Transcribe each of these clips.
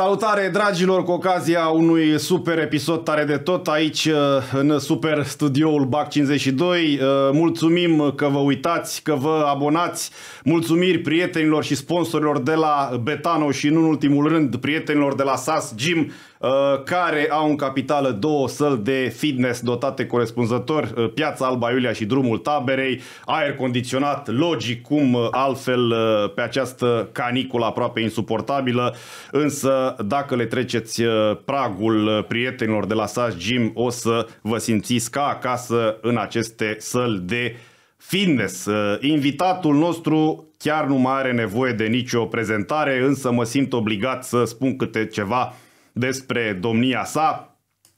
Salutare dragilor cu ocazia unui super episod tare de tot aici uh, în super studioul BAC 52. Uh, mulțumim că vă uitați, că vă abonați. Mulțumiri prietenilor și sponsorilor de la Betano și în ultimul rând prietenilor de la SAS Gym Uh, care au în capitală două săli de fitness dotate corespunzător, uh, Piața Alba Iulia și Drumul Taberei, aer condiționat, logic cum uh, altfel pe această caniculă aproape insuportabilă, însă dacă le treceți pragul prietenilor de la Sas Gym, o să vă simțiți ca acasă în aceste săli de fitness. Invitatul nostru chiar nu mai are nevoie de nicio prezentare, însă mă simt obligat să spun câte ceva despre domnia sa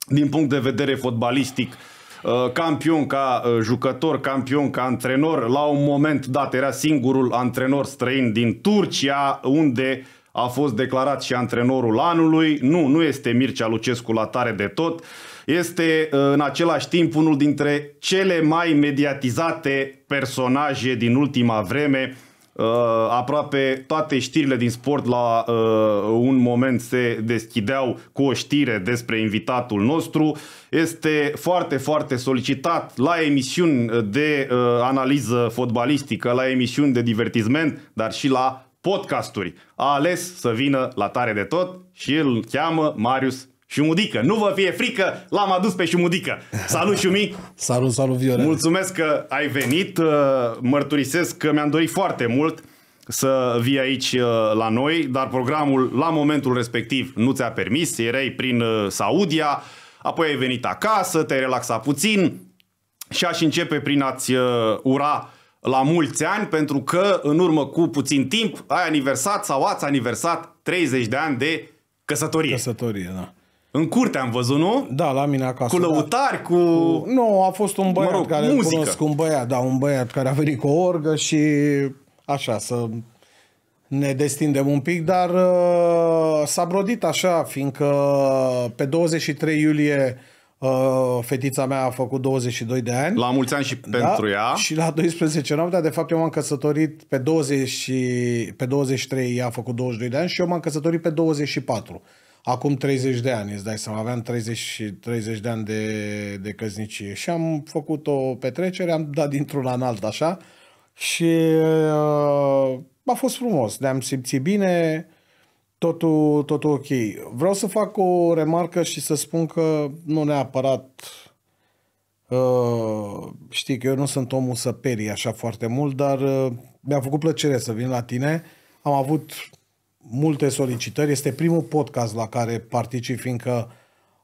din punct de vedere fotbalistic uh, campion ca uh, jucător, campion ca antrenor. La un moment dat era singurul antrenor străin din Turcia, unde a fost declarat și antrenorul anului. Nu, nu este Mircea Lucescu la tare de tot. Este uh, în același timp unul dintre cele mai mediatizate personaje din ultima vreme Uh, aproape toate știrile din sport la uh, un moment se deschideau cu o știre despre invitatul nostru. Este foarte, foarte solicitat la emisiuni de uh, analiză fotbalistică, la emisiuni de divertisment, dar și la podcasturi. A ales să vină la tare de tot și îl cheamă Marius Șumudică, nu vă fie frică, l-am adus pe Șumudică. Salut, Șumi! salut, salut, Viorel! Mulțumesc că ai venit, uh, mărturisesc că mi-am dorit foarte mult să vii aici uh, la noi, dar programul la momentul respectiv nu ți-a permis, erai prin uh, Saudia, apoi ai venit acasă, te-ai relaxat puțin și aș începe prin a-ți ura la mulți ani, pentru că în urmă cu puțin timp ai aniversat sau ați aniversat 30 de ani de căsătorie. Căsătorie, da. În curte am văzut, nu? Da, la mine acasă. Cu da. lăutari, cu... cu... Nu, a fost un băiat mă rog, care muzică. cunosc, un băiat, da, un băiat care a venit cu o orgă și așa, să ne destindem un pic, dar uh, s-a brodit așa, fiindcă pe 23 iulie Uh, fetița mea a făcut 22 de ani. La mulți ani și da. pentru da, ea. Și la 12 noaptea, de fapt eu m-am căsătorit pe, 20 și, pe 23, ea a făcut 22 de ani și eu m-am căsătorit pe 24 acum 30 de ani, îți dai seama, aveam 30, 30 de ani de, de căznicie și am făcut o petrecere, am dat dintr-un an alt așa și uh, a fost frumos, ne-am simțit bine, totul, totul ok. Vreau să fac o remarcă și să spun că nu neapărat Uh, știi că eu nu sunt omul să perii așa foarte mult, dar uh, mi-a făcut plăcere să vin la tine. Am avut multe solicitări. Este primul podcast la care particip, fiindcă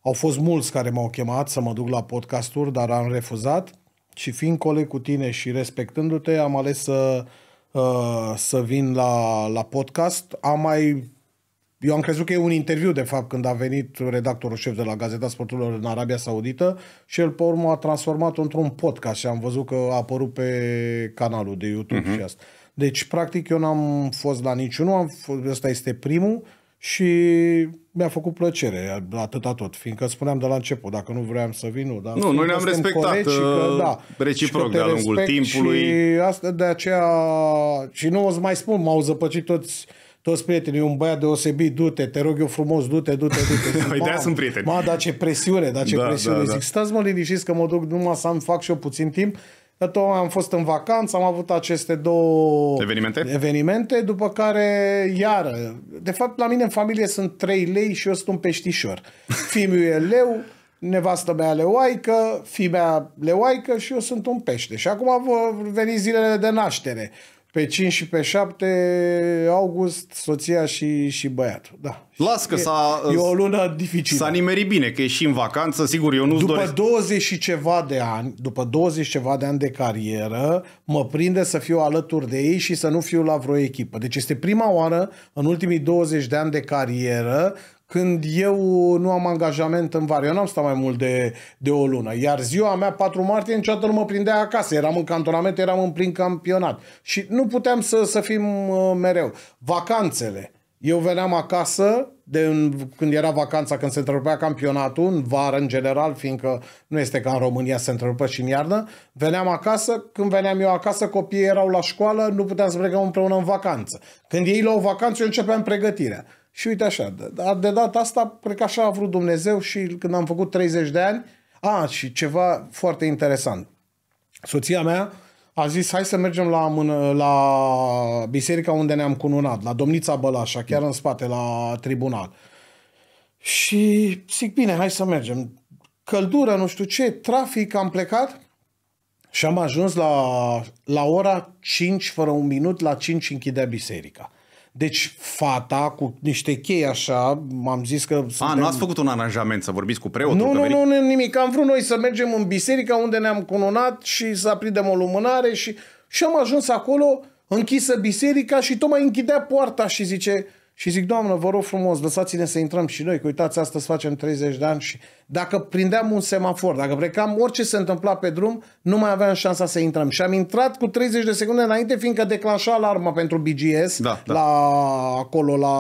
au fost mulți care m-au chemat să mă duc la podcasturi, dar am refuzat și fiind coleg cu tine și respectându-te, am ales să, uh, să vin la, la podcast. Am mai... Eu am crezut că e un interviu, de fapt, când a venit redactorul șef de la Gazeta Sporturilor în Arabia Saudită și el, pe urmă, a transformat într-un podcast și am văzut că a apărut pe canalul de YouTube uh-huh. și asta. Deci, practic, eu n-am fost la niciunul, am fost, ăsta este primul și mi-a făcut plăcere, atâta tot, fiindcă spuneam de la început, dacă nu vreau să vin, nu. Dar nu, noi ne-am respectat că, uh, da, reciproc de-a lungul timpului. Și asta de aceea, și nu o să mai spun, m-au zăpăcit toți toți prietenii, un băiat deosebit, du-te, te rog eu frumos, du-te, du-te, du-te. Păi de sunt prieteni. Ma, dar ce presiune, dar ce da, presiune. Da, da. Zic, stați mă liniștiți că mă duc numai să-mi fac și eu puțin timp dar tocmai am fost în vacanță, am avut aceste două evenimente? evenimente, după care iară. De fapt, la mine în familie sunt trei lei și eu sunt un peștișor. Fimiu e leu, nevastă mea leoaică, fimea leoaică și eu sunt un pește. Și acum vor veni zilele de naștere. Pe 5 și pe 7 august, soția și, și băiatul, da. Las că s-a... E o lună dificilă. S-a nimerit bine, că e și în vacanță, sigur, eu nu După doresc... 20 și ceva de ani, după 20 și ceva de ani de carieră, mă prinde să fiu alături de ei și să nu fiu la vreo echipă. Deci este prima oară în ultimii 20 de ani de carieră când eu nu am angajament în vară. Eu n-am stat mai mult de, de o lună. Iar ziua mea, 4 martie, niciodată nu mă prindea acasă. Eram în cantonament, eram în plin campionat. Și nu puteam să, să fim uh, mereu. Vacanțele. Eu veneam acasă de, când era vacanța, când se întrerupea campionatul, în vară în general, fiindcă nu este ca în România se întrerupă și în iarnă, veneam acasă, când veneam eu acasă, copiii erau la școală, nu puteam să plecăm împreună în vacanță. Când ei luau vacanță, eu începeam pregătirea. Și uite așa, de data asta, cred că așa a vrut Dumnezeu și când am făcut 30 de ani, a, și ceva foarte interesant. Soția mea a zis, hai să mergem la, mână, la biserica unde ne-am cununat, la Domnița Bălașa, chiar în spate, la tribunal. Și zic, bine, hai să mergem. Căldură, nu știu ce, trafic, am plecat și am ajuns la, la ora 5 fără un minut, la 5 închidea biserica. Deci fata cu niște chei așa, m-am zis că... A, suntem... nu ați făcut un aranjament să vorbiți cu preotul? Nu, nu, nu, nu, nimic. Am vrut noi să mergem în biserica unde ne-am cununat și să aprindem o lumânare și, și am ajuns acolo, închisă biserica și tocmai închidea poarta și zice... Și zic, doamnă, vă rog frumos, lăsați-ne să intrăm și noi, că uitați, astăzi facem 30 de ani și dacă prindeam un semafor, dacă plecam, orice se întâmpla pe drum, nu mai aveam șansa să intrăm. Și am intrat cu 30 de secunde înainte, fiindcă declanșa alarma pentru BGS da, da. la acolo, la,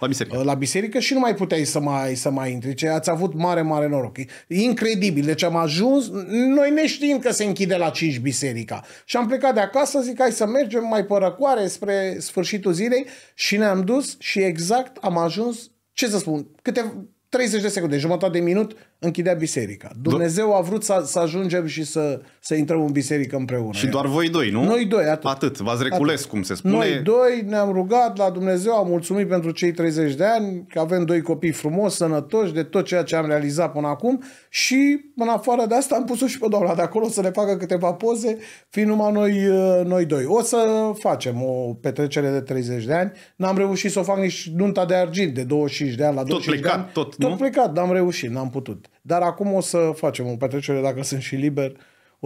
la, biserică. la biserică și nu mai puteai să mai, să mai intri. Ce ați avut mare, mare noroc. Incredibil. Deci am ajuns, noi ne știm că se închide la 5 biserica. Și am plecat de acasă, zic, hai să mergem mai părăcoare spre sfârșitul zilei și ne-am dus și exact am ajuns ce să spun, câte, 30 de secunde, jumătate de minut, închidea biserica. Dumnezeu a vrut să, să ajungem și să să intrăm în biserică împreună. Și doar voi doi, nu? Noi doi, atât. Atât, v-ați recules, atât. cum se spune. Noi doi ne-am rugat la Dumnezeu, am mulțumit pentru cei 30 de ani, că avem doi copii frumoși, sănătoși, de tot ceea ce am realizat până acum și în afară de asta am pus-o și pe doamna de acolo să ne facă câteva poze, fiind numai noi, uh, noi doi. O să facem o petrecere de 30 de ani. N-am reușit să o fac nici nunta de argint de 25 de ani la 25 tot plecat, de ani. Tot, tot nu? plecat, n-am reușit, n-am putut. Dar acum o să facem o petrecere dacă sunt și liber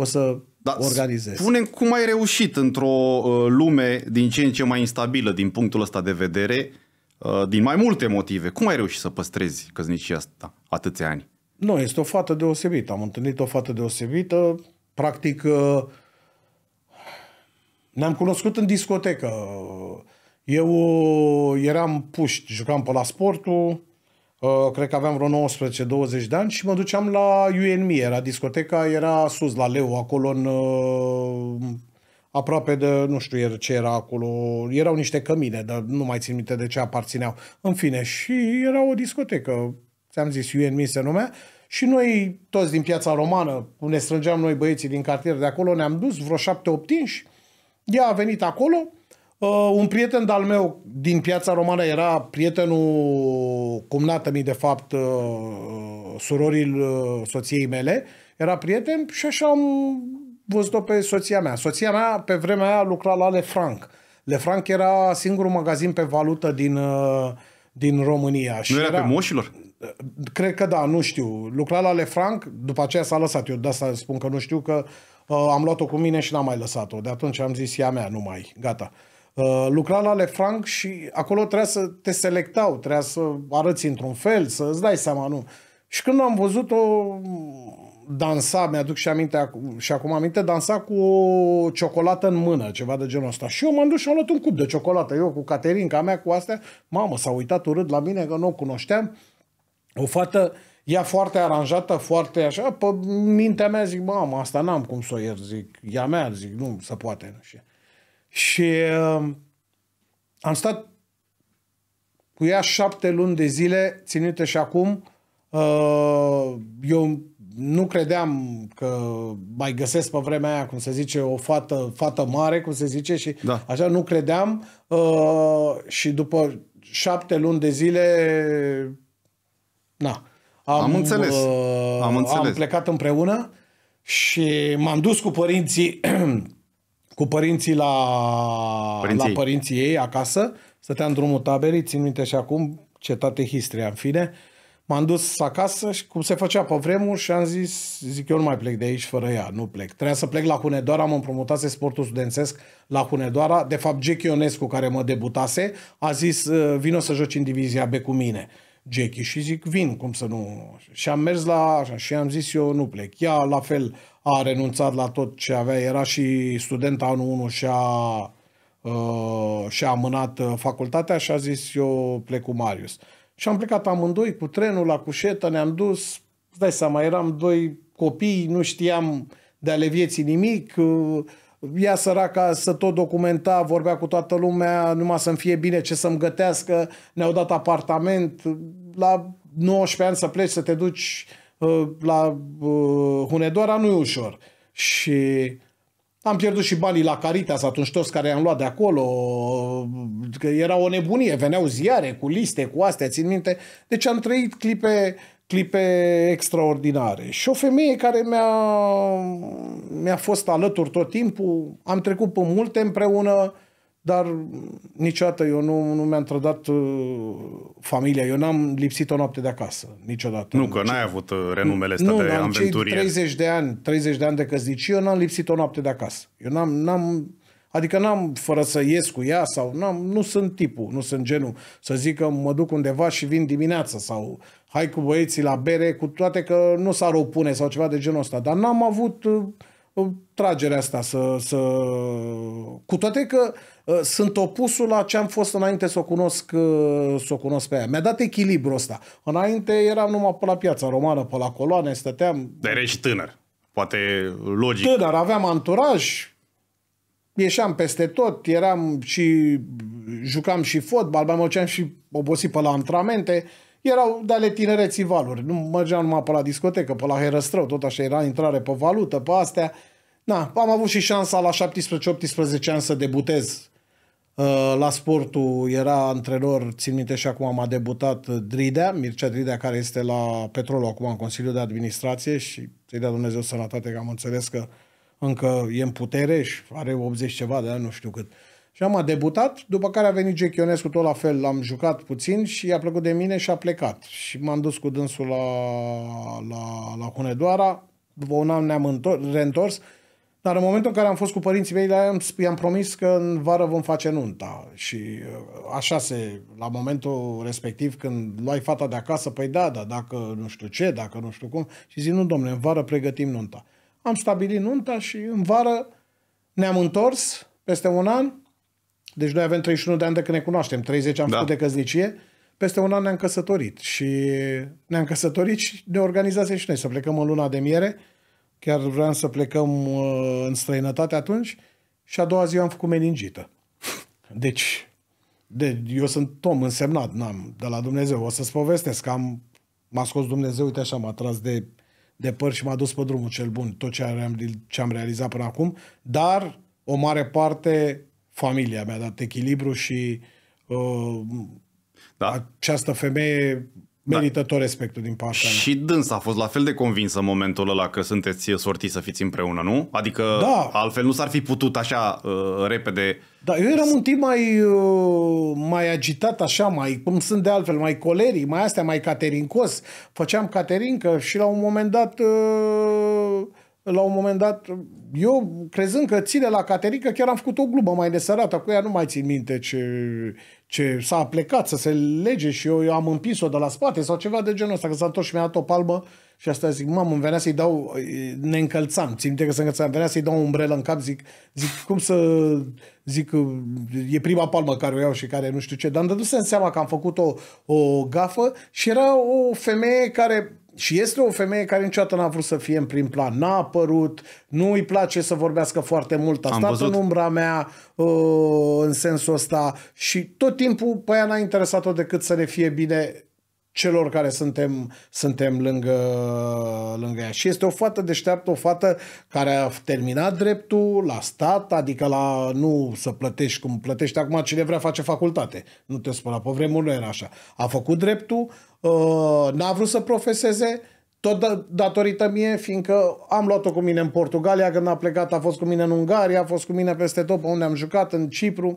o să da, organizez. Spune cum ai reușit într-o uh, lume din ce în ce mai instabilă din punctul ăsta de vedere, uh, din mai multe motive. Cum ai reușit să păstrezi căsnicia asta atâția ani? Nu, este o fată deosebită. Am întâlnit o fată deosebită. Practic, uh, ne-am cunoscut în discotecă. Eu eram puști, jucam pe la sportul, Uh, cred că aveam vreo 19-20 de ani și mă duceam la UNM, era discoteca, era sus la Leu, acolo în, uh, aproape de, nu știu ce era acolo, erau niște cămine, dar nu mai țin minte de ce aparțineau. În fine, și era o discotecă, ți-am zis, UNM se numea, și noi toți din piața romană, ne strângeam noi băieții din cartier de acolo, ne-am dus vreo șapte optinși, ea a venit acolo, Uh, un prieten de-al meu din piața romană era prietenul cumnată mi de fapt uh, surorii uh, soției mele, era prieten și așa am văzut-o pe soția mea. Soția mea pe vremea aia lucra la Lefranc. Lefranc era singurul magazin pe valută din, uh, din România. Și nu era, era pe moșilor? Uh, cred că da, nu știu. Lucra la Lefranc, după aceea s-a lăsat. Eu de asta spun că nu știu, că uh, am luat-o cu mine și n-am mai lăsat-o. De atunci am zis, ea mea, numai, gata. Uh, lucra la Le Franc și acolo trebuia să te selectau, trebuia să arăți într-un fel, să îți dai seama, nu. Și când am văzut-o mm, dansa, mi-aduc și, aminte, și acum aminte, dansa cu o ciocolată în mână, ceva de genul ăsta. Și eu m-am dus și am luat un cup de ciocolată, eu cu Caterinca mea, cu astea. Mamă, s-a uitat urât la mine, că nu o cunoșteam. O fată, ea foarte aranjată, foarte așa, pe mintea mea zic, mamă, asta n-am cum să o iert, zic, ea mea, zic, nu se poate. Nu știu. Și um, am stat cu ea șapte luni de zile, ținute și acum. Uh, eu nu credeam că mai găsesc pe vremea aia, cum se zice, o fată, fată mare, cum se zice, și da. așa nu credeam. Uh, și după șapte luni de zile, na, am, am înțeles. Uh, am, înțeles. am plecat împreună și m-am dus cu părinții cu părinții la părinții, la părinții ei acasă. Stăteam în drumul taberii, țin minte și acum, cetate Histria, în fine. M-am dus acasă și cum se făcea pe vremuri și am zis, zic, eu nu mai plec de aici fără ea, nu plec. Trebuia să plec la Hunedoara, am împrumutase sportul studențesc la Hunedoara. De fapt, Jack Ionescu, care mă debutase, a zis, ă, vino să joci în divizia B cu mine. Jackie și zic, vin, cum să nu... Și am mers la așa și am zis eu nu plec. Ea la fel a renunțat la tot ce avea, era și student anul 1 și a, uh, și a amânat uh, facultatea și a zis eu plec cu Marius. Și am plecat amândoi cu trenul la cușetă, ne-am dus, îți dai seama, eram doi copii, nu știam de ale vieții nimic, uh, ea săraca să tot documenta, vorbea cu toată lumea, numai să-mi fie bine ce să-mi gătească, ne-au dat apartament, la 19 ani să pleci, să te duci uh, la uh, Hunedoara, nu e ușor. Și am pierdut și banii la Caritas atunci toți care i-am luat de acolo, că era o nebunie, veneau ziare cu liste, cu astea, țin minte. Deci am trăit clipe clipe extraordinare. Și o femeie care mi-a, mi-a fost alături tot timpul, am trecut pe multe împreună, dar niciodată eu nu, nu mi-am trădat uh, familia, eu n-am lipsit o noapte de acasă, niciodată. Nu, că n-ai avut uh, renumele ăsta nu, de aventurie. aventurier. 30 de ani, 30 de ani de căsnicie, eu n-am lipsit o noapte de acasă. Eu n-am, n-am Adică n-am, fără să ies cu ea sau n-am, nu sunt tipul, nu sunt genul să zic că mă duc undeva și vin dimineața sau hai cu băieții la bere, cu toate că nu s-ar opune sau ceva de genul ăsta. Dar n-am avut uh, uh, tragerea asta să, să... Cu toate că uh, sunt opusul la ce am fost înainte să o cunosc, să o cunosc pe ea. Mi-a dat echilibru ăsta. Înainte eram numai pe la piața romană, pe la coloane, stăteam... Dar și tânăr. Poate logic. Tânăr, aveam anturaj, ieșeam peste tot, eram și jucam și fotbal, mai mergeam și obosit pe la antrenamente, erau de ale tinereții valuri. Nu mergeam numai pe la discotecă, pe la herăstrău, tot așa era intrare pe valută, pe astea. Na, am avut și șansa la 17-18 ani să debutez uh, la sportul era antrenor, țin minte și acum am debutat Dridea, Mircea Dridea care este la Petrolul acum în Consiliul de Administrație și să-i dea Dumnezeu sănătate că am înțeles că încă e în putere și are 80 ceva de ani, nu știu cât. Și am debutat, după care a venit Ionescu, tot la fel, l-am jucat puțin și i-a plăcut de mine și a plecat. Și m-am dus cu dânsul la, la, la Hunedoara, după un an ne-am reîntors, dar în momentul în care am fost cu părinții mei, i-am, i-am promis că în vară vom face nunta. Și uh, așa se, la momentul respectiv, când luai fata de acasă, păi da, da, dacă nu știu ce, dacă nu știu cum, și zic, nu domnule, în vară pregătim nunta am stabilit nunta și în vară ne-am întors peste un an. Deci noi avem 31 de ani de când ne cunoaștem, 30 am da. făcut de căznicie. Peste un an ne-am căsătorit și ne-am căsătorit și ne organizase și noi să plecăm în luna de miere. Chiar vreau să plecăm uh, în străinătate atunci și a doua zi am făcut meningită. Deci, de, eu sunt om însemnat, n-am, de la Dumnezeu. O să-ți povestesc că am, m-a scos Dumnezeu, uite așa, m-a tras de de păr și m-a dus pe drumul cel bun, tot ce am, ce am realizat până acum, dar o mare parte familia mi-a dat echilibru și uh, da. această femeie da. Merită da. tot respectul din partea mea. Și dânsa a fost la fel de convinsă în momentul ăla că sunteți sortiți să fiți împreună, nu? Adică da. altfel nu s-ar fi putut așa uh, repede... Da, eu eram un timp mai, uh, mai agitat așa, mai, cum sunt de altfel, mai colerii, mai astea, mai caterincos. Făceam caterincă și la un moment dat... Uh, la un moment dat eu, crezând că ține la Caterică, chiar am făcut o glumă mai nesărată cu ea, nu mai țin minte ce, ce s-a plecat să se lege și eu, eu am împins-o de la spate sau ceva de genul ăsta, că s-a întors și mi-a dat o palmă și asta zic, mamă, îmi venea să-i dau, ne încălțam, țin minte că se încălțam, venea să-i dau o umbrelă în cap, zic, zic, cum să, zic, e prima palmă care o iau și care nu știu ce, dar îmi dădusem seama că am făcut o, o gafă și era o femeie care și este o femeie care niciodată n-a vrut să fie în prim plan. N-a apărut, nu îi place să vorbească foarte mult. A stat în umbra mea ă, în sensul ăsta și tot timpul pe ea n-a interesat-o decât să ne fie bine celor care suntem, suntem lângă, lângă ea. Și este o fată deșteaptă, o fată care a terminat dreptul la stat, adică la nu să plătești cum plătești acum cine vrea face facultate. Nu te spăla, pe vremuri nu era așa. A făcut dreptul, Ă, n-a vrut să profeseze, tot da, datorită mie, fiindcă am luat-o cu mine în Portugalia, când a plecat a fost cu mine în Ungaria, a fost cu mine peste tot pe unde am jucat, în Cipru.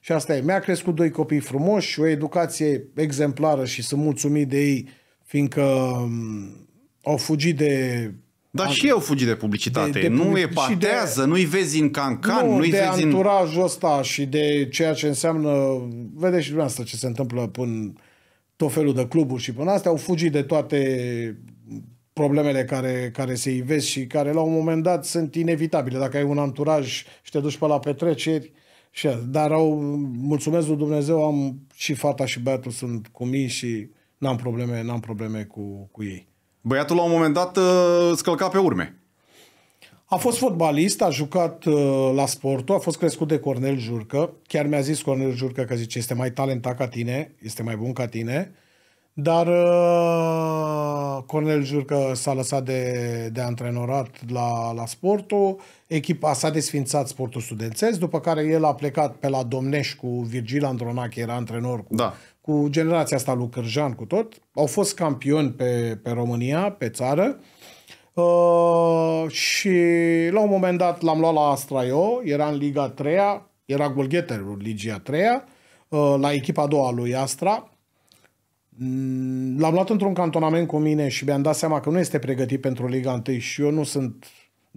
Și asta e. Mi-a crescut doi copii frumoși, o educație exemplară și sunt mulțumit de ei, fiindcă mm, au fugit de dar și eu fugi de publicitate. De, de nu e epatează, de... nu-i vezi în cancan, nu, nu-i de vezi anturajul în... ăsta și de ceea ce înseamnă... Vedeți și dumneavoastră ce se întâmplă până tot felul de cluburi și până astea, au fugit de toate problemele care, care se ivesc și care la un moment dat sunt inevitabile. Dacă ai un anturaj și te duci pe la petreceri, și, dar au, mulțumesc lui Dumnezeu, am și fata și băiatul sunt cu mine și n-am probleme, n-am probleme cu, cu ei. Băiatul la un moment dat scălca pe urme. A fost fotbalist, a jucat uh, la sportul, a fost crescut de Cornel Jurcă. Chiar mi-a zis Cornel Jurcă că zice, este mai talentat ca tine, este mai bun ca tine. Dar uh, Cornel Jurcă s-a lăsat de, de antrenorat la, la sportul, echipa s-a desfințat sportul studențesc, după care el a plecat pe la Domnești cu Virgil Andronache, era antrenor cu, da. cu generația asta lui Cârjan, cu tot. Au fost campioni pe, pe România, pe țară. Uh, Uh, și la un moment dat l-am luat la eu, era în Liga 3 era golgheterul Ligia 3 uh, la echipa a doua lui Astra. Mm, l-am luat într-un cantonament cu mine și mi-am dat seama că nu este pregătit pentru Liga 1 și eu nu sunt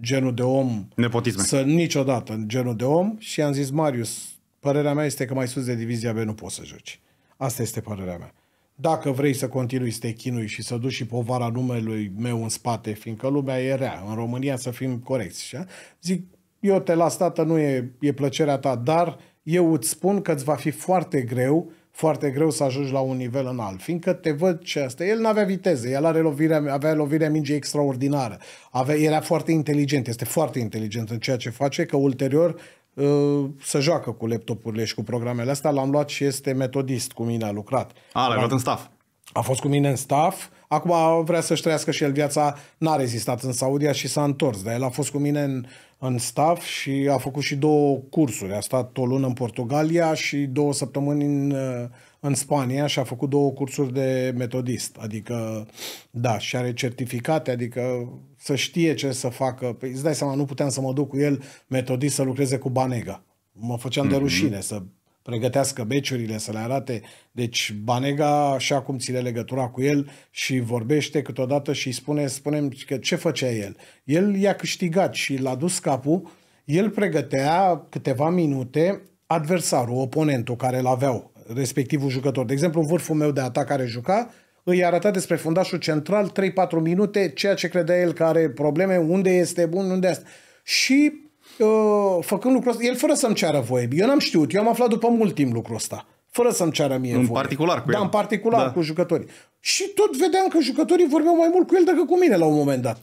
genul de om Nepotisme. să niciodată genul de om și am zis Marius, părerea mea este că mai sus de divizia B nu poți să joci. Asta este părerea mea dacă vrei să continui să te chinui și să duci și povara numelui meu în spate, fiindcă lumea e rea, în România să fim corecți, știa? zic, eu te las, tată, nu e, e plăcerea ta, dar eu îți spun că îți va fi foarte greu, foarte greu să ajungi la un nivel înalt, fiindcă te văd ce asta. El nu avea viteză, el are lovirea, avea lovirea mingii extraordinară, avea, era foarte inteligent, este foarte inteligent în ceea ce face, că ulterior Uh, să joacă cu laptopurile și cu programele astea. L-am luat și este metodist cu mine, a lucrat. A, ah, l-ai luat în staff. A fost cu mine în staff. Acum vrea să-și trăiască și el viața. N-a rezistat în Saudia și s-a întors. Dar el a fost cu mine în, în staff și a făcut și două cursuri. A stat o lună în Portugalia și două săptămâni în, uh, în Spania și a făcut două cursuri de metodist. Adică, da, și are certificate, adică să știe ce să facă. Păi îți dai seama, nu puteam să mă duc cu el metodist să lucreze cu Banega. Mă făceam mm-hmm. de mhm. rușine să pregătească beciurile, să le arate. Deci Banega așa cum ține legătura cu el și vorbește câteodată și îi spune, spunem că ce făcea el. El i-a câștigat și l-a dus capul, el pregătea câteva minute adversarul, oponentul care l aveau, respectivul jucător. De exemplu, vârful meu de atac care juca, îi arăta despre fundașul central 3-4 minute, ceea ce credea el că are probleme, unde este bun, unde asta. Și uh, făcând lucrul ăsta, el fără să-mi ceară voie, eu n-am știut, eu am aflat după mult timp lucrul ăsta, fără să-mi ceară mie în voie. particular cu Da, el. în particular da. cu jucătorii. Și tot vedeam că jucătorii vorbeau mai mult cu el decât cu mine la un moment dat.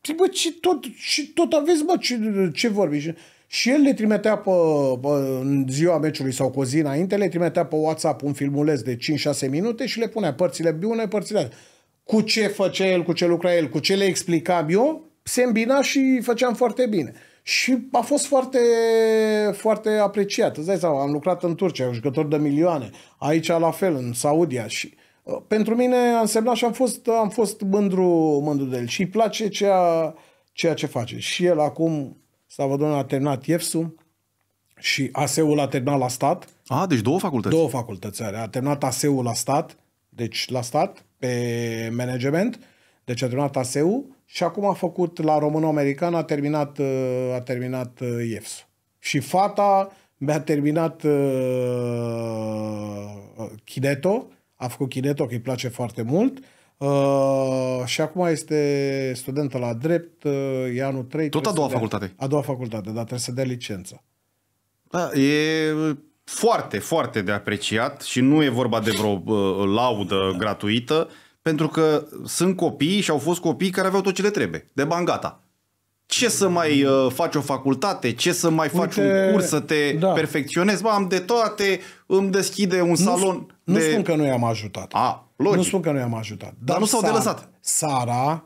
Și, bă, tot, și tot aveți, bă, ce, ce vorbi? Și și el le trimitea pe, în ziua meciului sau cu zi înainte, le trimitea pe WhatsApp un filmuleț de 5-6 minute și le punea părțile bune, părțile alea. Cu ce făcea el, cu ce lucra el, cu ce le explicam eu, se îmbina și făceam foarte bine. Și a fost foarte, foarte apreciat. Îți dai seama, am lucrat în Turcia, jucător de milioane, aici la fel, în Saudia și uh, pentru mine a însemnat și am fost, am fost mândru, mândru de el și îi place ceea, ceea ce face. Și el acum Slavă Domnului a terminat IEFSU și ASEU-ul a terminat la stat. A, deci două facultăți. Două facultăți are. A terminat ASEU-ul la stat, deci la stat, pe management, deci a terminat ASEU și acum a făcut la român americană a terminat, uh, a terminat IEFSU. Uh, și fata mi-a terminat uh, uh, Kineto, a făcut Kineto, că îi place foarte mult, Uh, și acum este studentă la drept, uh, e anul 3. Tot a doua facultate. a doua facultate, dar trebuie să dea licență. Da, e foarte, foarte de apreciat și nu e vorba de vreo uh, laudă gratuită, pentru că sunt copii și au fost copii care aveau tot ce le trebuie, de bangata. Ce să mai uh, faci o facultate, ce să mai faci Uite, un curs, să te da. perfecționezi, bă, am de toate, îmi deschide un nu, salon. Nu de... spun că i am ajutat. A, Logic. Nu spun că i am ajutat. Dar, dar nu s-au delăsat. Sara,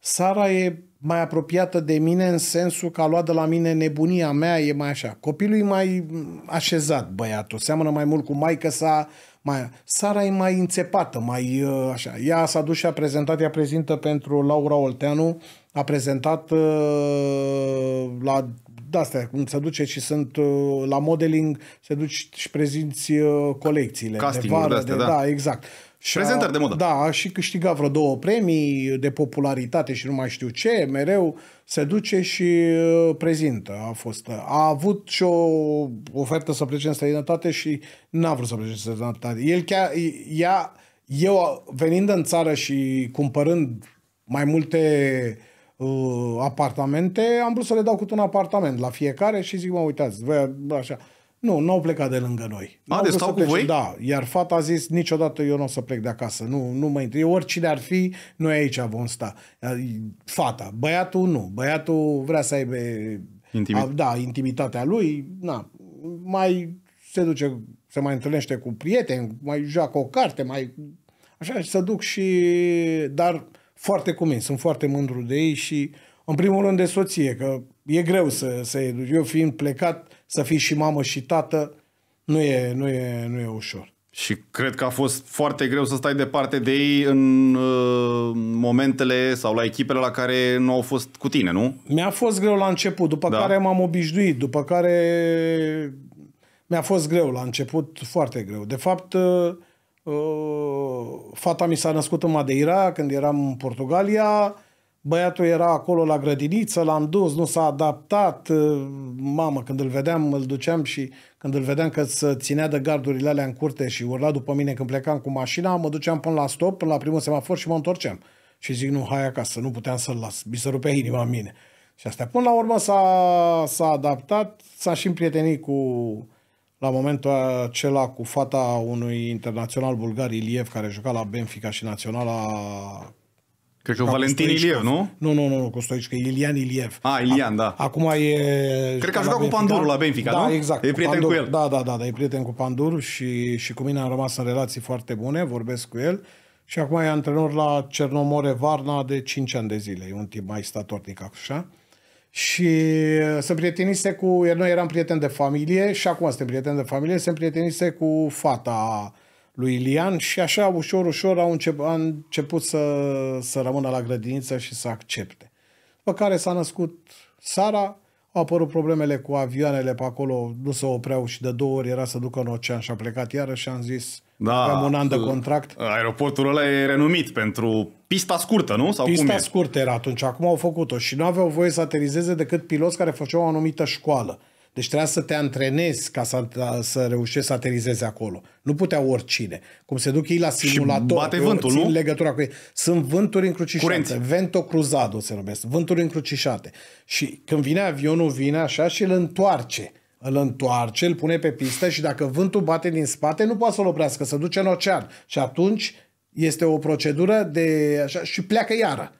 Sara e mai apropiată de mine în sensul că a luat de la mine nebunia mea, e mai așa. Copilul e mai așezat, băiatul, seamănă mai mult cu maică sa, mai... Sara e mai înțepată, mai uh, așa. Ea s-a dus și a prezentat, ea prezintă pentru Laura Olteanu, a prezentat uh, la de-astea, cum se duce și sunt uh, la modeling, se duci și prezinți uh, colecțiile. Casting-uri de, vară, de, astea, de da. da, exact. Și Prezentări a, de modă. Da, a și câștigat vreo două premii de popularitate și nu mai știu ce, mereu se duce și uh, prezintă. A, fost, a avut și o ofertă să plece în străinătate și n-a vrut să plece în străinătate. El chiar, ea, eu venind în țară și cumpărând mai multe uh, apartamente, am vrut să le dau cu un apartament la fiecare și zic, mă, uitați, vă, așa, nu, n-au plecat de lângă noi. A, deci stau cu voi? Da, iar fata a zis, niciodată eu nu o să plec de acasă, nu, nu mă intri. Oricine ar fi, noi aici vom sta. Fata, băiatul nu, băiatul vrea să aibă Intimit. a, da, intimitatea lui, na, mai se duce, se mai întâlnește cu prieteni, mai joacă o carte, mai... Așa, și să duc și... Dar foarte cumins, sunt foarte mândru de ei și, în primul rând, de soție, că e greu să, să educi. Eu fiind plecat, să fii și mamă și tată, nu e, nu e, nu e ușor. Și cred că a fost foarte greu să stai departe de ei în uh, momentele sau la echipele la care nu au fost cu tine, nu? Mi-a fost greu la început, după da. care m-am obișnuit, după care mi-a fost greu la început, foarte greu. De fapt, uh, uh fata mi s-a născut în Madeira când eram în Portugalia, Băiatul era acolo la grădiniță, l-am dus, nu s-a adaptat. Uh, mamă, când îl vedeam, îl duceam și când îl vedeam că se ținea de gardurile alea în curte și urla după mine când plecam cu mașina, mă duceam până la stop, până la primul semafor și mă întorceam. Și zic, nu, hai acasă, nu puteam să-l las, mi se rupea inima în mine. Și asta. Până la urmă s-a, s-a adaptat, s-a și împrietenit cu, la momentul acela cu fata unui internațional bulgar, Iliev, care juca la Benfica și naționala Cred că da, Valentin Iliev, nu? Nu, nu, nu, Costoici, Ilian Iliev. Ah, Ilian, da. Acum e... Cred că a jucat cu Pandurul la Benfica, da, exact. E prieten Pandur, cu el. Da, da, da, da, e prieten cu Pandur și, și cu mine am rămas în relații foarte bune, vorbesc cu el. Și acum e antrenor la Cernomore Varna de 5 ani de zile. E un tip mai statornic, așa. Și uh, se prietenise cu... Noi eram prieteni de familie și acum suntem prieteni de familie. Se prietenise cu fata lui Ilian și așa ușor, ușor au început, a început să, să rămână la grădiniță și să accepte. După care s-a născut Sara, au apărut problemele cu avioanele pe acolo, nu se opreau și de două ori era să ducă în ocean și a plecat iară și am zis da, am un an de uh, contract. Aeroportul ăla e renumit pentru pista scurtă, nu? Sau pista cum e? scurtă era atunci, acum au făcut-o și nu aveau voie să aterizeze decât piloți care făceau o anumită școală. Deci trebuia să te antrenezi ca să, să reușești să aterizezi acolo. Nu putea oricine. Cum se duc ei la simulator. Și bate vântul, țin nu? legătura cu ei. Sunt vânturi încrucișate. Curenți. Vento cruzado se numesc. Vânturi încrucișate. Și când vine avionul, vine așa și îl întoarce îl întoarce, îl pune pe pistă și dacă vântul bate din spate, nu poate să-l oprească, să duce în ocean. Și atunci este o procedură de așa și pleacă iară.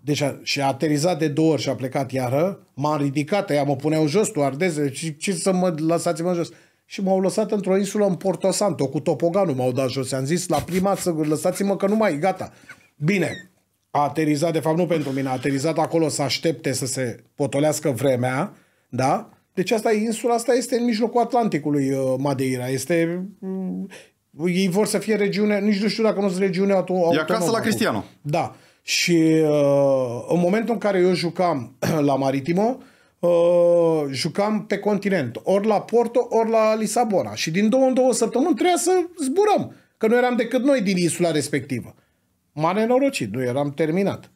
Deci a, și a aterizat de două ori și a plecat iară, m-a ridicat, ea mă puneau jos, tu ardeze, ce să mă lăsați-mă jos? Și m-au lăsat într-o insulă în Porto Santo, cu topoganul m-au dat jos. I-am zis la prima să lăsați-mă că nu mai gata. Bine, a aterizat, de fapt nu pentru mine, a aterizat acolo să aștepte să se potolească vremea, da? Deci asta insula, asta este în mijlocul Atlanticului uh, Madeira, este mm, ei vor să fie regiune, nici nu știu dacă nu sunt regiune autonomă. E acasă la Cristiano. Da. Și uh, în momentul în care eu jucam la Maritimo, uh, jucam pe continent, ori la Porto, ori la Lisabona. Și din două în două săptămâni trebuia să zburăm, că nu eram decât noi din insula respectivă. Mare nenorocit, nu eram terminat.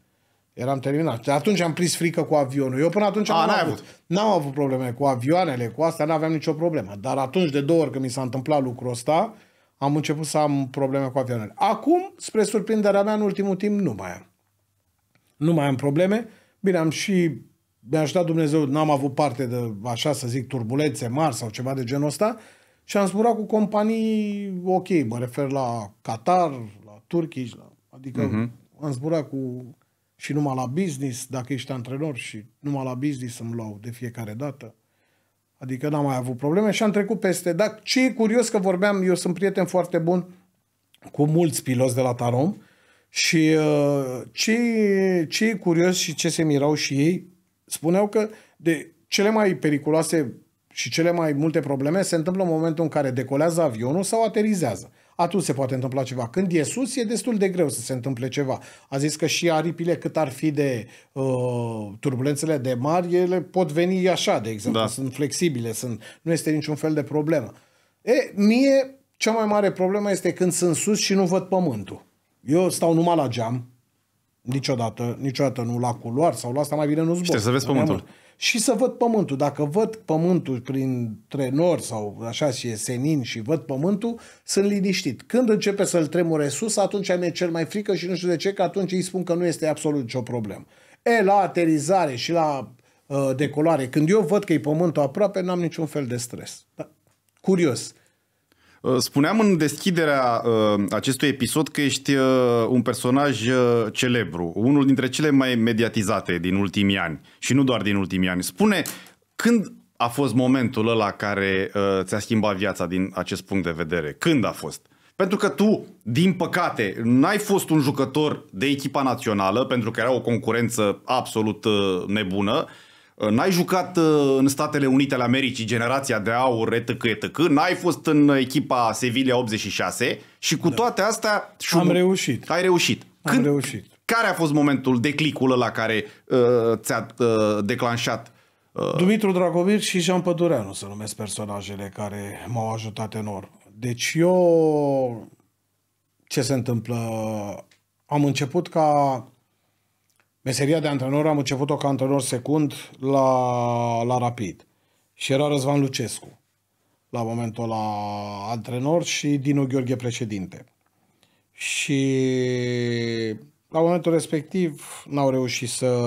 Eram terminat. Atunci am prins frică cu avionul. Eu până atunci A, n-am avut. N-am avut probleme cu avioanele, cu asta n-aveam nicio problemă. Dar atunci, de două ori când mi s-a întâmplat lucrul ăsta, am început să am probleme cu avioanele. Acum, spre surprinderea mea, în ultimul timp, nu mai am nu mai am probleme. Bine, am și, mi-a dat Dumnezeu, n-am avut parte de, așa să zic, turbulențe mari sau ceva de genul ăsta și am zburat cu companii ok, mă refer la Qatar, la Turkish, la, adică uh-huh. am zburat cu și numai la business, dacă ești antrenor și numai la business îmi luau de fiecare dată. Adică n-am mai avut probleme și am trecut peste. Dar ce e curios că vorbeam, eu sunt prieten foarte bun cu mulți piloți de la Tarom, și cei, uh, cei curioși și ce se mirau și ei spuneau că de cele mai periculoase și cele mai multe probleme se întâmplă în momentul în care decolează avionul sau aterizează. Atunci se poate întâmpla ceva. Când e sus, e destul de greu să se întâmple ceva. A zis că și aripile, cât ar fi de uh, turbulențele de mari, ele pot veni așa, de exemplu. Da. Sunt flexibile, sunt, nu este niciun fel de problemă. E, mie, cea mai mare problemă este când sunt sus și nu văd pământul. Eu stau numai la geam, niciodată, niciodată nu la culoar sau la asta, mai bine nu zbor. Și să vezi pământul. Mult. Și să văd pământul. Dacă văd pământul printre nori sau așa și e senin și văd pământul, sunt liniștit. Când începe să-l tremure sus, atunci mi-e cel mai frică și nu știu de ce, că atunci îi spun că nu este absolut nicio problemă. E, la aterizare și la uh, decolare, când eu văd că e pământul aproape, n-am niciun fel de stres. Da? Curios. Uh, spuneam în deschiderea uh, acestui episod că ești uh, un personaj celebru, unul dintre cele mai mediatizate din ultimii ani și nu doar din ultimii ani. Spune când a fost momentul ăla care ți-a schimbat viața din acest punct de vedere? Când a fost? Pentru că tu, din păcate, n-ai fost un jucător de echipa națională, pentru că era o concurență absolut nebună, Uh, n-ai jucat uh, în Statele Unite ale Americii generația de aur, etc., etc., n-ai fost în echipa Sevilla 86 și cu da. toate astea... Am reușit. Ai reușit. Când, Am reușit. Care a fost momentul, declicul ăla care uh, ți-a uh, declanșat uh... Dumitru Dragomir și Jean Pădureanu să numesc personajele care m-au ajutat enorm. Deci eu... Ce se întâmplă? Am început ca Meseria de antrenor am început-o ca antrenor secund la, la Rapid. Și era Răzvan Lucescu la momentul la antrenor și Dinu Gheorghe președinte. Și la momentul respectiv n-au reușit să,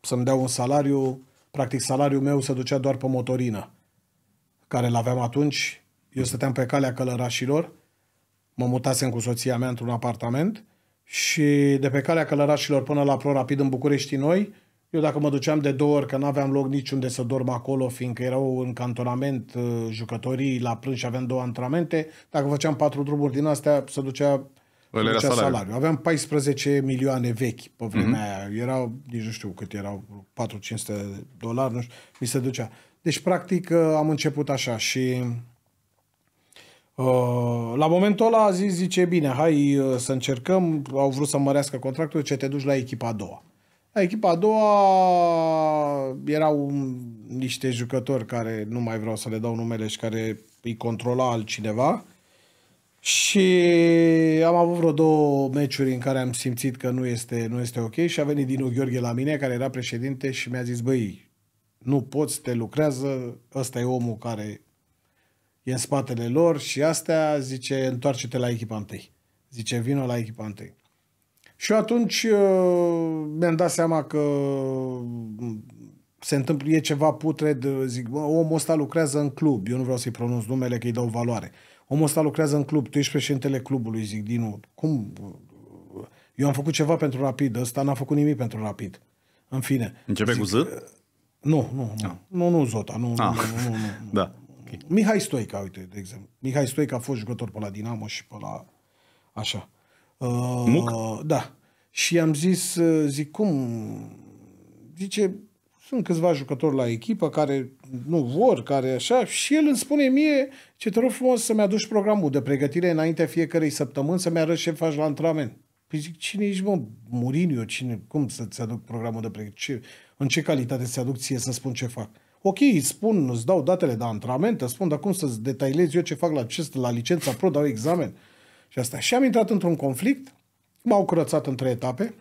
să-mi dea un salariu. Practic salariul meu se ducea doar pe motorină care l-aveam atunci. Eu stăteam pe calea călărașilor, mă mutasem cu soția mea într-un apartament și de pe calea Călărașilor până la rapid în București noi, eu dacă mă duceam de două ori, că nu aveam loc niciunde să dorm acolo, fiindcă erau în cantonament uh, jucătorii la prânz și aveam două antrenamente, dacă făceam patru drumuri din astea, se ducea, se ducea salariu. salariu. Aveam 14 milioane vechi pe mhm. vremea mm-hmm. aia. Erau, nici nu știu cât erau, 4-500 dolari, nu știu, mi se ducea. Deci, practic, uh, am început așa și Uh, la momentul ăla a zis, zice, bine, hai uh, să încercăm, au vrut să mărească contractul, ce te duci la echipa a doua. La echipa a doua erau niște jucători care nu mai vreau să le dau numele și care îi controla altcineva. Și am avut vreo două meciuri în care am simțit că nu este, nu este ok și a venit Dinu Gheorghe la mine, care era președinte și mi-a zis, băi, nu poți, te lucrează, ăsta e omul care e în spatele lor și astea, zice, întoarce-te la echipa întâi. Zice, vină la echipa întâi. Și atunci uh, mi-am dat seama că mm, se întâmplă, e ceva putred, uh, zic, bă, omul ăsta lucrează în club, eu nu vreau să-i pronunț numele că îi dau valoare. Omul ăsta lucrează în club, tu ești președintele clubului, zic, Dinu, cum? Uh, eu am făcut ceva pentru Rapid, ăsta n-a făcut nimic pentru Rapid. În fine. Începe zic, cu Z? Nu, nu, nu, ah. nu, nu, Zota, nu, ah. nu, nu, nu, nu. da. Okay. Mihai Stoica, uite, de exemplu. Mihai Stoica a fost jucător pe la Dinamo și pe la... Așa. Uh, Da. Și am zis, uh, zic, cum? Zice, sunt câțiva jucători la echipă care nu vor, care așa, și el îmi spune mie, ce te rog frumos să-mi aduci programul de pregătire înaintea fiecarei săptămâni să-mi arăți ce faci la antrenament. Păi zic, cine ești, mă, Mourinho, cine, cum să-ți aduc programul de pregătire? Ce, în ce calitate să-ți aduc ție să spun ce fac? Ok, îți spun, îți dau datele de antrenament, îți spun, dar cum să-ți detailez eu ce fac la acest, la licența pro, dau examen și asta. Și am intrat într-un conflict, m-au curățat între etape,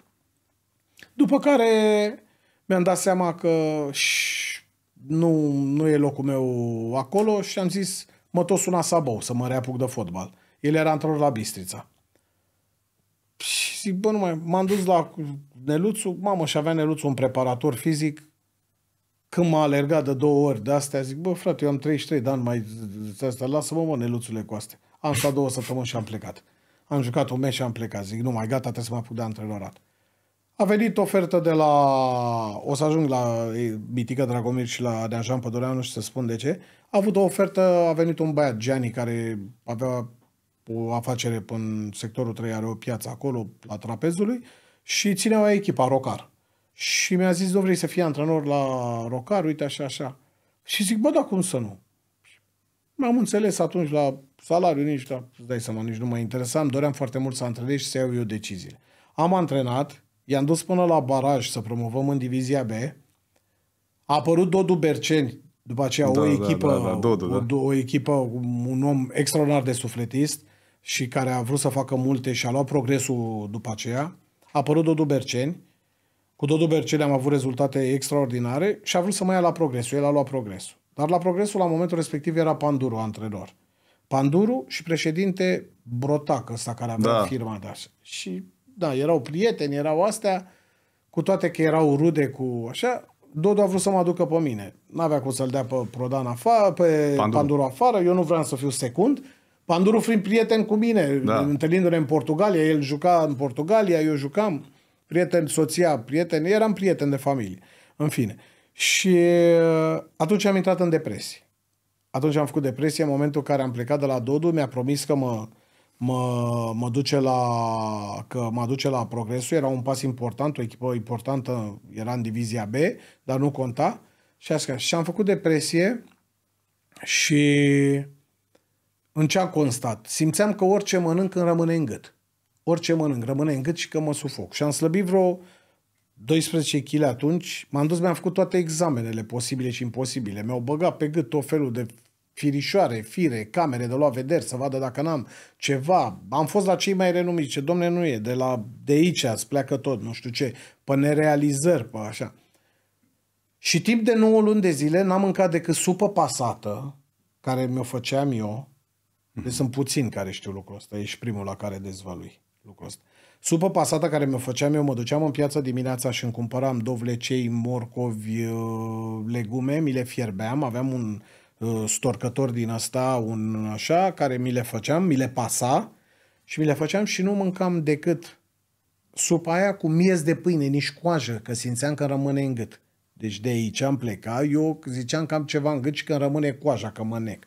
după care mi-am dat seama că ș, nu, nu e locul meu acolo și am zis, mă tot suna Sabou să mă reapuc de fotbal. El era antrenor la Bistrița. Și zic, bă, nu mai... M-am dus la Neluțu, mamă, și avea Neluțu un preparator fizic când m-a alergat de două ori de astea, zic, bă, frate, eu am 33 de ani, mai asta, lasă-mă, mă, neluțule cu astea. Am stat două săptămâni și am plecat. Am jucat un meci și am plecat. Zic, nu mai gata, trebuie să mă apuc de antrenorat. A venit ofertă de la... O să ajung la Bitică Dragomir și la Deanjan Pădureanu și să spun de ce. A avut o ofertă, a venit un băiat, Gianni, care avea o afacere în sectorul 3, are o piață acolo, la trapezului, și ținea o echipă, Rocar. Și mi-a zis, nu vrei să fii antrenor la Rocar, uite așa, așa. Și zic, bă, dar cum să nu? M-am înțeles atunci la salariu, nici, la, îți dai seama, nici nu mă interesam, doream foarte mult să antrenez și să iau eu deciziile. Am antrenat, i-am dus până la baraj să promovăm în divizia B, a apărut Dodu Berceni, după aceea da, o da, echipă, da, da, da, Dodu, da. O, o echipă, un om extraordinar de sufletist și care a vrut să facă multe și a luat progresul după aceea. A apărut Dodu Berceni, cu Dodu Bercele am avut rezultate extraordinare și a vrut să mă ia la progresul. El a luat progresul. Dar la progresul, la momentul respectiv, era Panduru antrenor. Panduru și președinte Brotac, ăsta care avea da. firma de așa. Și da, erau prieteni, erau astea, cu toate că erau rude cu așa, Dodu a vrut să mă aducă pe mine. N-avea cum să-l dea pe Prodan afară, pe Panduru. Panduru afară, eu nu vreau să fiu secund. Panduru fiind prieten cu mine, da. întâlnindu-ne în Portugalia, el juca în Portugalia, eu jucam prieteni, soția, prieteni, eram prieteni de familie, în fine. Și uh, atunci am intrat în depresie. Atunci am făcut depresie, în momentul în care am plecat de la Dodu, mi-a promis că mă, mă, mă duce la, că mă duce la progresul, era un pas important, o echipă importantă, era în divizia B, dar nu conta. Și așa, și am făcut depresie și în ce am constat? Simțeam că orice mănânc îmi rămâne în gât orice mănânc, rămâne în gât și că mă sufoc. Și am slăbit vreo 12 kg atunci, m-am dus, mi-am făcut toate examenele posibile și imposibile. Mi-au băgat pe gât tot felul de firișoare, fire, camere de luat vederi, să vadă dacă n-am ceva. Am fost la cei mai renumiți, ce domne nu e, de, la, de aici îți pleacă tot, nu știu ce, pe nerealizări, pe așa. Și timp de 9 luni de zile n-am mâncat decât supă pasată, care mi-o făceam eu. Deci sunt puțini care știu lucrul ăsta, ești primul la care dezvălui lucrul ăsta. Supă pasată care mi-o făceam eu, mă duceam în piață dimineața și îmi cumpăram dovlecei, morcovi, uh, legume, mi le fierbeam, aveam un uh, storcător din asta, un așa, care mi le făceam, mi le pasa și mi le făceam și nu mâncam decât supa aia cu miez de pâine, nici coajă, că simțeam că rămâne în gât. Deci de aici am plecat, eu ziceam că am ceva în gât și că rămâne coaja, că mă nec.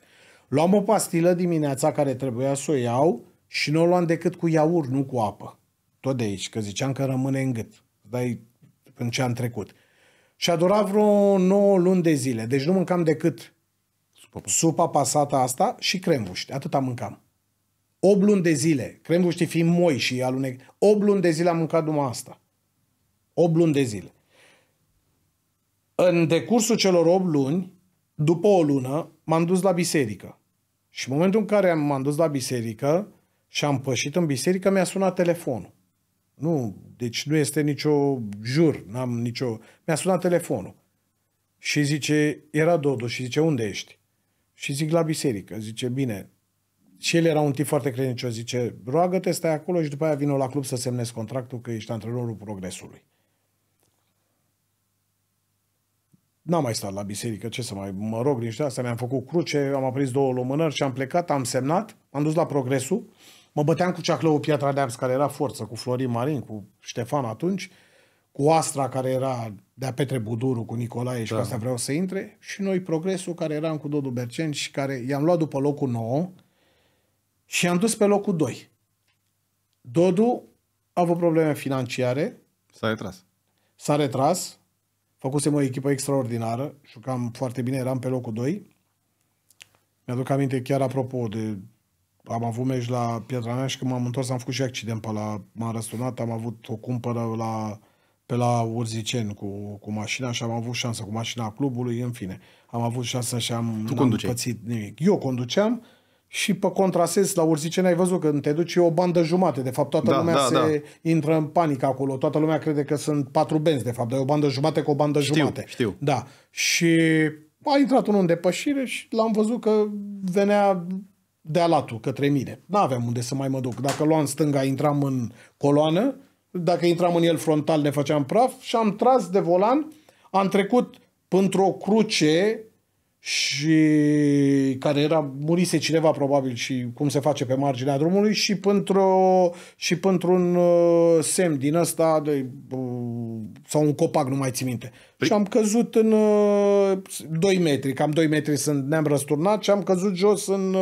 Luam o pastilă dimineața care trebuia să o iau, și nu o luam decât cu iaurt, nu cu apă. Tot de aici, că ziceam că rămâne în gât. Dar în ce am trecut. Și a durat vreo 9 luni de zile. Deci nu mâncam decât supa, supa pasată asta și cremvuști. am mâncam. 8 luni de zile. Cremvuști fiind moi și alunec. 8 luni de zile am mâncat numai asta. 8 luni de zile. În decursul celor 8 luni, după o lună, m-am dus la biserică. Și în momentul în care m-am dus la biserică, și am pășit în biserică, mi-a sunat telefonul. Nu, deci nu este nicio jur, n-am nicio... Mi-a sunat telefonul. Și zice, era dodo, și zice, unde ești? Și zic, la biserică. Zice, bine. Și el era un tip foarte credincios. Zice, roagă-te, stai acolo și după aia vină la club să semnezi contractul că ești antrenorul progresului. N-am mai stat la biserică, ce să mai mă rog niște asta, mi-am făcut cruce, am aprins două lumânări și am plecat, am semnat, am dus la progresul Mă băteam cu Ceaclău Piatra Neamț, care era forță, cu Florin Marin, cu Ștefan atunci, cu Astra, care era de-a Petre Buduru, cu Nicolae și da. cu asta vreau să intre, și noi Progresul, care eram cu Dodu Bercen și care i-am luat după locul 9 și i-am dus pe locul 2. Dodu a avut probleme financiare. S-a retras. S-a retras. Făcusem o echipă extraordinară, jucam foarte bine, eram pe locul 2. Mi-aduc aminte chiar apropo de am avut meci la Piatra Neamț și când m-am întors am făcut și accident pe la, m-am răsturnat, am avut o cumpără la, pe la Urziceni cu, cu mașina și am avut șansă cu mașina clubului, în fine. Am avut șansă și am am pățit nimic. Eu conduceam și pe contrasens la Urziceni ai văzut că te duci o bandă jumate, de fapt toată da, lumea da, se da. intră în panică acolo, toată lumea crede că sunt patru benzi de fapt, dar e o bandă jumate cu o bandă știu, jumate. Știu. Da. Și a intrat unul în depășire și l-am văzut că venea de alatul către mine. N-aveam unde să mai mă duc. Dacă luam stânga, intram în coloană, dacă intram în el frontal, ne făceam praf și am tras de volan, am trecut pentru o cruce și care era murise cineva probabil și cum se face pe marginea drumului și pentru și pentru un uh, semn din ăsta de, uh, sau un copac, nu mai ți minte. Pric. Și am căzut în 2 uh, metri, cam 2 metri sunt, ne-am răsturnat și am căzut jos în,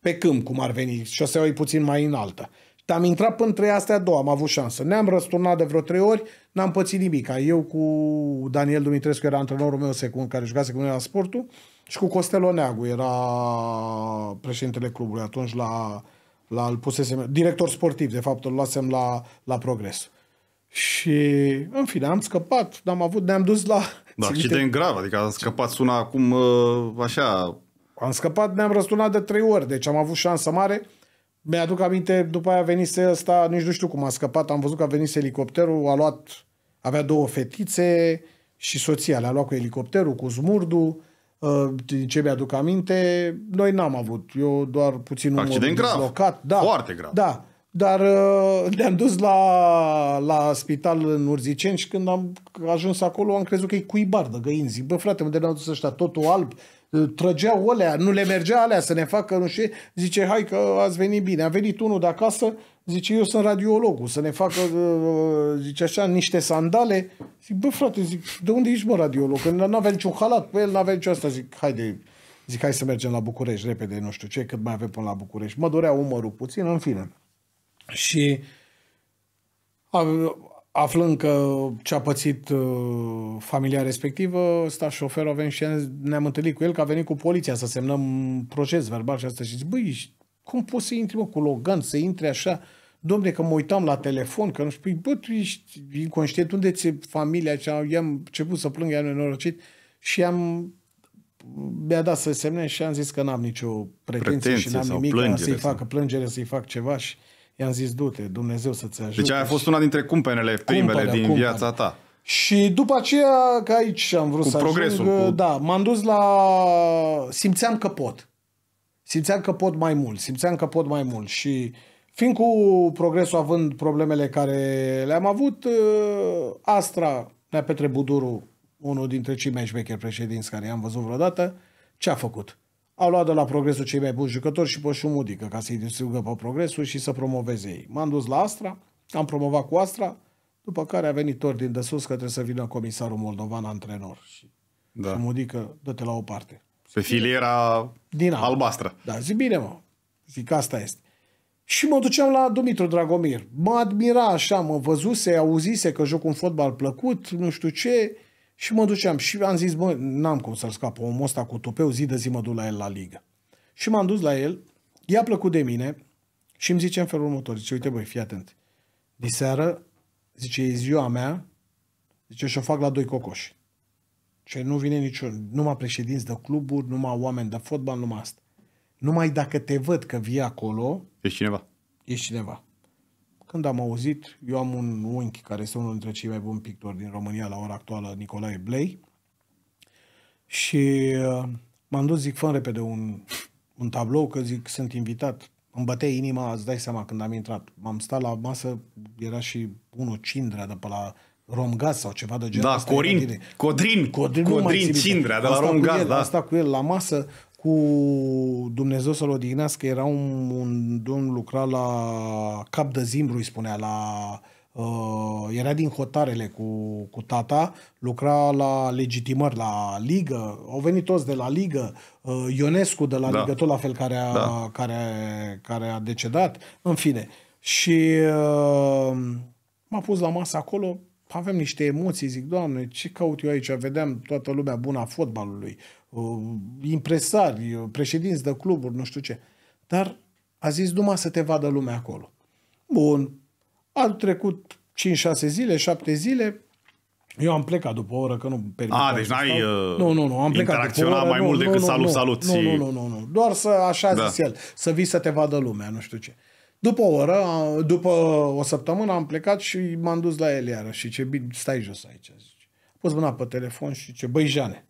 pe câmp, cum ar veni, să e puțin mai înaltă. Am intrat până astea două, am avut șansă. Ne-am răsturnat de vreo trei ori, n-am pățit nimic. Eu cu Daniel Dumitrescu era antrenorul meu secund, care jucase cu noi la sportul, uh, și cu Costelo Neagu era președintele clubului atunci la, la îl pusesem, director sportiv, de fapt, îl luasem la, la progres. Și, în fine, am scăpat, am avut, ne-am dus la... Da, accident grav, adică am scăpat suna acum uh, așa... Am scăpat, ne-am răsturnat de trei ori, deci am avut șansă mare. Mi-aduc aminte, după aia venise ăsta, nici nu știu cum a scăpat, am văzut că a venit elicopterul, a luat, avea două fetițe și soția, le-a luat cu elicopterul, cu zmurdul, Uh, din ce mi-aduc aminte, noi n-am avut. Eu doar puțin Accident grav. Blocat. Da, Foarte grav. Da. Dar uh, ne-am dus la, la spital în Urziceni și când am ajuns acolo am crezut că e cuibar de găini. Zic, bă frate, unde ne-au dus ăștia? Totul alb, uh, trăgeau olea, nu le mergea alea să ne facă nu știu Zice, hai că ați venit bine. A venit unul de acasă, Zice, eu sunt radiologul, să ne facă, uh, uh, zice așa, niște sandale. Zic, bă, frate, zic, de unde ești, mă, radiolog? Că nu avea niciun halat pe el, nu avea nicio asta. Zic, haide, zic, hai să mergem la București repede, nu știu ce, cât mai avem până la București. Mă dorea umărul puțin, în fine. Și aflând că ce-a pățit uh, familia respectivă, sta șoferul a și ne-am întâlnit cu el, că a venit cu poliția să semnăm proces verbal și asta și zic, băi, cum poți să intri, mă, cu Logan, să intri așa? Domne, că mă uitam la telefon, că nu știu, păi, bă, tu ești inconștient, unde ți familia cea? I-am început să plâng, i-am nenorocit și am mi-a dat să semne și am zis că n-am nicio pretenție, pretenție și n-am nimic, plângere, să-i facă plângere, să-i fac ceva și i-am zis, du-te, Dumnezeu să-ți ajute. Deci aia a fost una dintre cumpenele primele cumpăre, din cumpăre. viața ta. Și după aceea, că aici am vrut cu să progresul, ajung, uh, cu... da, m-am dus la... simțeam că pot simțeam că pot mai mult, simțeam că pot mai mult și fiind cu progresul având problemele care le-am avut, ă, Astra, a Petre Buduru, unul dintre cei mai șmecheri președinți care i-am văzut vreodată, ce a făcut? Au luat de la progresul cei mai buni jucători și pe Șumudică ca să-i distrugă pe progresul și să promoveze ei. M-am dus la Astra, am promovat cu Astra, după care a venit ordin de sus că trebuie să vină comisarul moldovan antrenor. Și da. Șumudică, dă-te la o parte. Pe filiera din albastră. albastră. Da, zic bine mă. Zic asta este. Și mă duceam la Dumitru Dragomir. Mă admira așa, mă văzuse, auzise că joc un fotbal plăcut, nu știu ce. Și mă duceam și am zis, bă, n-am cum să-l scap. Omul ăsta cu tupeu, zi de zi mă duc la el la ligă. Și m-am dus la el, i-a plăcut de mine și îmi zice în felul următor. Zice, uite băi, fii atent. Diseară, zice, e ziua mea, zice, și o fac la doi cocoși. Ce nu vine niciun, numai președinți de cluburi, numai oameni de fotbal, numai asta. Numai dacă te văd că vii acolo... Ești cineva. Ești cineva. Când am auzit, eu am un unchi care este unul dintre cei mai buni pictori din România la ora actuală, Nicolae Blei, și uh, m-am dus, zic, fă repede un, un tablou, că zic, sunt invitat. Îmi bătea inima, îți dai seama, când am intrat. M-am stat la masă, era și unul cindrea de pe la Romgaz sau ceva de genul Da, asta Corin, Codrin, Codrin, Codrin Cindrea de la Romgaz, da. Asta cu el la masă, cu Dumnezeu să-l odihnească, era un, un domn lucra la cap de zimbru, îi spunea, la Uh, era din hotarele cu, cu tata, lucra la legitimări, la ligă, au venit toți de la ligă, uh, Ionescu de la da. ligă, tot la fel care a, da. care, care a decedat, în fine. Și uh, m-a pus la masă acolo, aveam niște emoții, zic, Doamne, ce caut eu aici? Vedeam toată lumea bună a fotbalului, uh, impresari, uh, președinți de cluburi, nu știu ce. Dar a zis numai să te vadă lumea acolo. Bun, au trecut 5-6 zile, 7 zile, eu am plecat după o oră, că nu permit. A, ah, deci n-ai uh, nu, nu, nu, am plecat interacționat oră, mai nu, mult nu, decât nu, salut, nu, salut. Nu, și... nu, nu, nu, nu, doar să, așa da. zis el, să vii să te vadă lumea, nu știu ce. După o oră, după o săptămână am plecat și m-am dus la el iară și ce bine, stai jos aici. Zice. A pus mâna pe telefon și ce băi Jane.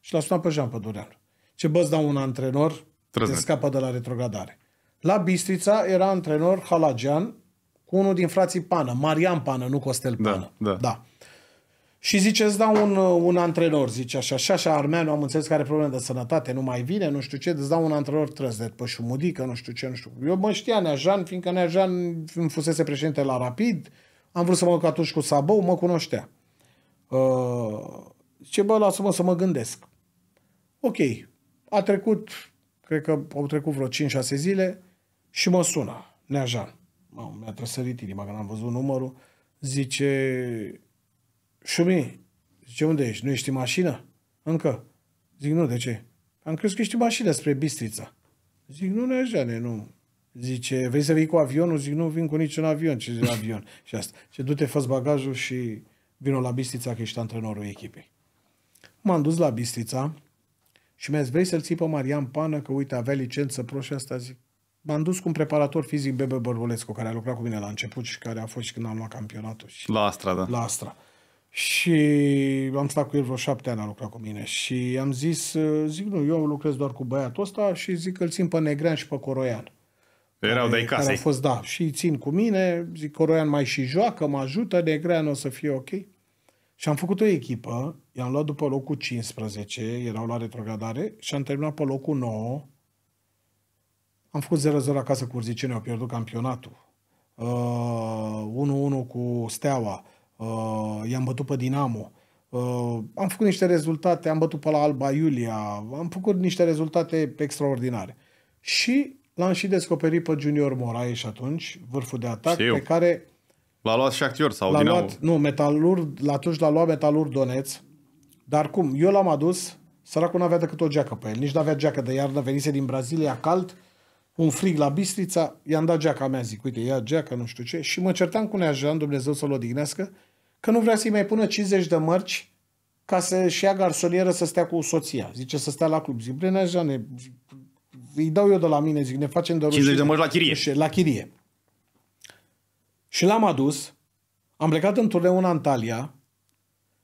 Și l-a sunat pe Jean Pădureanu. Ce bă, dau un antrenor, Trăzări. te scapă de la retrogradare. La Bistrița era antrenor Halagian cu unul din frații Pană, Marian Pană, nu Costel da, Pană. Da, da. da și zice, îți dau un, uh, un antrenor, zice așa, și așa, Armeanu, am înțeles că are probleme de sănătate, nu mai vine, nu știu ce, îți dau un antrenor trăzdet pe șumudică, nu știu ce, nu știu. Eu mă știa Neajan, fiindcă Neajan îmi fusese președinte la Rapid, am vrut să mă duc atunci cu Sabou, mă cunoștea. Uh, ce bă, lasă-mă să mă gândesc. Ok, a trecut, cred că au trecut vreo 5-6 zile și mă sună Neajan. mi-a trăsărit inima când am văzut numărul. Zice, Șumi, zice, unde ești? Nu ești în mașină? Încă? Zic, nu, de ce? Am crezut că ești în mașină spre Bistrița. Zic, nu, ne ne nu. Zice, vei să vii cu avionul? Zic, nu vin cu niciun avion. Ce zic avion? și asta. Și du-te, fă bagajul și vină la Bistrița că ești antrenorul echipei. M-am dus la Bistrița și mi-a zis, vrei să-l ții pe Marian Pană că uite, avea licență pro și asta zic. M-am dus cu un preparator fizic Bebe Bărbulescu care a lucrat cu mine la început și care a fost și când am luat campionatul. Și la Astra, da. La Astra. Și am stat cu el vreo șapte ani, a lucrat cu mine. Și am zis, zic, nu, eu lucrez doar cu băiatul ăsta și zic că îl țin pe Negrean și pe Coroian. Erau de casei. Care a fost, da, și țin cu mine, zic, Coroian mai și joacă, mă ajută, Negrean o să fie ok. Și am făcut o echipă, i-am luat după locul 15, erau la retrogradare, și am terminat pe locul 9. Am făcut 0-0 acasă cu Urzicine, au pierdut campionatul. Uh, 1-1 cu Steaua uh, i-am bătut pe Dinamo, uh, am făcut niște rezultate, am bătut pe la Alba Iulia, am făcut niște rezultate extraordinare. Și l-am și descoperit pe Junior Moraes atunci, vârful de atac, Știu. pe care... L-a luat actior sau l-a Dinamo? Luat, nu, Metalur, atunci l-a luat Metalur Doneț, dar cum, eu l-am adus, săracul nu avea decât o geacă pe el, nici nu avea geacă de iarnă, venise din Brazilia cald, un frig la Bistrița, i-am dat geaca mea, zic, uite, ia geaca, nu știu ce, și mă certam cu neajan, Dumnezeu să-l odihnească, că nu vrea să-i mai pună 50 de mărci ca să-și ia garsonieră să stea cu soția. Zice să stea la club. Zic, bine, neajane, îi dau eu de la mine, zic, ne facem de 50 de mărci la chirie. Și, la chirie. Și l-am adus, am plecat în turneu în Antalya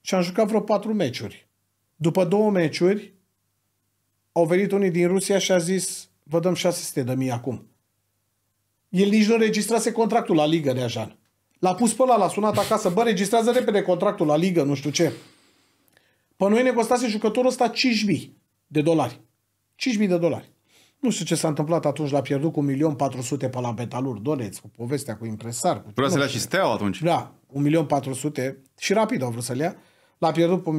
și am jucat vreo patru meciuri. După două meciuri, au venit unii din Rusia și a zis, vă dăm 600 de mii acum. El nici nu registrase contractul la ligă, Reajan. L-a pus pe ăla, l-a sunat acasă, bă, registrează repede contractul la ligă, nu știu ce. Pe noi ne costase jucătorul ăsta 5.000 de dolari. 5.000 de dolari. Nu știu ce s-a întâmplat atunci, l-a pierdut cu 1.400.000 pe la Betalur Doneț, cu povestea cu impresar. Cu Vreau să le și steaua atunci. Da, 1.400.000 și rapid au vrut să l ia. L-a pierdut pe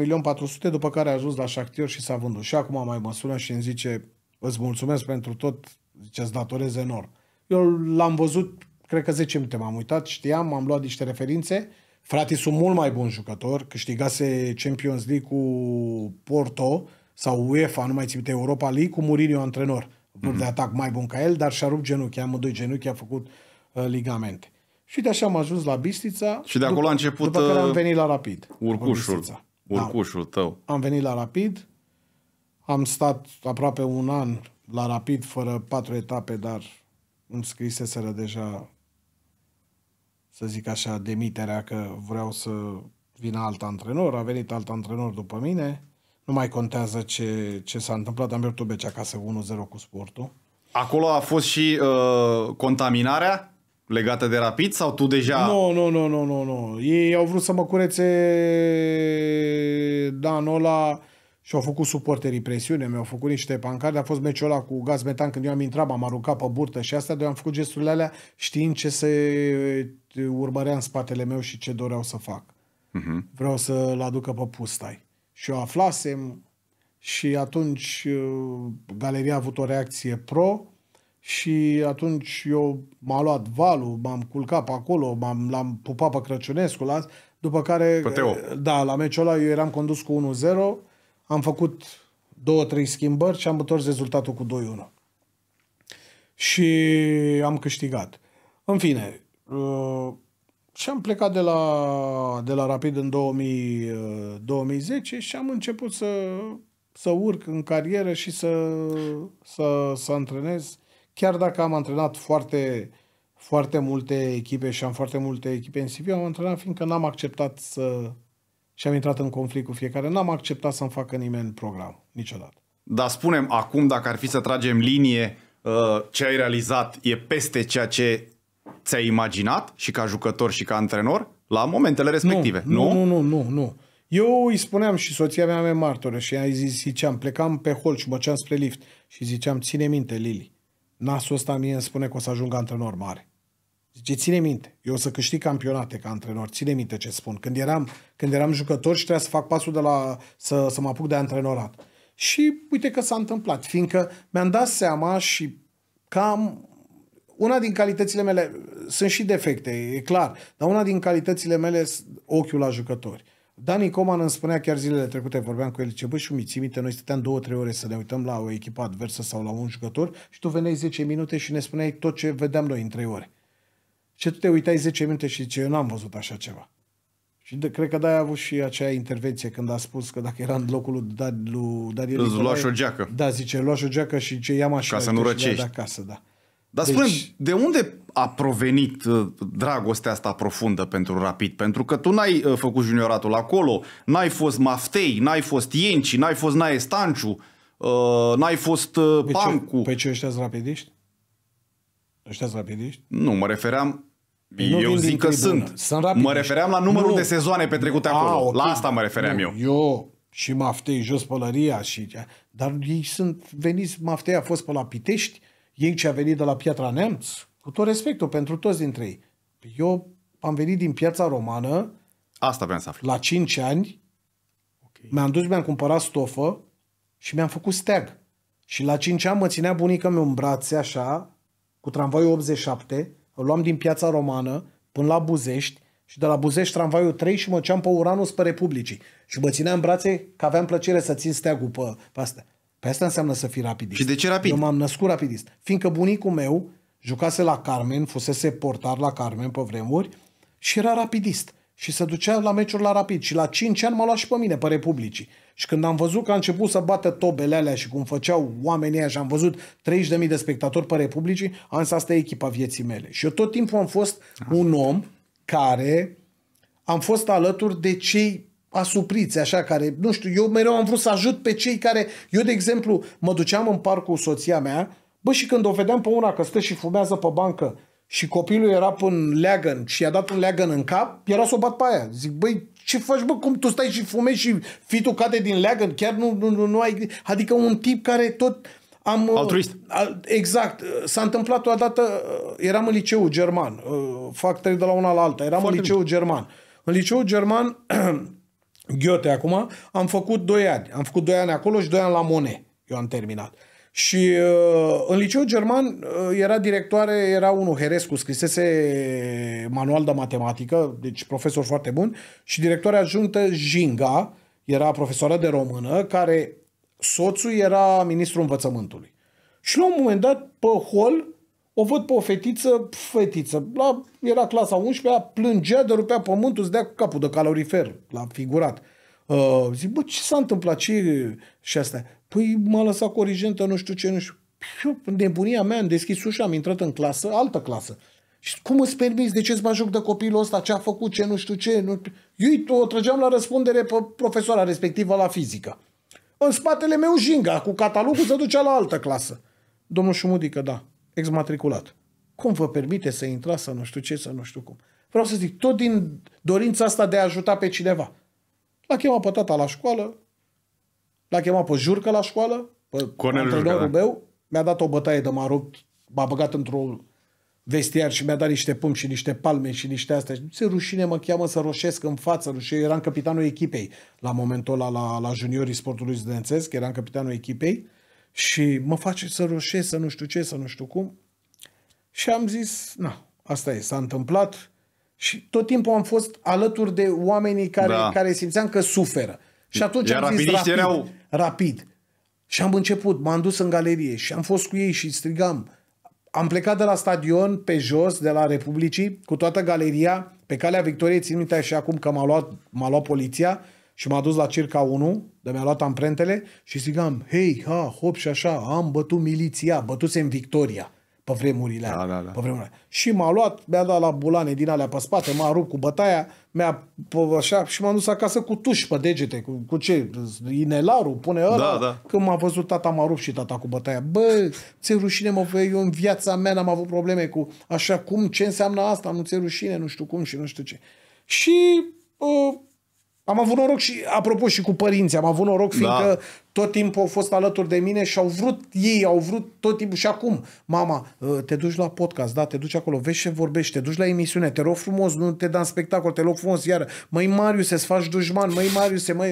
1.400.000, după care a ajuns la Shakhtyor și s-a vândut. Și acum mai mă sună și îmi zice, Îți mulțumesc pentru tot ce îți datorez enorm. Eu l-am văzut, cred că 10 minute m-am uitat, știam, am luat niște referințe. Frate, sunt mult mai bun jucător, câștigase Champions League cu Porto sau UEFA, nu mai țin Europa League, cu Mourinho antrenor. mm-hmm. de mhm. atac mai bun ca el, dar și-a rupt genunchi, doi genunchi, a făcut uh, ligamente. Și de așa am ajuns la Bistița. Și de acolo după, a început... După care am uh, venit la Rapid. Urcușul. Da. Urcușul da. tău. Am venit la Rapid, am stat aproape un an la rapid, fără patru etape, dar îmi scriseseră deja, să zic așa, demiterea că vreau să vină alt antrenor. A venit alt antrenor după mine. Nu mai contează ce, ce s-a întâmplat. Am pierdut Becea acasă 1-0 cu sportul. Acolo a fost și uh, contaminarea? legată de rapid sau tu deja... Nu, nu, nu, nu, nu, nu. Ei au vrut să mă curețe da, anul ăla și au făcut suporterii presiune, mi-au făcut niște pancarde, a fost meciul ăla cu gaz metan când eu am intrat, m-am aruncat pe burtă și asta, de am făcut gesturile alea știind ce se urmărea în spatele meu și ce doreau să fac. Uh-huh. Vreau să-l aducă pe pustai. Și o aflasem și atunci uh, galeria a avut o reacție pro și atunci eu m-a luat valul, m-am culcat pe acolo, m-am, l-am pupat pe Crăciunescu, după care, da, la meciul ăla eu eram condus cu 1-0 am făcut două, trei schimbări și am întors rezultatul cu 2-1. Și am câștigat. În fine, uh, și am plecat de la, de la Rapid în 2000, 2010 uh, și am început să, să urc în carieră și să, să, să antrenez. Chiar dacă am antrenat foarte, foarte multe echipe și am foarte multe echipe în CV, am antrenat fiindcă n-am acceptat să, și am intrat în conflict cu fiecare. N-am acceptat să-mi facă nimeni program, niciodată. Dar spunem acum, dacă ar fi să tragem linie, uh, ce ai realizat e peste ceea ce ți-ai imaginat și ca jucător și ca antrenor la momentele respective, nu? Nu, nu, nu, nu. nu. Eu îi spuneam și soția mea mea martoră și ea zis, ziceam, plecam pe hol și băceam spre lift și ziceam, ține minte, Lili, nasul ăsta mie îmi spune că o să ajung antrenor mare. Zice, ține minte, eu o să câștig campionate ca antrenor, ține minte ce spun. Când eram, când eram jucător și trebuia să fac pasul de la, să, să mă apuc de antrenorat. Și uite că s-a întâmplat, fiindcă mi-am dat seama și cam una din calitățile mele, sunt și defecte, e clar, dar una din calitățile mele ochiul la jucători. Dani Coman îmi spunea chiar zilele trecute, vorbeam cu el, ce bă, și minte, noi stăteam două, trei ore să ne uităm la o echipă adversă sau la un jucător și tu veneai 10 minute și ne spuneai tot ce vedeam noi în trei ore. Și tu te uitai 10 minute și zice, eu n-am văzut așa ceva. Și de, cred că da, aia a avut și acea intervenție când a spus că dacă era în locul lui, Dar, lui Dariel Îți lua și o geacă. Da, zice, lua și o geacă și ce ia mașina. Ca să nu deci răcești. Da, acasă, da. Dar deci... spune de unde a provenit uh, dragostea asta profundă pentru Rapid? Pentru că tu n-ai uh, făcut junioratul acolo, n-ai fost Maftei, n-ai fost Ienci, n-ai fost Nae Stanciu, uh, n-ai fost păi Pancu. Pe ce, pe ce ăștia rapidiști? Ăștia sunt rapidiști? Nu, mă refeream păi nu eu zic că sunt. sunt mă refeream la numărul nu. de sezoane petrecute ah, acolo. A, okay. La asta mă refeream nu. eu. Eu și Maftei, jos pălăria și... Dar ei sunt veniți, Maftei a fost pe la Pitești, ei ce a venit de la Piatra Neamț, cu tot respectul pentru toți dintre ei. Păi eu am venit din piața romană Asta vreau să aflu. La 5 ani okay. mi-am dus, mi-am cumpărat stofă și mi-am făcut steag. Și la 5 ani mă ținea bunica meu în brațe așa cu tramvaiul 87, îl luam din piața romană până la Buzești și de la Buzești tramvaiul 3 și mă ceam pe Uranus pe Republicii. Și mă țineam în brațe că aveam plăcere să țin steagul pe, pe asta. Pe asta înseamnă să fii rapidist. Și de ce rapid? Eu m-am născut rapidist. Fiindcă bunicul meu jucase la Carmen, fusese portar la Carmen pe vremuri și era rapidist și se ducea la meciuri la rapid și la 5 ani m-a luat și pe mine pe Republicii. Și când am văzut că a început să bată tobele alea și cum făceau oamenii aia și am văzut 30.000 de spectatori pe Republicii, am zis asta e echipa vieții mele. Și eu tot timpul am fost un om care am fost alături de cei asupriți, așa, care, nu știu, eu mereu am vrut să ajut pe cei care, eu de exemplu, mă duceam în parc cu soția mea, bă, și când o vedeam pe una că stă și fumează pe bancă, și copilul era până leagăn și i-a dat un leagăn în cap, era să o bat pe aia. Zic, băi, ce faci, bă, cum tu stai și fumezi și fii tu cade din leagăn? Chiar nu, nu, nu, nu ai... Adică un tip care tot... Am, uh, Altruist. A, exact. S-a întâmplat o dată, uh, eram în liceu german, uh, fac trei de la una la alta, eram Foarte în liceu german. În liceu german, Ghiote acum, am făcut doi ani. Am făcut doi ani acolo și doi ani la Monet. Eu am terminat. Uh, și uh, în liceu german uh, era directoare, era unul Herescu, scrisese manual de matematică, deci profesor foarte bun, și directoarea ajuntă Jinga, era profesoară de română, care soțul era ministrul învățământului. Și la un moment dat, pe hol, o văd pe o fetiță, fetiță, la, era clasa 11 ea plângea, de rupea pământul, dea cu capul de calorifer, la figurat. Uh, zic, bă, ce s-a întâmplat? Ce și asta? Păi m-a lăsat corigentă, nu știu ce, nu știu. Eu, în nebunia mea, am deschis ușa, am intrat în clasă, altă clasă. Și cum îți permiți? De ce îți joc de copilul ăsta? Ce a făcut? Ce nu știu ce? Nu... Eu o trăgeam la răspundere pe profesoara respectivă la fizică. În spatele meu jinga, cu catalogul se ducea la altă clasă. Domnul Șumudică, da, exmatriculat. Cum vă permite să intra să nu știu ce, să nu știu cum? Vreau să zic, tot din dorința asta de a ajuta pe cineva. L-a chemat pe tata la școală, L-a chemat pe Jurcă la școală, pe Cornel antrenorul Jurcă, da. meu, mi-a dat o bătaie de maroc, m-a băgat într-o vestiar și mi-a dat niște pumni și niște palme și niște astea. Nu se rușine mă cheamă să roșesc în față. Rușine. eram capitanul echipei la momentul ăla la, la juniorii sportului studențesc, eram capitanul echipei și mă face să roșesc, să nu știu ce, să nu știu cum. Și am zis, na, asta e, s-a întâmplat și tot timpul am fost alături de oamenii care, da. care simțeam că suferă. Și atunci Iar am zis rapid, erau... rapid. Și am început, m-am dus în galerie și am fost cu ei și strigam. Am plecat de la stadion, pe jos, de la Republicii, cu toată galeria, pe calea Victoriei, țin minte și acum că m-a luat, m-a luat poliția și m-a dus la circa 1, de mi-a luat amprentele și strigam, hei, ha, hop și așa, am bătut miliția, bătusem Victoria pe vremurile da, da, da. Pe vremurile. Și m-a luat, mi-a dat la bulane din alea pe spate, m-a rupt cu bătaia, mi-a așa, și m-am dus acasă cu tuș pe degete, cu, cu ce, inelarul, pune ăla. Da, da. Când m-a văzut tata, m-a rupt și tata cu bătaia. Bă, ți rușine, mă, bă, eu în viața mea n-am avut probleme cu așa cum, ce înseamnă asta, nu ți rușine, nu știu cum și nu știu ce. Și uh, am avut noroc și, apropo, și cu părinții, am avut noroc da. fiindcă da. tot timpul au fost alături de mine și au vrut ei, au vrut tot timpul și acum. Mama, ă, te duci la podcast, da, te duci acolo, vezi ce vorbești, te duci la emisiune, te rog frumos, nu te da în spectacol, te rog frumos, iar măi Marius, să-ți faci dușman, măi Marius, mă,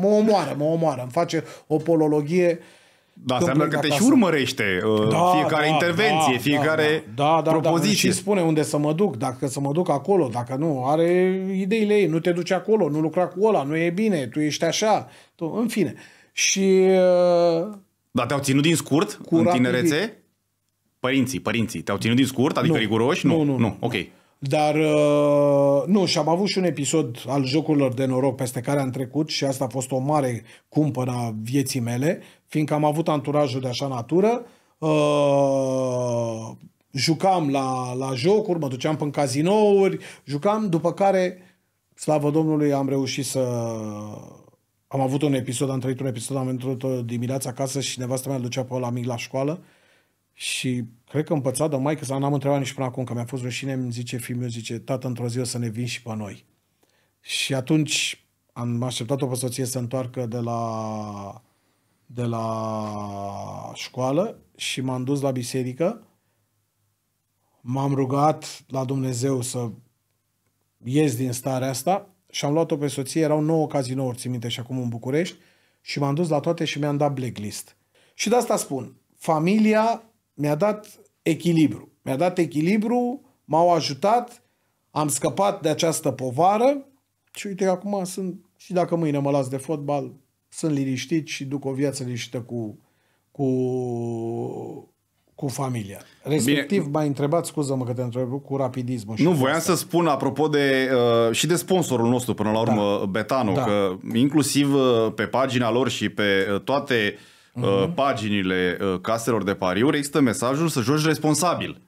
mă omoară, mă omoară, îmi face o polologie uh, da, înseamnă că te și urmărește uh, da, da, fiecare da, intervenție, da, da fiecare da, da, da, da propoziție. Da, și spune unde să mă duc, dacă să mă duc acolo, dacă nu, are ideile ei, nu te duci acolo, nu lucra cu ăla, nu e bine, tu ești așa, tu, în fine. Și... Uh, Dar te-au ținut din scurt cu în tinerețe? Rapid. Părinții, părinții, te-au ținut din scurt, adică nu, riguroși? Nu, nu, nu, nu. ok. Nu. Dar, uh, nu, și am avut și un episod al jocurilor de noroc peste care am trecut și asta a fost o mare cumpără a vieții mele, fiindcă am avut anturajul de așa natură, uh, jucam la, la jocuri, mă duceam în cazinouri, jucam, după care, slavă Domnului, am reușit să... Am avut un episod, am trăit un episod, am întors dimineața acasă și nevastă mea ducea pe la mic la școală și cred că împățat de maică sau n-am întrebat nici până acum, că mi-a fost rușine, îmi zice fiul meu, zice, tată, într-o zi o să ne vin și pe noi. Și atunci am așteptat-o pe soție să întoarcă de la, de la școală și m-am dus la biserică. M-am rugat la Dumnezeu să ies din starea asta și am luat-o pe soție. Erau 9 cazinouri, țin minte, și acum în București. Și m-am dus la toate și mi-am dat blacklist. Și de asta spun, familia mi-a dat echilibru. Mi-a dat echilibru, m-au ajutat, am scăpat de această povară și uite, acum sunt, și dacă mâine mă las de fotbal, sunt liniștit și duc o viață liniștită cu, cu, cu familia. Respectiv, Bine. m-ai întrebat, scuză-mă că te întreb, cu rapidismul. Nu, voiam asta. să spun, apropo de uh, și de sponsorul nostru, până la da. urmă, da. Betano, da. că inclusiv uh, pe pagina lor și pe uh, toate uh, uh-huh. Uh, paginile uh, caselor de pariuri, există mesajul să joci responsabil.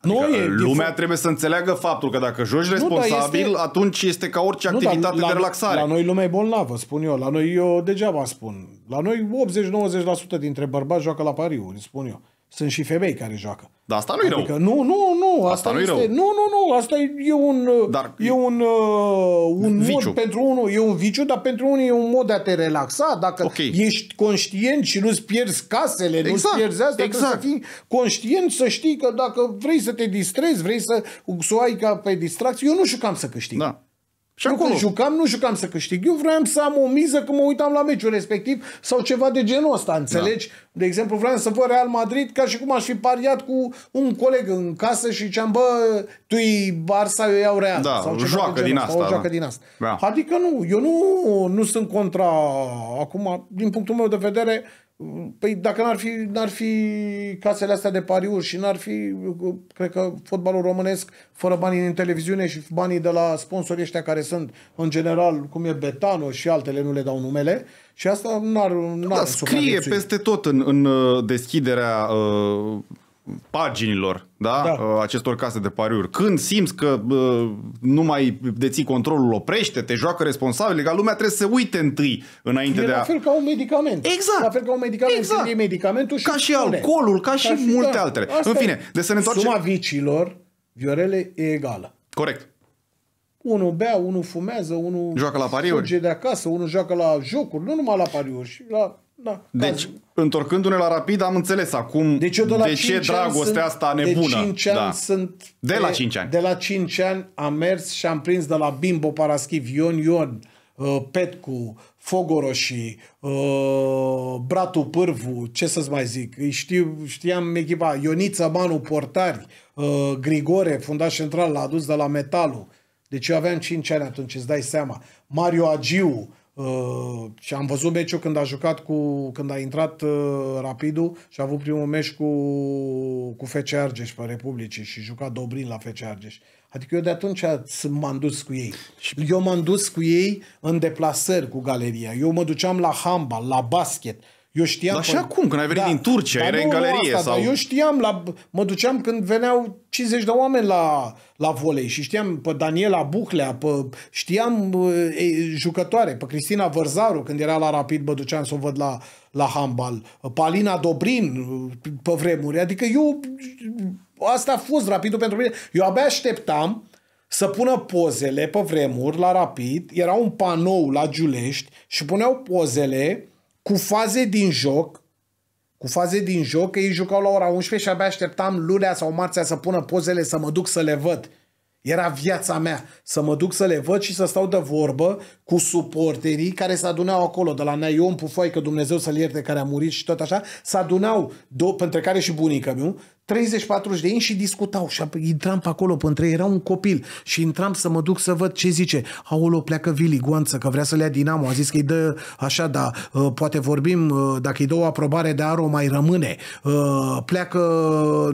Adică nu, uh, e, lumea e, trebuie să înțeleagă faptul că dacă joci responsabil, este, atunci este ca orice nu, activitate la, de relaxare. La noi lumea e bolnavă, spun eu. La noi eu degeaba spun. La noi 80-90% dintre bărbați joacă la pariuri, spun eu. Sunt și femei care joacă. Dar asta nu e adică, rău. Nu, nu, nu. Asta, asta nu-i rău. Nu, nu, nu. Asta e, un, dar, e un, uh, un viciu. mod pentru unul. E un viciu, dar pentru unii e un mod de a te relaxa. Dacă okay. ești conștient și nu-ți pierzi casele, exact. nu-ți pierzi asta, exact. trebuie să exact. fii conștient, să știi că dacă vrei să te distrezi, vrei să, să o ai ca pe distracție, eu nu știu cam să câștig. Da. Și nu acolo. jucam, nu jucam să câștig. Eu vreau să am o miză când mă uitam la meciul respectiv sau ceva de genul ăsta, înțelegi? Da. De exemplu, vreau să văd Real Madrid ca și cum aș fi pariat cu un coleg în casă și ziceam, bă, tu Barça, eu iau Real. Da, sau ceva joacă de genul, din asta. Sau da. din asta. Da. Adică nu, eu nu, nu sunt contra, acum, din punctul meu de vedere, uh, Păi dacă n-ar fi, n-ar fi casele astea de pariuri și n-ar fi, cred că fotbalul românesc fără banii din televiziune și banii de la sponsorii ăștia care sunt în general, cum e Betano și altele, nu le dau numele, și asta n-ar, n-ar da, scrie peste tot în, în uh, deschiderea uh paginilor da? Da. Uh, acestor case de pariuri. Când simți că uh, nu mai deții controlul, oprește, te joacă responsabil, ca lumea trebuie să se uite întâi înainte e de la a... la fel ca un medicament. Exact. La fel ca un medicament. Exact. E medicamentul și ca și spune. alcoolul, ca, ca și, și multe da. altele. Asta În fine, de să ne întoarcem... Suma vicilor, Viorele, e egală. Corect. Unul bea, unul fumează, unul joacă la pariuri. de acasă, unul joacă la jocuri, nu numai la pariuri, și la da, deci, cazul. Da. întorcându-ne la rapid, am înțeles acum deci eu de, la de ce dragostea asta nebună. De 5 ani da. sunt de, de la 5 ani. De la 5 ani am mers și am prins de la Bimbo Paraschiv, Ion Ion, uh, Petcu, Fogoroși, uh, Bratul Pârvu, ce să-ți mai zic, Îi știu, știam echipa Ioniță Manu Portari, uh, Grigore, fundaș central, l-a adus de la Metalul. Deci eu aveam 5 ani atunci, îți dai seama. Mario Agiu, Uh, și am văzut meciul când a jucat cu, când a intrat uh, Rapidul și a avut primul meci cu, cu FC Argeș pe Republicii și juca Dobrin la FC Argeș. Adică eu de atunci m-am dus cu ei. Eu m-am dus cu ei în deplasări cu galeria. Eu mă duceam la handball, la basket. Uh, eu știam... Dar și acum, când ai venit da, din Turcia, era în galerie asta, sau... eu știam, la, mă duceam când veneau 50 de oameni la, la volei și știam pe Daniela Buclea, pe, știam e, eh, jucătoare, pe Cristina Vărzaru, când era la Rapid, mă duceam să o văd la, la Hambal, Palina Alina Dobrin, eh, pe vremuri, adică eu... Asta a fost Rapidul pentru mine. Eu abia așteptam să pună pozele pe vremuri la Rapid, era un panou la Giulești și puneau pozele cu faze din joc, cu faze din joc, că ei jucau la ora 11 și abia așteptam lunea sau marțea să pună pozele, să mă duc să le văd. Era viața mea să mă duc să le văd și să stau de vorbă cu suporterii care se aduneau acolo, de la Nea Ion Pufoi, că Dumnezeu să-l ierte, care a murit și tot așa, se adunau, do- care și bunica meu, 30-40 de ani și discutau și intram pe acolo pentru între era un copil și intram să mă duc să văd ce zice. Aolo, pleacă Vili Guanță că vrea să le ia Dinamo, a zis că îi dă așa, da, uh, poate vorbim, uh, dacă îi dă o aprobare de Aro mai rămâne, uh, pleacă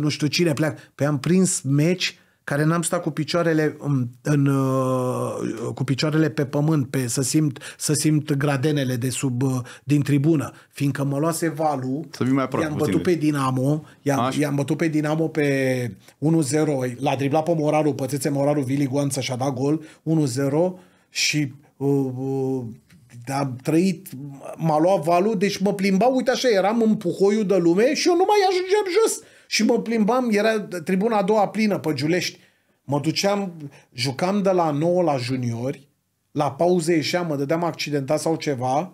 nu știu cine, pleacă. Pe păi am prins meci care n-am stat cu picioarele, în, în, uh, cu picioarele pe pământ pe, să, simt, să simt gradenele de sub, uh, din tribună, fiindcă mă luase valul, să mai aproape, i-am bătut pe Dinamo, i-am, i-am bătut pe Dinamo pe 1-0, l-a driblat pe Moraru, pățețe Moraru, Vili Guanță și-a dat gol, 1-0 și uh, uh, da, am trăit, m-a luat valul, deci mă plimbau, uite așa, eram în puhoiul de lume și eu nu mai ajungeam jos și mă plimbam, era tribuna a doua plină pe Giulești. Mă duceam, jucam de la 9 la juniori, la pauze ieșeam, mă dădeam accidentat sau ceva,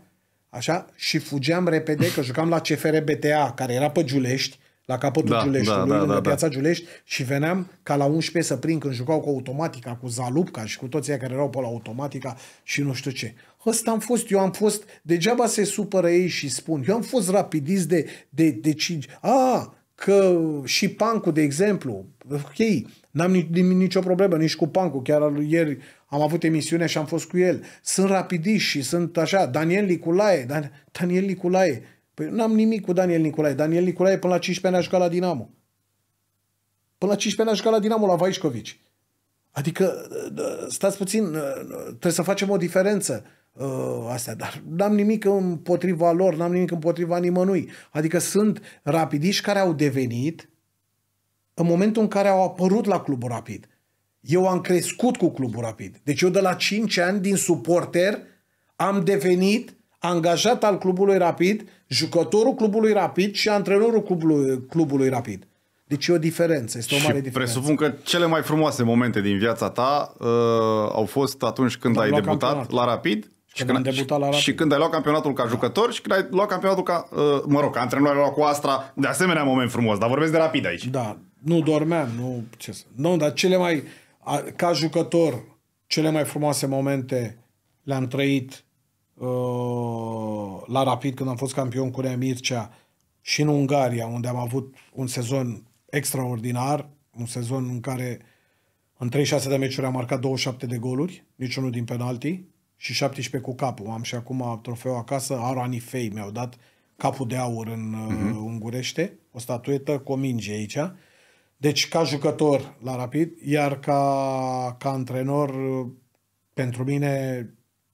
așa, și fugeam repede, că jucam la CFR BTA, care era pe Giulești, la capătul da, Giuleștiului, da, da, da, la da. piața Giulești și veneam ca la 11 să prind când jucau cu automatica, cu Zalupca și cu toți cei care erau pe la automatica și nu știu ce. Ăsta am fost, eu am fost, degeaba se supără ei și spun, eu am fost rapidist de, de, de 5, a, că și Pancu, de exemplu, ok, n-am nicio problemă nici cu Pancu, chiar ieri am avut emisiune și am fost cu el. Sunt rapidiști și sunt așa, Daniel Niculae, Dan- Daniel Niculae, păi n-am nimic cu Daniel Niculae, Daniel Niculae până la 15 ani a jucat la Dinamo. Până la 15 ani a jucat la Dinamo, la Vaișcovici. Adică, stați puțin, trebuie să facem o diferență uh, astea, dar n-am nimic împotriva lor, n-am nimic împotriva nimănui. Adică sunt rapidiști care au devenit în momentul în care au apărut la Clubul Rapid. Eu am crescut cu Clubul Rapid. Deci eu de la 5 ani din suporter am devenit angajat al Clubului Rapid, jucătorul Clubului Rapid și antrenorul Clubului, clubului Rapid. Deci e o diferență, este o și mare diferență. presupun că cele mai frumoase momente din viața ta uh, au fost atunci când am ai debutat campionat. la Rapid și când, când la și când ai luat campionatul ca jucător da. și când ai luat campionatul ca, uh, mă rog, ca antrenor, ai luat cu Astra, de asemenea moment frumos, dar vorbesc de Rapid aici. Da, nu dormeam, nu, ce să, nu, dar cele mai, ca jucător, cele mai frumoase momente le-am trăit uh, la Rapid când am fost campion cu Rea Mircea și în Ungaria, unde am avut un sezon extraordinar, un sezon în care în 36 de meciuri am marcat 27 de goluri, niciunul din penalti, și 17 cu capul. Am și acum trofeu acasă, Arani Fei mi-au dat capul de aur în uh-huh. Ungurește, o statuetă cu o minge aici. Deci ca jucător la Rapid, iar ca, ca antrenor, pentru mine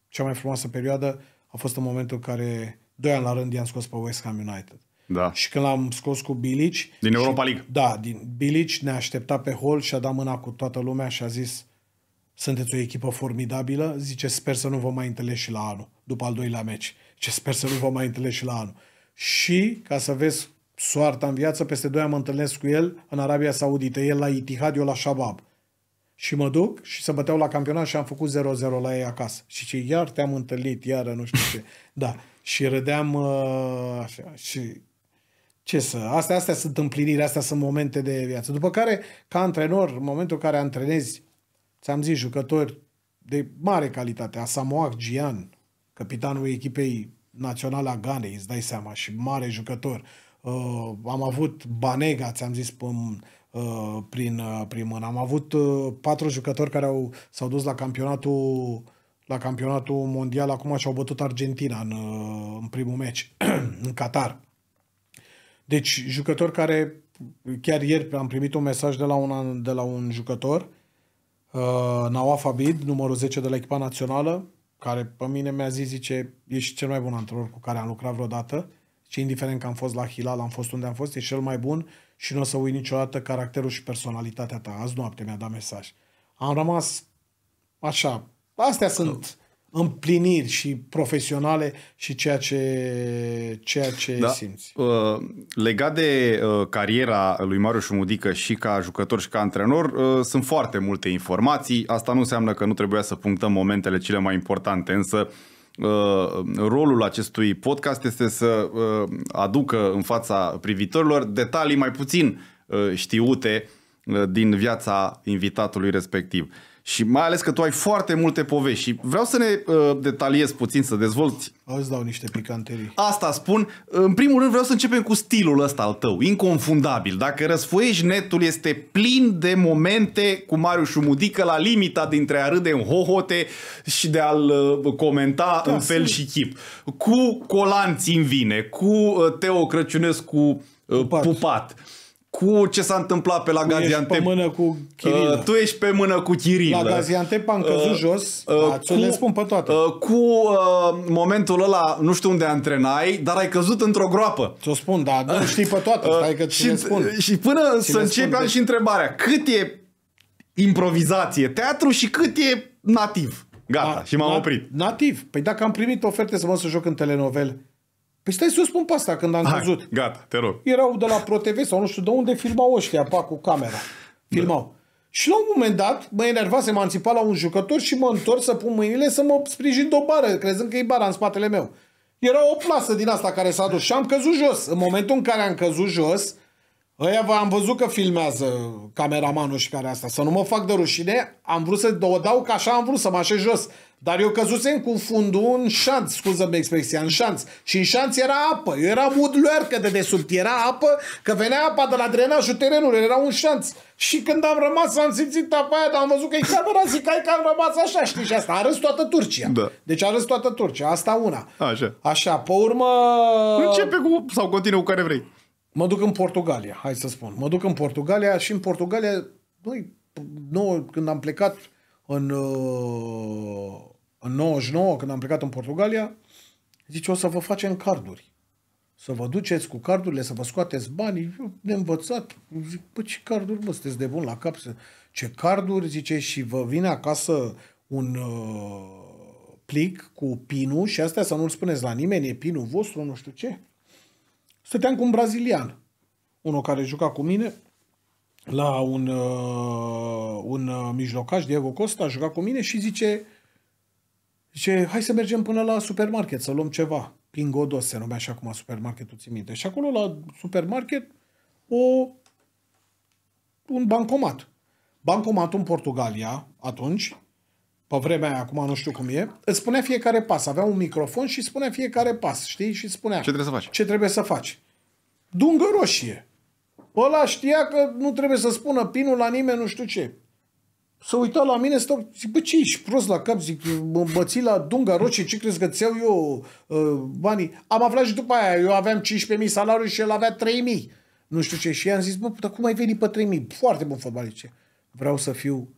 cea mai frumoasă perioadă a fost în momentul în care doi ani la rând i-am scos pe West Ham United. Da. Și când l-am scos cu Bilic... Din Europa League. Da, din Bilic ne-a așteptat pe hol și a dat mâna cu toată lumea și a zis sunteți o echipă formidabilă, zice, sper să nu vă mai întâlnești și la anul, după al doilea meci. Ce sper să nu vă mai întâlnești și la anul. Și, ca să vezi soarta în viață, peste doi ani mă întâlnesc cu el în Arabia Saudită, el la Itihad, eu la Shabab. Și mă duc și se băteau la campionat și am făcut 0-0 la ei acasă. Și ce iar te-am întâlnit, iar nu știu ce. Da. Și râdeam uh, așa, și ce să, astea, astea sunt împliniri, astea sunt momente de viață. După care, ca antrenor, în momentul în care antrenezi ți-am zis, jucători de mare calitate, Asamoah Gian, capitanul echipei naționale a Ganei, îți dai seama, și mare jucător. Uh, am avut Banega, ți-am zis, până, uh, prin, uh, prin mână. Am avut uh, patru jucători care au, s-au dus la campionatul la campionatul mondial acum și-au bătut Argentina în, uh, în primul meci, în Qatar. Deci, jucători care, chiar ieri am primit un mesaj de la un, de la un jucător uh, Uh, Nawaf Abid, numărul 10 de la echipa națională, care pe mine mi-a zis, zice, ești cel mai bun antrenor cu care am lucrat vreodată și indiferent că am fost la Hilal, am fost unde am fost, ești cel mai bun și nu o să uit niciodată caracterul și personalitatea ta. Azi noapte mi-a dat mesaj. Am rămas așa. Astea sunt împliniri și profesionale și ceea ce, ceea ce da. simți. Uh, legat de uh, cariera lui Marius Mudică și ca jucător și ca antrenor, uh, sunt foarte multe informații. Asta nu înseamnă că nu trebuia să punctăm momentele cele mai importante, însă uh, rolul acestui podcast este să uh, aducă în fața privitorilor detalii mai puțin uh, știute din viața invitatului respectiv. Și mai ales că tu ai foarte multe povești și vreau să ne uh, detaliez puțin, să dezvolți. Azi dau niște picanterii. Asta spun. În primul rând vreau să începem cu stilul ăsta al tău, inconfundabil. Dacă răsfoiești netul, este plin de momente cu Mariu Șumudică la limita dintre a râde în hohote și de a-l uh, comenta da, în fel simt. și chip. Cu colanți în vine, cu uh, Teo Crăciunescu uh, pupat. pupat cu ce s-a întâmplat pe la tu Gaziantep. Ești pe mână cu Uh, tu ești pe mână cu Chirilă. La Gaziantep am căzut uh, jos, uh, da, cu, le spun pe toate. Uh, cu uh, momentul ăla, nu știu unde antrenai, dar ai căzut într-o groapă. Ți-o spun, da, nu știi pe toate, uh, stai că și, spun. Și până cine să începe de... Deci- și întrebarea, cât e improvizație, teatru și cât e nativ? Gata, na, și m-am na, oprit. Nativ. Păi dacă am primit oferte să mă să joc în telenovele, Păi stai să spun pe asta când am Hai, căzut. Gata, te rog. Erau de la ProTV sau nu știu de unde filmau ăștia pa cu camera. Da. Filmau. Da. Și la un moment dat mă enerva, se înțipat la un jucător și mă întorc să pun mâinile să mă sprijin de o bară, crezând că e bara în spatele meu. Era o plasă din asta care s-a dus și am căzut jos. În momentul în care am căzut jos, Ăia am văzut că filmează cameramanul și care asta. Să nu mă fac de rușine, am vrut să o dau ca așa am vrut, să mă așez jos. Dar eu căzusem cu fundul în șanț, scuză-mi expresia, în șanț. Și în șanț era apă. Eu eram udluiar că de desubt era apă, că venea apa de la drenajul terenului, era un șanț. Și când am rămas, am simțit apa aia, dar am văzut că e camera, zic ai că am rămas așa, știi, și asta. A râs toată Turcia. Da. Deci a râs toată Turcia, asta una. Așa. Așa, pe urmă... Începe cu, sau continuă cu care vrei mă duc în Portugalia, hai să spun. Mă duc în Portugalia și în Portugalia, noi, noi, când am plecat în, uh, în 99, când am plecat în Portugalia, zice, o să vă facem carduri. Să vă duceți cu cardurile, să vă scoateți banii. Eu ne învățat, zic, bă, ce carduri, mă, sunteți de bun la cap. Ce carduri, zice, și vă vine acasă un uh, plic cu pinul și astea să nu-l spuneți la nimeni, e pinul vostru, nu știu ce stăteam cu un brazilian, unul care juca cu mine, la un, uh, un uh, mijlocaș, Diego Costa, a jucat cu mine și zice, zice, hai să mergem până la supermarket să luăm ceva. Prin Godos se numea și acum supermarketul, ți minte. Și acolo la supermarket o, un bancomat. Bancomatul în Portugalia, atunci, pe vremea aia, acum nu știu cum e, îți spunea fiecare pas. Avea un microfon și spunea fiecare pas, știi? Și spunea... Ce trebuie să faci? Ce trebuie să faci. Dungă roșie. Ăla știa că nu trebuie să spună pinul la nimeni, nu știu ce. Să uita la mine, stau, zic, bă, ce ești prost la cap? Zic, mă băți la dunga roșie, ce crezi că ți eu uh, banii? Am aflat și după aia, eu aveam 15.000 salariu și el avea 3.000. Nu știu ce. Și i-am zis, bă, dar cum ai venit pe 3.000? Foarte bun fotbalice. Vreau să fiu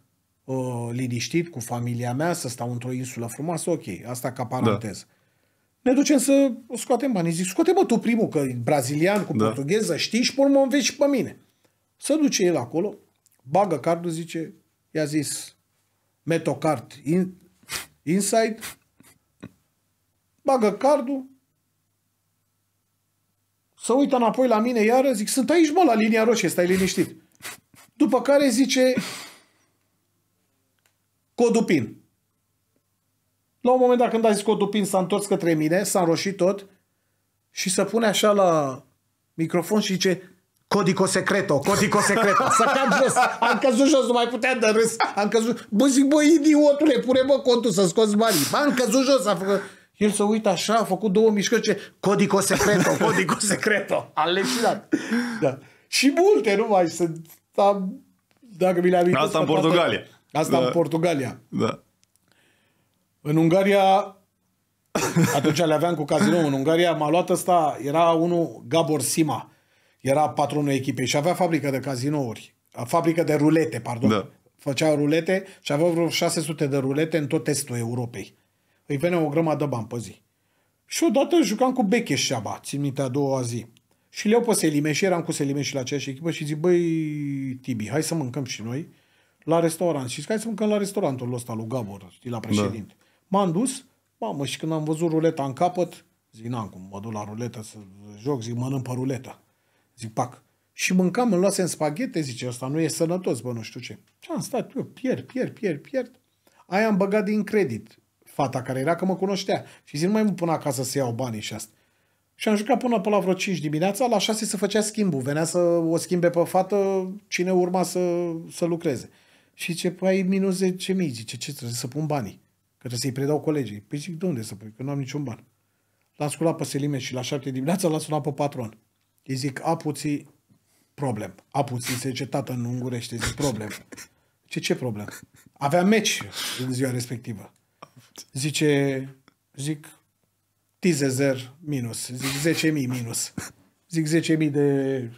liniștit cu familia mea, să stau într-o insulă frumoasă, ok, asta ca paranteză. Da. Ne ducem să scoatem banii. Zic, scoate mă tu primul, că e brazilian cu da. portugheză, știi, și pe urmă înveți și pe mine. Să duce el acolo, bagă cardul, zice, i-a zis, metocard in, inside, bagă cardul, să uită înapoi la mine iară, zic, sunt aici, mă, la linia roșie, stai liniștit. După care zice, Codupin. La un moment dat când a zis Codupin s-a întors către mine, s-a înroșit tot și se pune așa la microfon și zice Codico secreto, codico secreto. Să cam jos. Am căzut jos, nu mai puteam de râs. Am căzut. Bă, zic, bă, idiotule, pune bă contul să scoți banii. Bă, am căzut jos. a făcut... El se uită așa, a făcut două mișcări, ce codico secreto, codico secreto. Am leșinat. Da. Și multe, nu mai sunt. Am... Dacă mi le-am Asta în Portugalia. Asta da. în Portugalia. Da. În Ungaria, atunci le aveam cu casino în Ungaria, m-a luat ăsta, era unul, Gabor Sima, era patronul echipei și avea fabrică de cazinouri, fabrică de rulete, pardon. Da. Făcea rulete și avea vreo 600 de rulete în tot estul Europei. Îi venea o grămadă de bani pe zi. Și odată jucam cu Șaba, țin minte a doua zi. Și le-au pe Selime și eram cu Selime și la aceeași echipă și zic, băi, Tibi, hai să mâncăm și noi la restaurant. Și hai să mâncăm la restaurantul ăsta lui Gabor, știi, la da. președinte. Da. M-am dus, mamă, și când am văzut ruleta în capăt, zic, n-am cum, mă duc la ruletă să joc, zic, mănânc pe ruletă. Zic, pac. Și mâncam, îmi luasem spaghete, zice, asta nu e sănătos, bă, nu știu ce. Și am stat, eu, pierd, pierd, pierd, pierd. Aia am băgat din credit fata care era, că mă cunoștea. Și zic, nu mai mă pun acasă să iau banii și asta. Și am jucat până pe la vreo 5 dimineața, la 6 se făcea schimbul. Venea să o schimbe pe fată cine urma să, să lucreze. Și ce păi minus 10.000, zice, ce trebuie să pun banii? Că trebuie să-i predau colegii. Păi zic, de unde să pui? Că nu am niciun ban. L-am sculat pe Selime și la 7 dimineața l-am sunat pe patron. Îi zic, apuții, problem. Apuții, se zice, tată în ungurește, zic, problem. Ce, ce problem? Avea meci în ziua respectivă. Zice, zic, tizezer minus, zic 10.000 minus. Zic 10.000 de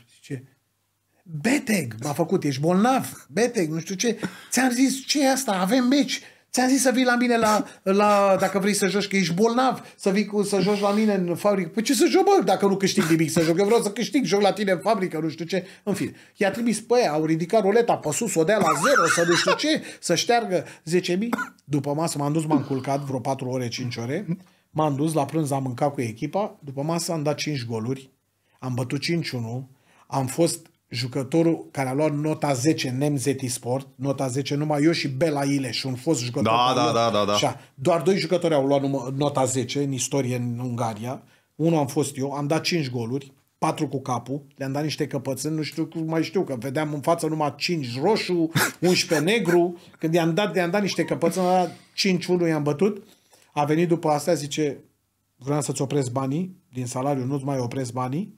Beteg, m-a făcut, ești bolnav, beteg, nu știu ce. Ți-am zis, ce e asta, avem meci. Ți-am zis să vii la mine la, la, dacă vrei să joci, că ești bolnav, să vii cu, să joci la mine în fabrică. Păi ce să joc, bă, dacă nu câștig nimic să joc? Eu vreau să câștig, joc la tine în fabrică, nu știu ce. În fine, i-a trimis pe aia, au ridicat ruleta pe sus, o dea la zero, să nu știu ce, să șteargă 10.000. După masă m-am dus, m-am culcat vreo 4 ore, 5 ore. M-am dus la prânz, am mâncat cu echipa. După masă am dat 5 goluri. Am bătut 5-1. Am fost jucătorul care a luat nota 10 în MZT Sport, nota 10 numai eu și Bela Ile și un fost jucător. Da, da, da, da, da. Doar doi jucători au luat nota 10 în istorie în Ungaria. Unul am fost eu, am dat 5 goluri, 4 cu capul, le-am dat niște căpățâni, nu știu, cum mai știu, că vedeam în față numai 5 roșu, 11 negru, când i-am dat, i-am dat niște căpățâni, 5 unul i-am bătut, a venit după asta, zice, vreau să-ți opresc banii din salariu, nu-ți mai opresc banii,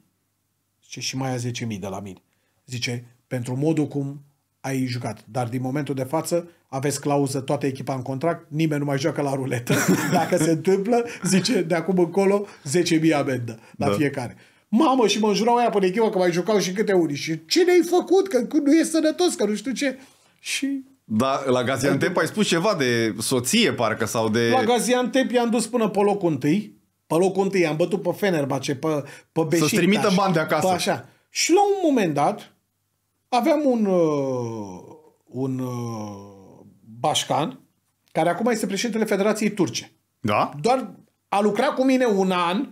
zice, și mai a 10.000 de la mine zice, pentru modul cum ai jucat. Dar din momentul de față aveți clauză toată echipa în contract, nimeni nu mai joacă la ruletă. Dacă se întâmplă, zice de acum încolo 10.000 amendă la da. fiecare. Mamă, și mă înjurau aia pe echipă că mai jucau și câte unii. Și ce ne-ai făcut? Că nu e sănătos, că nu știu ce. Și da, la Gaziantep ai spus ceva de soție, parcă, sau de... La Gaziantep i-am dus până pe locul întâi. Pe locul întâi am bătut pe Fenerbahce, pe, pe Beșiktaș. Să-ți trimită bani de acasă. Pe așa. Și la un moment dat, aveam un, uh, un uh, bașcan, care acum este președintele Federației Turce. Da? Doar a lucrat cu mine un an,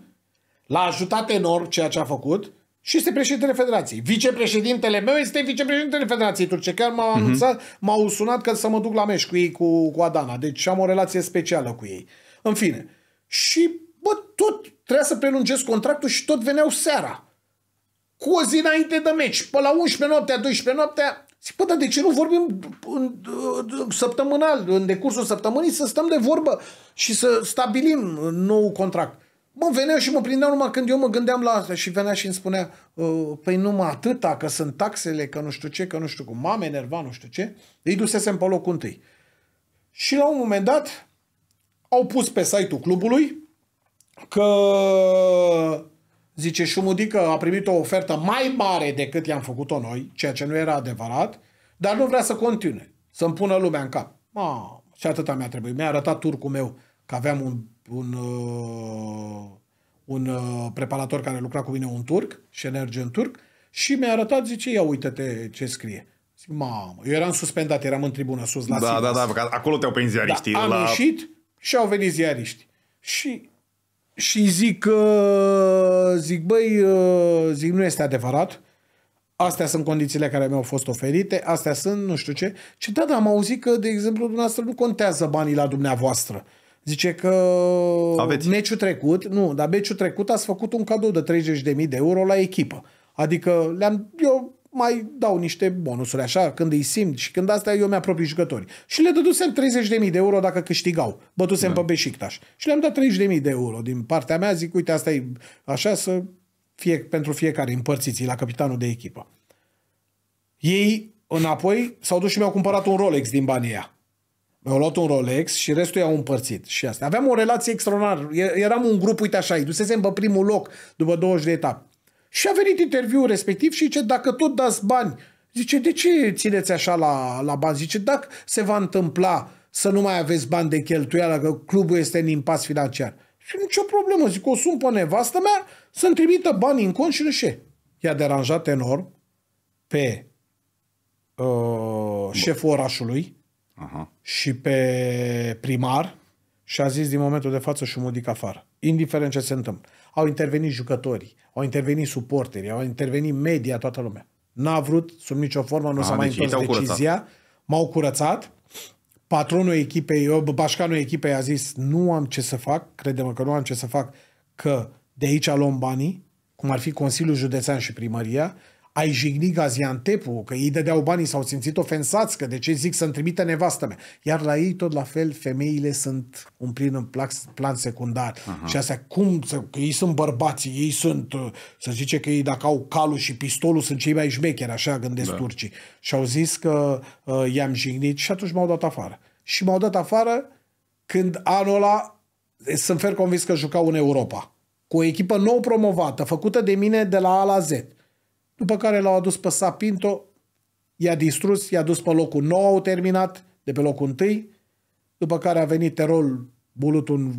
l-a ajutat enorm ceea ce a făcut și este președintele Federației. Vicepreședintele meu este vicepreședintele Federației Turce. Chiar m-au, mhm. anunțat, uh-huh. m-au sunat că să mă duc la meci cu ei, cu, cu Adana. Deci am o relație specială cu ei. În fine. Și, bă, tot trebuia să prelungesc contractul și tot veneau seara cu o zi înainte de meci, pe la 11 noaptea, 12 noaptea, Zic, bă, dar de ce nu vorbim în, în, săptămânal, în decursul săptămânii, să stăm de vorbă și să stabilim nou contract? Mă, venea și mă prindeau numai când eu mă gândeam la asta și venea și îmi spunea, ă, păi numai atâta, că sunt taxele, că nu știu ce, că nu știu cum, mame enerva, nu știu ce, îi dusesem pe locul întâi. Și la un moment dat au pus pe site-ul clubului că zice Șumudică a primit o ofertă mai mare decât i-am făcut-o noi, ceea ce nu era adevărat, dar nu vrea să continue, să-mi pună lumea în cap. Ma, și atâta mi-a trebuit. Mi-a arătat turcul meu că aveam un, un, uh, un uh, preparator care lucra cu mine, un turc, și energie în turc, și mi-a arătat, zice, ia uite-te ce scrie. Zic, mamă, eu eram suspendat, eram în tribună sus la Da, Silas. da, da, acolo te-au prins da, ziariștii. Da, am la... ieșit și au venit ziariștii. Și și zic, uh, zic băi, uh, zic, nu este adevărat, astea sunt condițiile care mi-au fost oferite, astea sunt nu știu ce. Și da, da, am auzit că, de exemplu, dumneavoastră nu contează banii la dumneavoastră. Zice că Aveți. meciul trecut, nu, dar meciul trecut ați făcut un cadou de 30.000 de euro la echipă. Adică le-am, eu mai dau niște bonusuri așa când îi simt și când asta eu mi-apropii jucători. Și le dădusem 30.000 de euro dacă câștigau. Bătusem da. pe Beșictaș. Și le-am dat 30.000 de euro din partea mea. Zic, uite, asta e așa să fie pentru fiecare împărțiți la capitanul de echipă. Ei înapoi s-au dus și mi-au cumpărat un Rolex din banii aia. Mi-au luat un Rolex și restul i-au împărțit. Și asta. Aveam o relație extraordinară. Eram un grup, uite așa, îi dusesem pe primul loc după 20 de etape. Și a venit interviul respectiv și zice, dacă tot dați bani, zice, de ce țineți așa la, la bani? Zice, dacă se va întâmpla să nu mai aveți bani de cheltuială, că clubul este în impas financiar. Și nicio problemă, zic, o sun pe nevastă mea să-mi trimită banii în cont și nu I-a deranjat enorm pe uh, șeful orașului Aha. și pe primar și a zis din momentul de față și modic afară, indiferent ce se întâmplă. Au intervenit jucătorii, au intervenit suporterii, au intervenit media, toată lumea. N-a vrut, sub nicio formă, nu s-a mai deci întors decizia. M-au curățat. Patronul echipei, bașcanul echipei a zis, nu am ce să fac, credem că nu am ce să fac, că de aici luăm banii, cum ar fi Consiliul Județean și Primăria, ai jigni Gaziantepul, că ei dădeau banii, s-au simțit ofensați, că de ce zic să-mi trimite nevastă mea. Iar la ei, tot la fel, femeile sunt un plin în plan secundar. Aha. Și astea, cum să, că ei sunt bărbați ei sunt, uh, să zice că ei dacă au calul și pistolul, sunt cei mai șmecheri, așa gândesc da. turcii. Și au zis că uh, i-am jignit și atunci m-au dat afară. Și m-au dat afară când anul ăla, eh, sunt fer convins că jucau în Europa. Cu o echipă nou promovată, făcută de mine de la A la Z după care l-au adus pe Sapinto, i-a distrus, i-a dus pe locul 9, au terminat, de pe locul 1, după care a venit Terol Bulut, un,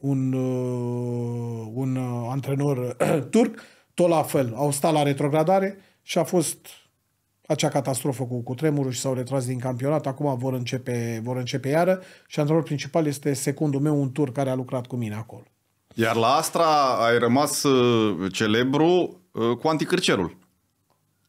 un, uh, un uh, antrenor uh, turc, tot la fel, au stat la retrogradare și a fost acea catastrofă cu cu tremurul și s-au retras din campionat, acum vor începe, vor începe iară și antrenorul principal este secundul meu, un tur care a lucrat cu mine acolo. Iar la Astra ai rămas celebru cu anticârcerul.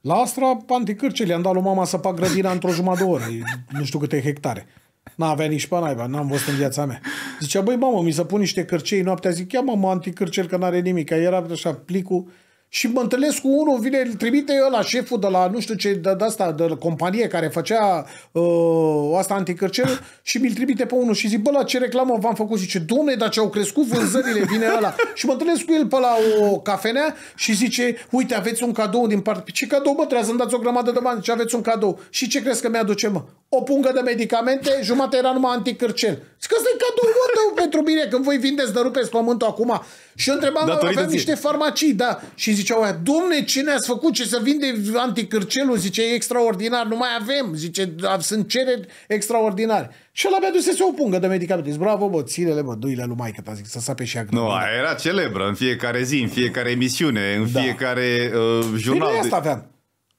La Astra, anticârce, le-am dat lui mama să fac grădina într-o jumătate de oră, nu știu câte hectare. N-avea nici pe naiba, n-am văzut în viața mea. Zicea, băi, mamă, mi se pun niște cărcei noaptea, zic, ia mamă, anticârcel, că n-are nimic. Era așa plicul, și mă întâlnesc cu unul, vine, îl trimite eu la șeful de la nu știu ce, de, de asta, de la companie care făcea uh, asta anticărceră și mi-l trimite pe unul și zic, bă, la ce reclamă v-am făcut? zice, domne, dar ce au crescut vânzările, vine ăla. și mă întâlnesc cu el pe la o cafenea și zice, uite, aveți un cadou din partea. Păi, ce cadou, mă, trebuie să-mi dați o grămadă de bani, ce aveți un cadou. Și ce crezi că mi-aduce, mă? o pungă de medicamente, jumătate era numai anticârcel. Zic că ăsta e cadoul tău pentru mine, când voi vindeți, dărupeți pământul acum. Și eu întrebam, avem aveam ție. niște farmacii, da. Și ziceau aia, domne, cine ați făcut, ce să vinde anticârcelul, zice, e extraordinar, nu mai avem, zice, da, sunt cereri extraordinare. Și ăla mi-a dusese o pungă de medicamente. Zic, bravo, bă, ține-le, bă, duile lui maică ta, zic, să sape și ea. Nu, aia era celebră în fiecare zi, în fiecare emisiune, în da. fiecare uh, păi jurnal. Păi asta aveam.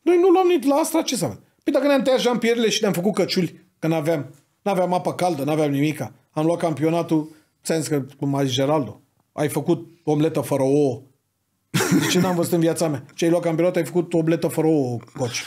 Noi nu luam nici la asta, ce să avem? Păi dacă ne-am tăiat jampierele și ne-am făcut căciuli, că n-aveam, n-aveam apă caldă, n-aveam nimica. Am luat campionatul, ți-am zis că, cum a zis Geraldo, ai făcut omletă fără ouă. De ce n-am văzut în viața mea? Ce ai luat campionat, ai făcut omletă fără ouă, coci.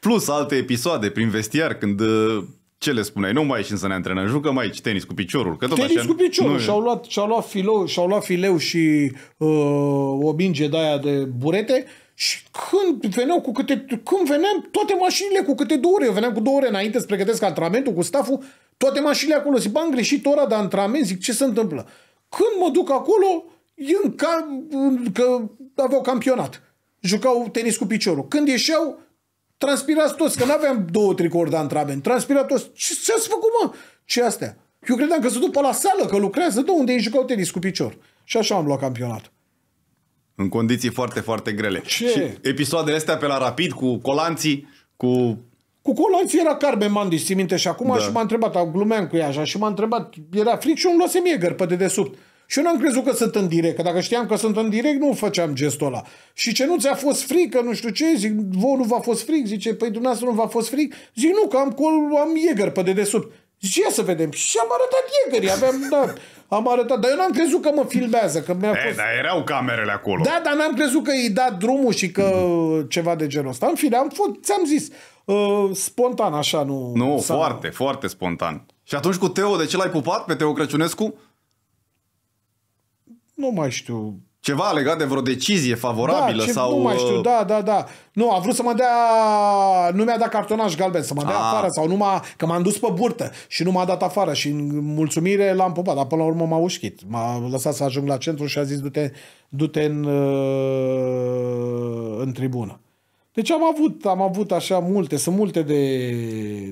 Plus alte episoade prin vestiar, când uh, ce le spuneai? Nu mai ieșim să ne antrenăm, jucăm aici tenis cu piciorul. Că tot tenis așa... cu piciorul și-au luat, și-au luat, filo, și-au luat fileu și uh, o binge de aia de burete și când veneau cu câte, când veneam, toate mașinile cu câte două ore, eu veneam cu două ore înainte să pregătesc antrenamentul cu staful, toate mașinile acolo, zic, bă, am greșit ora de antrenament, zic, ce se întâmplă? Când mă duc acolo, eu în că aveau campionat, jucau tenis cu piciorul. Când ieșeau, transpirați toți, că n-aveam două tricouri de antrenament, transpirați toți. Ce, ce ați făcut, mă? ce astea? Eu credeam că se duc pe la sală, că lucrează, de unde ei jucau tenis cu picior. Și așa am luat campionatul. În condiții foarte, foarte grele. Ce? Și episoadele astea pe la rapid cu colanții, cu... Cu colanții era Carmen Mandi, ți minte și acum da. și m-a întrebat, glumeam cu ea așa și m-a întrebat, era fric și un luase mie gărpă de desubt. Și eu n-am crezut că sunt în direct, că dacă știam că sunt în direct, nu făceam gestul ăla. Și ce nu ți-a fost frică, nu știu ce, zic, vouă nu v-a fost fric, zice, păi dumneavoastră nu v-a fost fric, zic, nu, că am, col, am Jäger pe dedesubt. Și ia să vedem. Și am arătat iegării. Aveam, da, am arătat. Dar eu n-am crezut că mă filmează. Că mi-a eh, fost... dar erau camerele acolo. Da, dar n-am crezut că îi dat drumul și că mm. ceva de genul ăsta. În fine, am fost, ți-am zis, uh, spontan așa, nu... Nu, foarte, foarte spontan. Și atunci cu Teo, de ce l-ai pupat pe Teo Crăciunescu? Nu mai știu. Ceva legat de vreo decizie favorabilă da, ce, sau... Nu mai știu, uh, da, da, da. Nu, a vrut să mă dea... Nu mi-a dat cartonaș galben, să mă dea a. Ah. afară sau numai... Că m-am dus pe burtă și nu m-a dat afară și în mulțumire l-am pupat, dar până la urmă m-a ușchit. M-a lăsat să ajung la centru și a zis du-te, du-te în, uh, în tribună. Deci am avut, am avut așa multe, sunt multe de,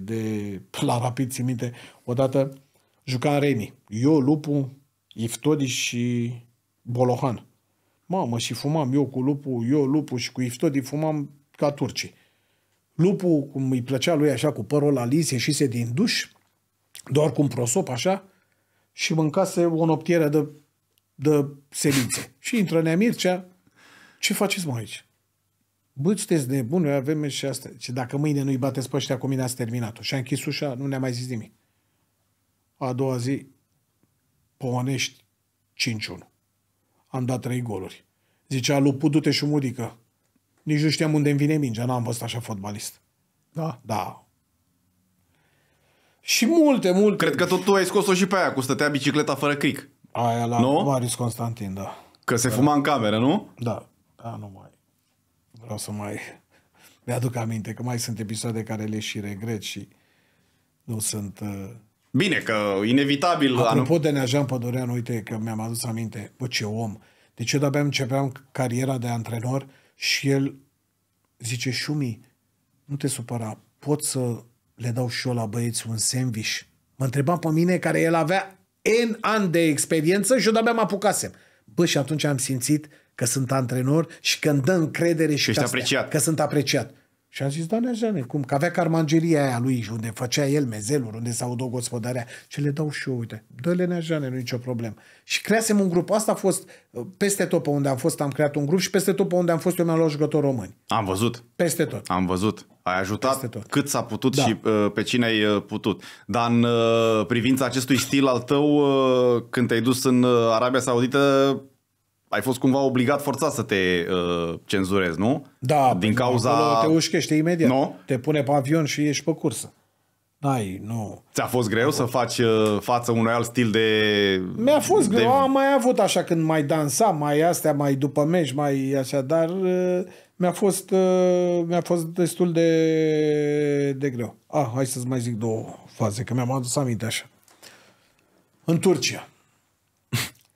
de la rapid, țin minte, odată juca în Reni. Eu, Lupu, Iftodi și Bolohan. Mamă, și fumam eu cu lupul, eu lupul și cu iftodii fumam ca turcii. Lupul, cum îi plăcea lui așa, cu părul la și ieșise din duș, doar cu un prosop așa, și mâncase o noptieră de, de semințe. Și intră Nea Mircea, ce faceți mă aici? Bă, sunteți nebuni, noi avem și asta. Și dacă mâine nu-i bateți pe ăștia, cu mine ați terminat-o. Și a închis ușa, nu ne-a mai zis nimic. A doua zi, pomănești 5-1. Am dat trei goluri. Zicea Lupu, du te și mudică. Nici nu știam unde îmi vine mingea, n-am văzut așa fotbalist. Da. Da. Și multe, multe. Cred că tot tu ai scos-o și pe aia, cu stătea bicicleta fără cric. Aia la nu? Marius Constantin, da. Că se da. fuma în cameră, nu? Da. Da, nu mai. Vreau să mai... Mi-aduc aminte că mai sunt episoade care le și regret și nu sunt... Uh Bine că inevitabil... Apropo anum... de Neajan Pădurean, uite că mi-am adus aminte, bă, ce om. Deci eu de-abia începeam cariera de antrenor și el zice, Șumi, nu te supăra, pot să le dau și eu la băieți un sandwich? Mă întrebam pe mine, care el avea N ani de experiență și eu de-abia mă apucasem. Bă, și atunci am simțit că sunt antrenor și că îmi dă încredere și că, apreciat. că sunt apreciat. Și am zis, doamne Jeane, cum? Că avea carmangeria aia lui, unde făcea el mezelul, unde s au udă gospodarea. Și le dau și eu, uite, dă-le neajane, nu nicio problemă. Și creasem un grup, asta a fost uh, peste tot pe unde am fost, am creat un grup și peste tot pe unde am fost eu mi-am luat jucători români. Am văzut. Peste tot. Am văzut. Ai ajutat Peste tot. cât s-a putut da. și uh, pe cine ai uh, putut. Dar în privința acestui stil al tău, când te-ai dus în Arabia Saudită, ai fost cumva obligat, forțat să te uh, cenzurezi, nu? Da, din păi, cauza. Acolo te ușchește imediat. Nu? Te pune pe avion și ești pe cursă. N-ai, nu. Ți-a fost greu să faci uh, față unui alt stil de... Mi-a fost greu, am mai avut așa când mai dansa, mai astea, mai după meci, mai așa, dar uh, mi-a fost, uh, mi-a fost destul de, de greu. Ah, hai să-ți mai zic două faze, că mi-am adus aminte așa. În Turcia.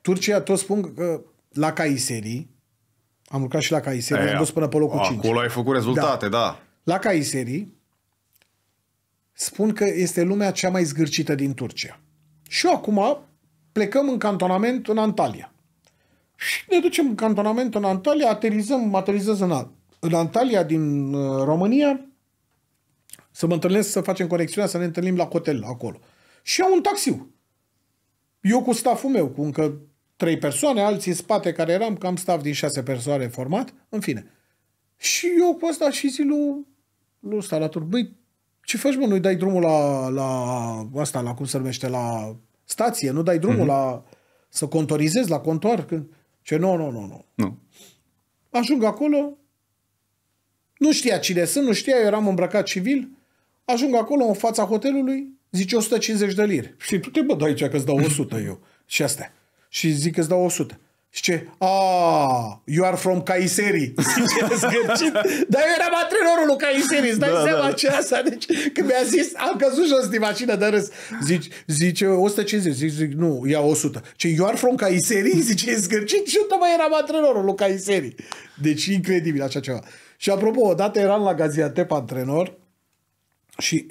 Turcia, toți spun că la Caiseri, am urcat și la Caiseri, am dus până pe locul Acolo 5. Acolo ai făcut rezultate, da. da. La Caiseri, spun că este lumea cea mai zgârcită din Turcia. Și eu acum plecăm în cantonament în Antalya. Și ne ducem în cantonament în Antalya, aterizăm, aterizez în, în Antalya din uh, România, să mă întâlnesc, să facem conexiunea, să ne întâlnim la hotel acolo. Și iau un taxiu. Eu cu staful meu, cu încă trei persoane, alții în spate care eram, cam staff din șase persoane format, în fine. Și eu cu asta și zi lui, lui ăsta, la turbăi, ce faci, mă, nu-i dai drumul la, la asta, la cum se numește, la stație, nu dai drumul mm-hmm. la, să contorizezi la contor? Când... Ce, nu, nu, nu, nu. Nu. Ajung acolo, nu știa cine sunt, nu știa, eu eram îmbrăcat civil, ajung acolo în fața hotelului, zice 150 de lire. Și tu te bă, de aici că-ți dau 100 eu. Și astea și zic că îți dau 100. Și ce? Ah, you are from Kayseri. Zgârcit. Dar eu eram antrenorul lui Kayseri, îți dai da, seama da. ce asta. Deci când mi-a zis, am căzut jos din mașină de râs. Zici, zice, 150. Zic, zic, nu, ia 100. Ce, you are from Kayseri? Zice, e zgârcit. Și eu mai eram antrenorul lui Kayseri. Deci incredibil așa ceva. Și apropo, odată eram la Gaziantep antrenor și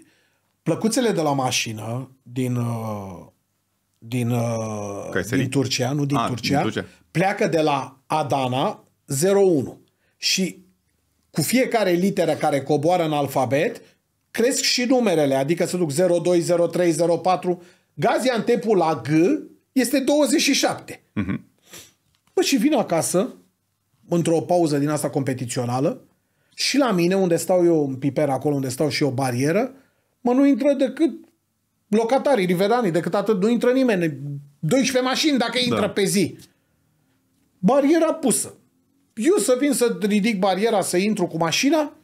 plăcuțele de la mașină din uh, din, uh, din Turcia, nu din, A, ah, Turcia, din Turcia, pleacă de la Adana 01 și cu fiecare literă care coboară în alfabet cresc și numerele, adică se duc 02, 03, 04. Gaziantepul la G este 27. Mm-hmm. Bă, și vin acasă, într-o pauză din asta competițională, și la mine, unde stau eu în piper, acolo unde stau și o barieră, mă nu intră decât locatarii, riveranii, decât atât nu intră nimeni. 12 mașini dacă da. intră da. pe zi. Bariera pusă. Eu să vin să ridic bariera, să intru cu mașina,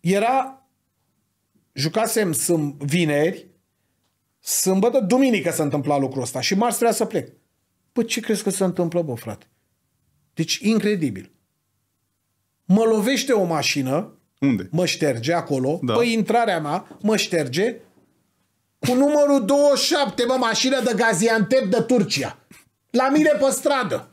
era, jucasem sâmb- vineri, sâmbătă, duminică se întâmpla lucrul ăsta și marți trebuia să plec. Păi ce crezi că se întâmplă, bă, frate? Deci, incredibil. Mă lovește o mașină, unde? Mă șterge acolo, da. Păi intrarea mea, mă șterge cu numărul 27, mă, mașină de Gaziantep de Turcia. La mine pe stradă.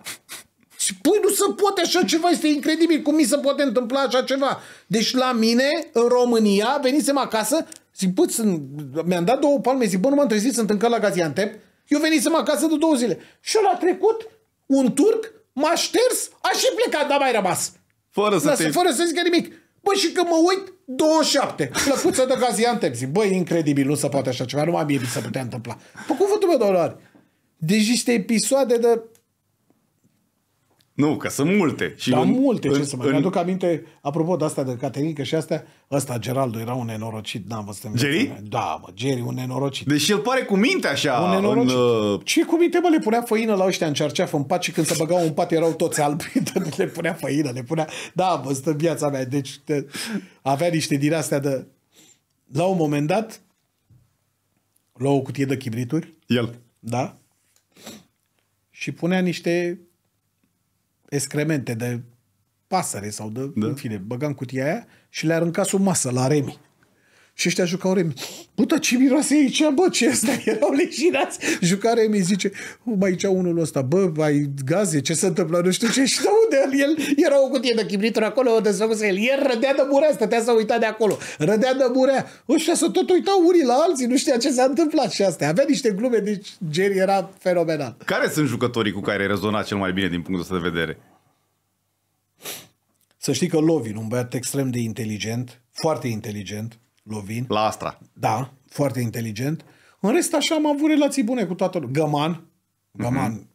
Păi pui, nu se poate așa ceva, este incredibil cum mi se poate întâmpla așa ceva. Deci la mine, în România, venisem acasă, zic, bă, sunt, mi-am dat două palme, zic, bă, nu m-am trezit, sunt încă la Gaziantep. Eu venisem acasă de două zile. Și la trecut, un turc m-a șters, a și plecat, dar mai rămas. Fără să, Lasă, te... fără să zică nimic. Bă, și că mă uit, 27. Plăcuță de Gaziantep. Zic, băi, incredibil, nu se poate așa ceva. Nu mai mi se putea întâmpla. Păi cuvântul meu, doar. Deci niște episoade de nu, că sunt multe. Și da, în, multe, ce să mă în... aduc aminte, apropo de asta de Caterinca și astea, ăsta Geraldo era un nenorocit, n-am văzut în Jerry? Mea. Da, mă, Jerry, un nenorocit. Deci el pare cu minte așa. Un nenorocit. În, uh... Ce cu minte, mă, le punea făină la ăștia în cerceaf în pat și când se băgau în pat erau toți albi, le punea făină, le punea... Da, am văzut în viața mea, deci de... avea niște din astea de... La un moment dat, lua o cutie de chibrituri. El. Da. Și punea niște excremente de pasăre sau de, da. în fine, băgam cutia aia și le aruncat sub masă la Remi. Și ăștia jucau remi. Puta, ce miroase aici, bă, ce ăsta? Erau leșinați. Juca remi, zice, mai aici unul ăsta, bă, ai gaze, ce se întâmplă, nu știu ce. Și de unde el, el era o cutie de chibrituri acolo, o desfăcuse el. El rădea de murea, stătea să uita de acolo. Rădea de murea. Ăștia să tot uitau unii la alții, nu știa ce s-a întâmplat și astea. Avea niște glume, deci Jerry era fenomenal. Care sunt jucătorii cu care rezona cel mai bine din punctul ăsta de vedere? Să știi că Lovin, un băiat extrem de inteligent, foarte inteligent, Lovin. La Astra. Da, foarte inteligent. În rest, așa am avut relații bune cu toată lumea. Găman, mhm. Găman, mm-hmm.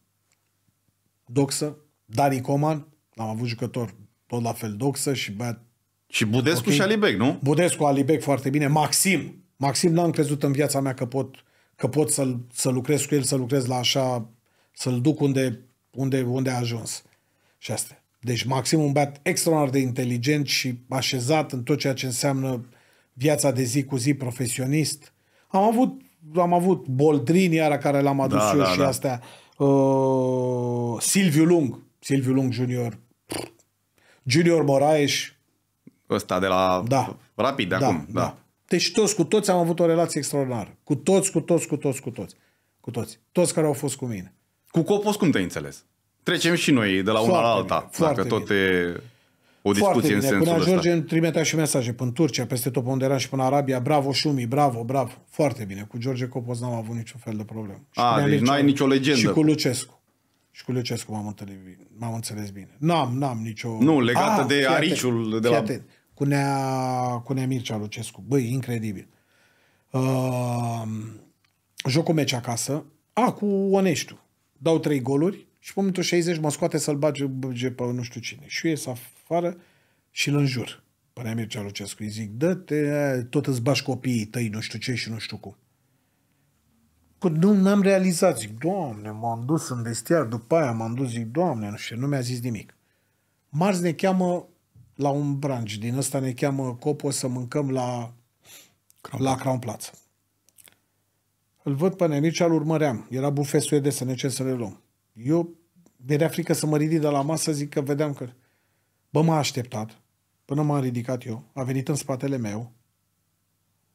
Doxă, Dani Coman, am avut jucător tot la fel Doxă și băiat. Și Budescu okay. și Alibec, nu? Budescu, Alibec foarte bine. Maxim, Maxim n-am crezut în viața mea că pot, că pot să, să lucrez cu el, să lucrez la așa, să-l duc unde, unde, unde a ajuns. Și asta. Deci Maxim un băiat extraordinar de inteligent și așezat în tot ceea ce înseamnă viața de zi cu zi profesionist. Am avut, am avut Boldrini, iar care l-am da, adus da, eu da, și da. astea. Uh, Silviu Lung, Silviu Lung Junior, Junior Moraes. Ăsta de la da. Rapid de da, acum. Da. da. Deci toți cu toți am avut o relație extraordinară. Cu toți, cu toți, cu toți, cu toți. Cu toți. Toți care au fost cu mine. Cu Copos cum te înțeles? Trecem și noi de la foarte una la alta. Bine, dacă tot bine. e o discuție Foarte bine. în sensul Până ajungem, ăsta. trimitea și mesaje până Turcia, peste tot unde eram și până Arabia. Bravo, Șumi, bravo, bravo. Foarte bine. Cu George Copos n-am avut niciun fel de problemă. Și deci n-ai nicio legendă. Și cu Lucescu. Și cu Lucescu m-am înțeles bine. M-am înțeles bine. N-am, n-am nicio... Nu, legată A, ah, de ariciul de la... Fiate, Cu Nea, cu Nea Mircea Lucescu. Băi, incredibil. Uh, joc meci acasă. A, cu Oneștiu. Dau trei goluri și pe momentul 60 mă scoate să-l bage pe nu știu cine. Și e s-a afară și îl înjur. Părea Mircea Lucescu, îi zic, dă-te, tot îți bași copiii tăi, nu știu ce și nu știu cum. Că nu n-am realizat, zic, doamne, m-am dus în vestiar, după aia m-am dus, zic, doamne, nu știu, nu mi-a zis nimic. Marți ne cheamă la un branch, din ăsta ne cheamă Copo să mâncăm la Crown. la Crown Plaza. Îl văd pe Nemircea, îl urmăream. Era bufet suedez, să ne ce să le luăm. Eu, mi-era frică să mă ridic de la masă, zic că vedeam că... Bă, m-a așteptat până m-am ridicat eu. A venit în spatele meu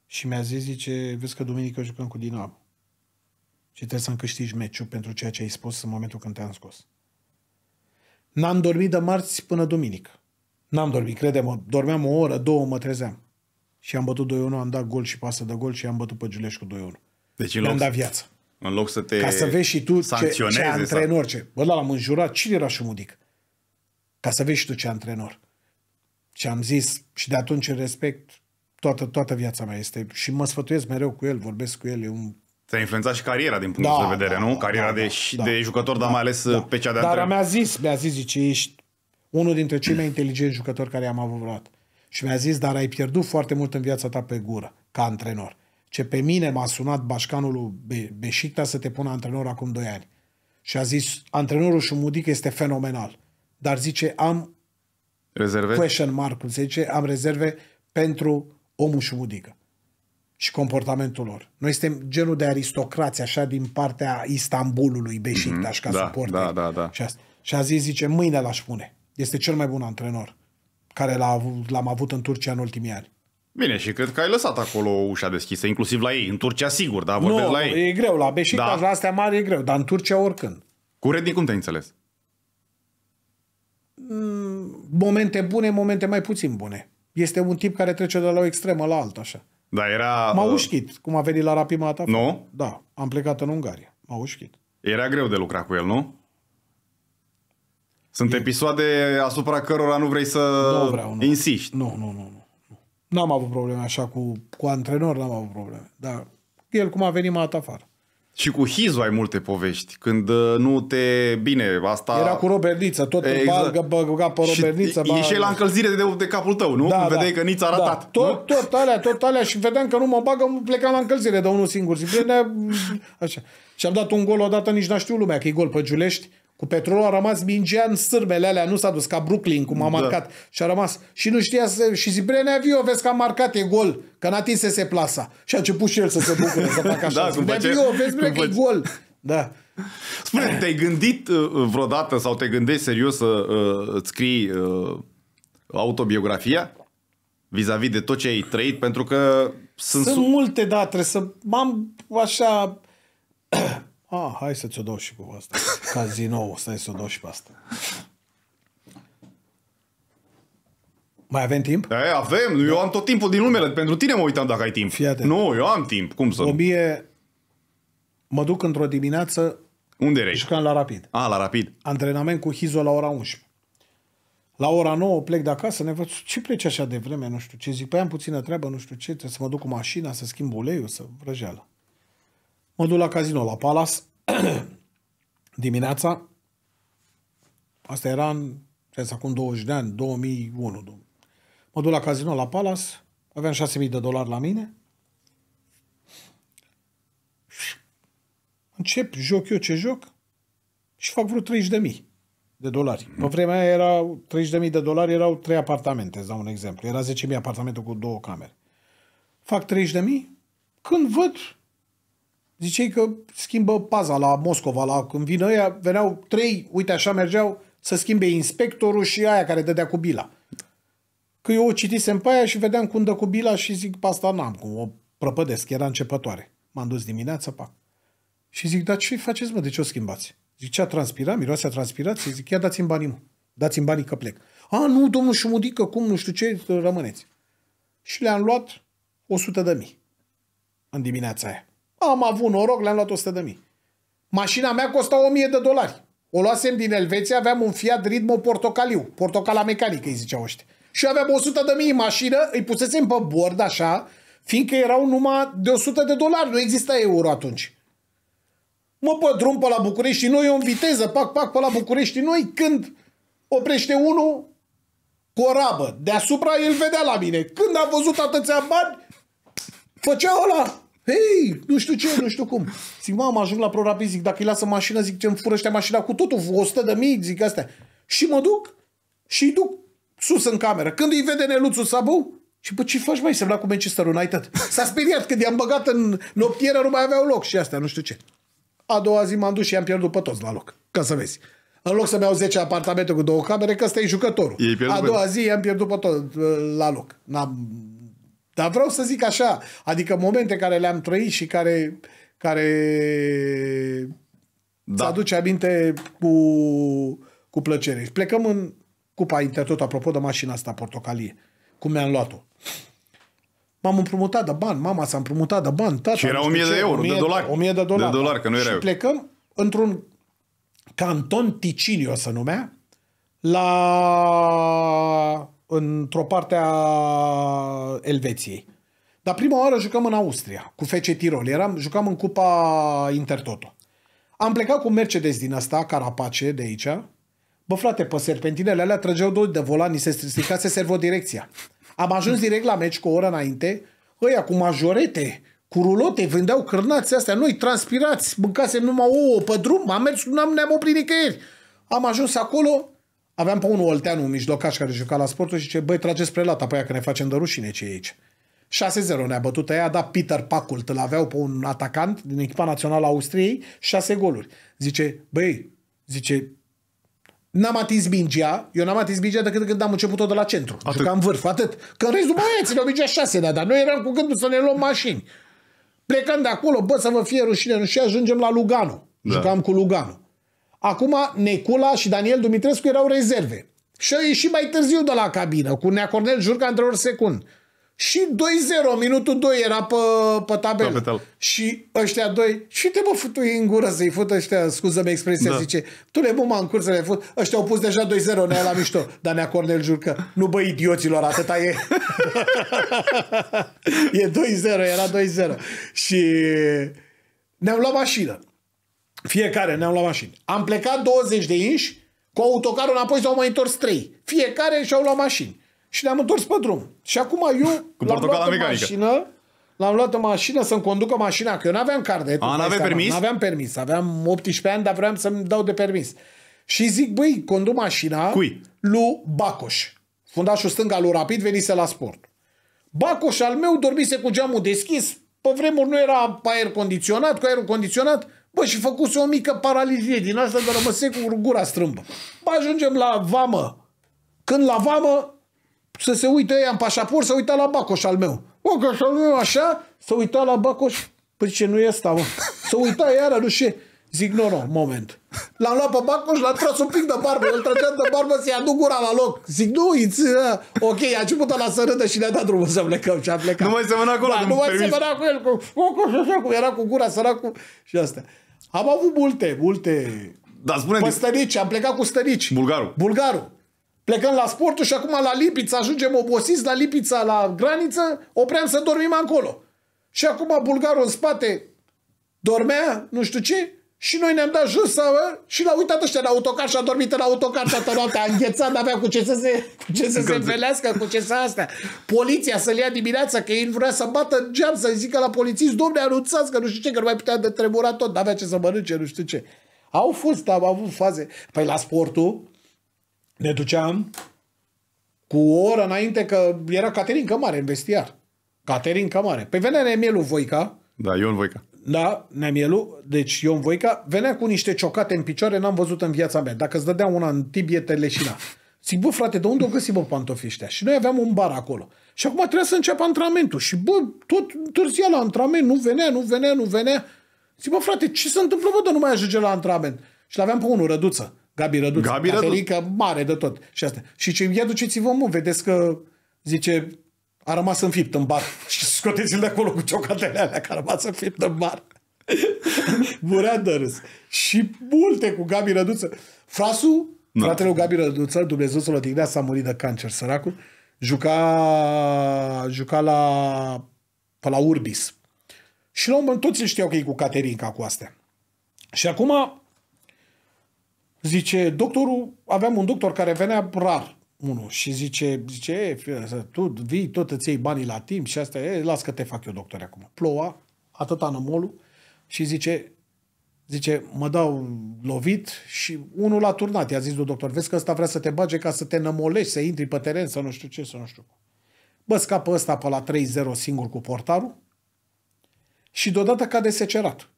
și mi-a zis, zice, vezi că duminică jucăm cu Dinamo. Și trebuie să-mi câștigi meciul pentru ceea ce ai spus în momentul când te-am scos. N-am dormit de marți până duminică. N-am dormit, crede-mă. Dormeam o oră, două, mă trezeam. Și am bătut 2-1, am dat gol și pasă de gol și am bătut pe Giulești cu 2-1. Deci am dat viață. În loc să te Ca să vezi și tu ce, ce antrenor, sau... ce. Bă, l-am înjurat. Cine era Șumudic? ca să vezi și tu ce antrenor. Și am zis, și de atunci respect toată, toată viața mea este și mă sfătuiesc mereu cu el, vorbesc cu el, e un Ți-a influențat și cariera din punctul da, de vedere, da, nu? Da, cariera da, de, da, da. de jucător, da, dar mai ales da, pe cea de antrenor. Dar mi-a zis, mi-a zis, zice, ești unul dintre cei mai inteligenți jucători care am avut vreodată. Și mi-a zis, dar ai pierdut foarte mult în viața ta pe gură, ca antrenor. Ce pe mine m-a sunat bașcanul lui Be- Beșicta să te pună antrenor acum 2 ani. Și a zis, antrenorul Șumudic este fenomenal dar zice am rezerve? question mark zice am rezerve pentru omul și mudică și comportamentul lor. Noi suntem genul de aristocrați, așa, din partea Istanbulului, Beșiktaș, mm-hmm. ca da, suporteri. Da, da, da. Și, a, și a zis, zice, mâine l-aș pune. Este cel mai bun antrenor care l-a, l-am avut în Turcia în ultimii ani. Bine, și cred că ai lăsat acolo ușa deschisă, inclusiv la ei, în Turcia sigur, da? Vorbesc nu, la ei. e greu, la Beșiktaș, da. la astea mari e greu, dar în Turcia oricând. Cu Redding, cum te-ai înțeles? Mm, momente bune, momente mai puțin bune. Este un tip care trece de la o extremă la alta, așa. Da, era... M-a uh, ușchit, cum a venit la Rapima ta. Nu? Da, am plecat în Ungaria. M-a ușchit. Era greu de lucrat cu el, nu? Sunt e... episoade asupra cărora nu vrei să nu vreau, nu. insiști. Nu, nu, nu. nu. N-am avut probleme așa cu, cu antrenor, n-am avut probleme. Dar el cum a venit m-a afară. Și cu Hizu ai multe povești, când uh, nu te... Bine, asta... Era cu Roberniță, tot exact. băga pe Roberniță. Și ieșeai la încălzire de, de capul tău, nu? Da, când da. vedeai că nici a da. ratat. Da. Tot, tot alea, tot alea și vedeam că nu mă bagă, plecam la încălzire de unul singur. Și plinea... Așa. Și am dat un gol odată, nici n-a știut lumea că e gol pe Giulești. Cu petrolul a rămas mingea în sârmele alea, nu s-a dus ca Brooklyn, cum a da. marcat. Și a rămas. Și nu știa să... Și Zibrenea Vio, vezi că a marcat, e gol, că n-a se plasa. Și a început și el să se bucure, să facă așa. Da, cum face, Vio, vezi, bre, că e gol. Da. Spune, te-ai gândit uh, uh, vreodată sau te gândești serios să uh, scrii uh, autobiografia vis-a-vis de tot ce ai trăit? Pentru că sunt... Sunt multe, da, trebuie să... M-am așa A, ah, hai să ți-o dau și cu asta. Cazinou, stai să o dau și pe asta. Mai avem timp? Da, e, avem, eu am tot timpul din lume, pentru tine mă uitam dacă ai timp. Fiate. Nu, eu am timp, cum să... mie... mă duc într-o dimineață... Unde erai? Jucam la Rapid. A, ah, la Rapid. Antrenament cu Hizo la ora 11. La ora 9 plec de acasă, ne văd, ce pleci așa de vreme, nu știu ce, zic, păi am puțină treabă, nu știu ce, trebuie să mă duc cu mașina, să schimb uleiul, să vrăjeală. Mă duc la casino, la Palace, dimineața. Asta era în, ce acum 20 de ani, 2001. Mă duc la casino, la Palace, aveam 6.000 de dolari la mine. Încep, joc eu ce joc și fac vreo 30.000 de de dolari. Pe vremea aia erau 30.000 de de dolari, erau trei apartamente, îți dau un exemplu. Era 10.000 apartamente cu două camere. Fac 30.000 când văd Zicei că schimbă paza la Moscova, la când vină ăia, veneau trei, uite așa mergeau, să schimbe inspectorul și aia care dădea cu bila. Că eu o citisem pe aia și vedeam cum dă cu bila și zic, pe asta n-am cum, o prăpădesc, era începătoare. M-am dus dimineața, pac. Și zic, dar ce faceți, mă, de ce o schimbați? a transpira, miroase a Și zic, ia dați-mi banii, mă. Dați-mi banii că plec. A, nu, domnul Șumudică, cum, nu știu ce, rămâneți. Și le-am luat 100 de mii în dimineața aia. Am avut noroc, le-am luat 100 de mii. Mașina mea costa 1000 de dolari. O luasem din Elveția, aveam un Fiat Ritmo portocaliu, portocala mecanică, îi ziceau ăștia. Și aveam 100 de mii în mașină, îi pusesem pe bord așa, fiindcă erau numai de 100 de dolari, nu exista euro atunci. Mă, pe drum pe la București noi, eu în viteză, pac, pac, pe la București noi, când oprește unul cu deasupra el vedea la mine. Când a văzut atâția bani, făcea ăla, Hei, nu știu ce, nu știu cum. Zic, mamă, ajung la ProRapid, zic, dacă îi lasă mașina, zic, ce-mi fură ăștia mașina cu totul, 100 de mii, zic, astea. Și mă duc și îi duc sus în cameră. Când îi vede neluțul Sabu, și bă, ce faci mai semna cu Manchester United? S-a speriat când i-am băgat în noptieră, nu mai aveau loc și astea, nu știu ce. A doua zi m-am dus și i-am pierdut pe toți la loc, ca să vezi. În loc să-mi iau 10 apartamente cu două camere, că ăsta e jucătorul. A doua zi i-am pierdut pe tot la loc. N-am dar vreau să zic așa, adică momente care le-am trăit și care, care da. aduce aminte cu, cu plăcere. Plecăm în Cupa tot apropo de mașina asta portocalie, cum mi-am luat-o. M-am împrumutat de bani, mama s-a împrumutat de bani, tata. Și era 1000 de euro, 1000, de dolari. 1000 de dolari. De dolari, că nu era Și plecăm într-un canton Ticinio, să numea, la într-o parte a Elveției. Dar prima oară jucam în Austria, cu FC Tirol. Eram, jucam în Cupa Intertoto. Am plecat cu Mercedes din asta, Carapace, de aici. Bă, frate, pe serpentinele alea trăgeau doi de volan, ni se servo direcția. Am ajuns direct la meci cu o oră înainte. Ăia cu majorete, cu rulote, vândeau cârnați astea. Noi transpirați, mâncasem numai ouă pe drum, am mers, n-am, ne-am oprit nicăieri. Am ajuns acolo, aveam pe unul Olteanu, un mijlocaș care juca la sportul și ce băi, trageți lata, pe aia că ne facem de rușine ce e aici. 6-0 ne-a bătut aia, dar Peter Pacult îl aveau pe un atacant din echipa națională a Austriei, 6 goluri. Zice, băi, zice, N-am atins mingea, eu n-am atins mingea decât când am început-o de la centru. Atât. Jucam vârf, atât. Că în restul ține-o mingea 6 de da, dar noi eram cu gândul să ne luăm mașini. Plecând de acolo, bă, să vă fie rușine, nu și ajungem la Lugano. Da. Jucam cu Lugano. Acum Necula și Daniel Dumitrescu erau rezerve. Și a ieșit mai târziu de la cabină, cu Nea Cornel Jurca într-o secund. Și 2-0, minutul 2 era pe, pe tabel. Capital. Da, și ăștia doi, și te mă futui în gură să-i fut ăștia, scuză-mi expresia, da. zice, tu le buma în curs să le fut, ăștia au pus deja 2-0, ne la mișto. Dar nea Cornel Jurcă, nu băi idioților, atâta e. e 2-0, era 2-0. Și ne-am luat mașină. Fiecare ne-am luat mașini. Am plecat 20 de inși, cu autocarul înapoi s-au mai întors 3. Fiecare și-au luat mașini. Și ne-am întors pe drum. Și acum eu cu l-am luat mecanică. mașină, l-am luat în mașină să-mi conducă mașina, că eu nu aveam carte. A, n-aveai permis? N-aveam permis. Aveam 18 ani, dar vreau să-mi dau de permis. Și zic, băi, conduc mașina Cui? lui Bacoș. Fundașul stânga lui Rapid venise la sport. Bacoș al meu dormise cu geamul deschis. Pe vremuri nu era aer condiționat, cu aerul condiționat Bă, și făcuse o mică paralizie din asta, dar rămăse cu gura strâmbă. Bă, ajungem la vamă. Când la vamă, să se uite ăia în pașaport, să uita la Bacoș al meu. Bă, că al meu așa, să uita la Bacoș. Păi ce nu e asta, mă? Să uita iară, nu știu. Zic, nu, nu, moment. L-am luat pe Bacoș, l a tras un pic de barbă, îl trăgea de barbă să-i aduc gura la loc. Zic, nu, it's, uh, ă, ok, a început la să râdă și le-a dat drumul să plecăm și a plecat. Nu mai semăna acolo, da, nu mai semăna cu el, cu, cu, cu, cu, era cu gura săracul și asta. Am avut multe, multe Dar spune pe stărici. Am plecat cu stărici. Bulgarul. Bulgarul. Plecăm la sportul și acum la Lipița, ajungem obosiți la Lipița, la graniță, opream să dormim acolo. Și acum bulgarul în spate dormea, nu știu ce, și noi ne-am dat jos sau ă? și l-au uitat ăștia în autocar și a dormit în autocar toată noaptea, a înghețat, n-avea cu ce să se, cu ce să se învelească, cu ce să astea. Poliția să-l ia dimineața, că el vrea să bată în geam, să zică la polițist, domne, anunțați că nu știu ce, că nu mai putea de tremura tot, n-avea ce să mănânce, nu știu ce. Au fost, am avut faze. Păi la sportul ne duceam cu o oră înainte că era Caterin Cămare în vestiar. Caterin Cămare. Păi venea Emilu Voica. Da, Ion Voica. Da, Nemielu, deci Ion Voica venea cu niște ciocate în picioare, n-am văzut în viața mea. Dacă îți dădea una în tibie, te leșina. Zic, bă, frate, de unde o găsim, bă, pantofiștea? Și noi aveam un bar acolo. Și acum trebuia să înceapă antrenamentul. Și, bă, tot târzia la antrenament, nu venea, nu venea, nu venea. Zic, bă, frate, ce se întâmplă, bă, de nu mai ajunge la antrenament? Și l-aveam pe unul, Răduță. Gabi Răduță. Gabi Răduță. mare de tot. Și asta. Și ce, ia duceți-vă, mă, vedeți că, zice, a rămas înfipt în bar și scoteți-l de acolo cu ciocatele alea care a rămas înfipt în bar. Burea de râs. Și multe cu Gabi Răduță. Frasu, no. Da. fratele lui Gabi Răduță, Dumnezeu să-l odihnea, s-a murit de cancer, săracul, juca, juca la, pe la Urbis. Și la un moment toți știau că e cu Caterinca cu astea. Și acum zice, doctorul, aveam un doctor care venea rar, unul și zice, zice e, tu vii, tot îți iei banii la timp și asta e, las că te fac eu doctor acum. Ploua, atât anămolul și zice, zice, mă dau lovit și unul l-a turnat, i-a zis doctor, vezi că ăsta vrea să te bage ca să te nămolești, să intri pe teren, să nu știu ce, să nu știu cum. Bă, scapă ăsta pe la 3-0 singur cu portarul și deodată cade secerat.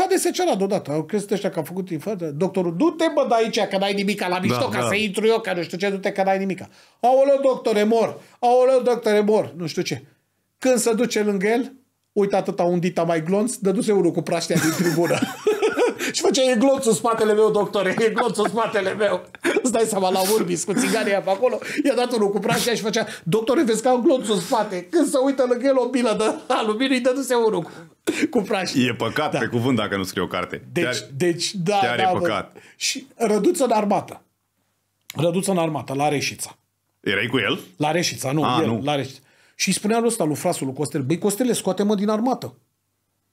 Ca de secerat odată. Au crezut ăștia că a făcut infracție. Doctorul, du-te bă de aici că n-ai nimica la da, mișto, da, ca da. să intru eu, că nu știu ce, du-te că n-ai nimica. Aoleu, doctore, mor! Aoleu, doctore, mor! Nu știu ce. Când se duce lângă el, uite atâta undita mai glonț, dăduse unul cu praștea din tribună. și face e glonțul spatele meu, doctore, e glonțul spatele meu. Îți dai seama, la urbis, cu țiganii pe acolo, i-a dat unul cu prașia și făcea, doctore, vezi că am glonțul spate. Când se uită lângă el o bilă de îi dăduse unul cu cu praștii. E păcat da. pe cuvânt dacă nu scrie o carte. Deci, chiar, deci da, chiar da, e păcat. Da. Și răduță în armată. Răduță în armată, la Reșița. Erai cu el? La Reșița, nu, A, el, nu. la Reșița. Și spunea lui ăsta, lui frasul lui Costel, băi Costele, scoate-mă din armată.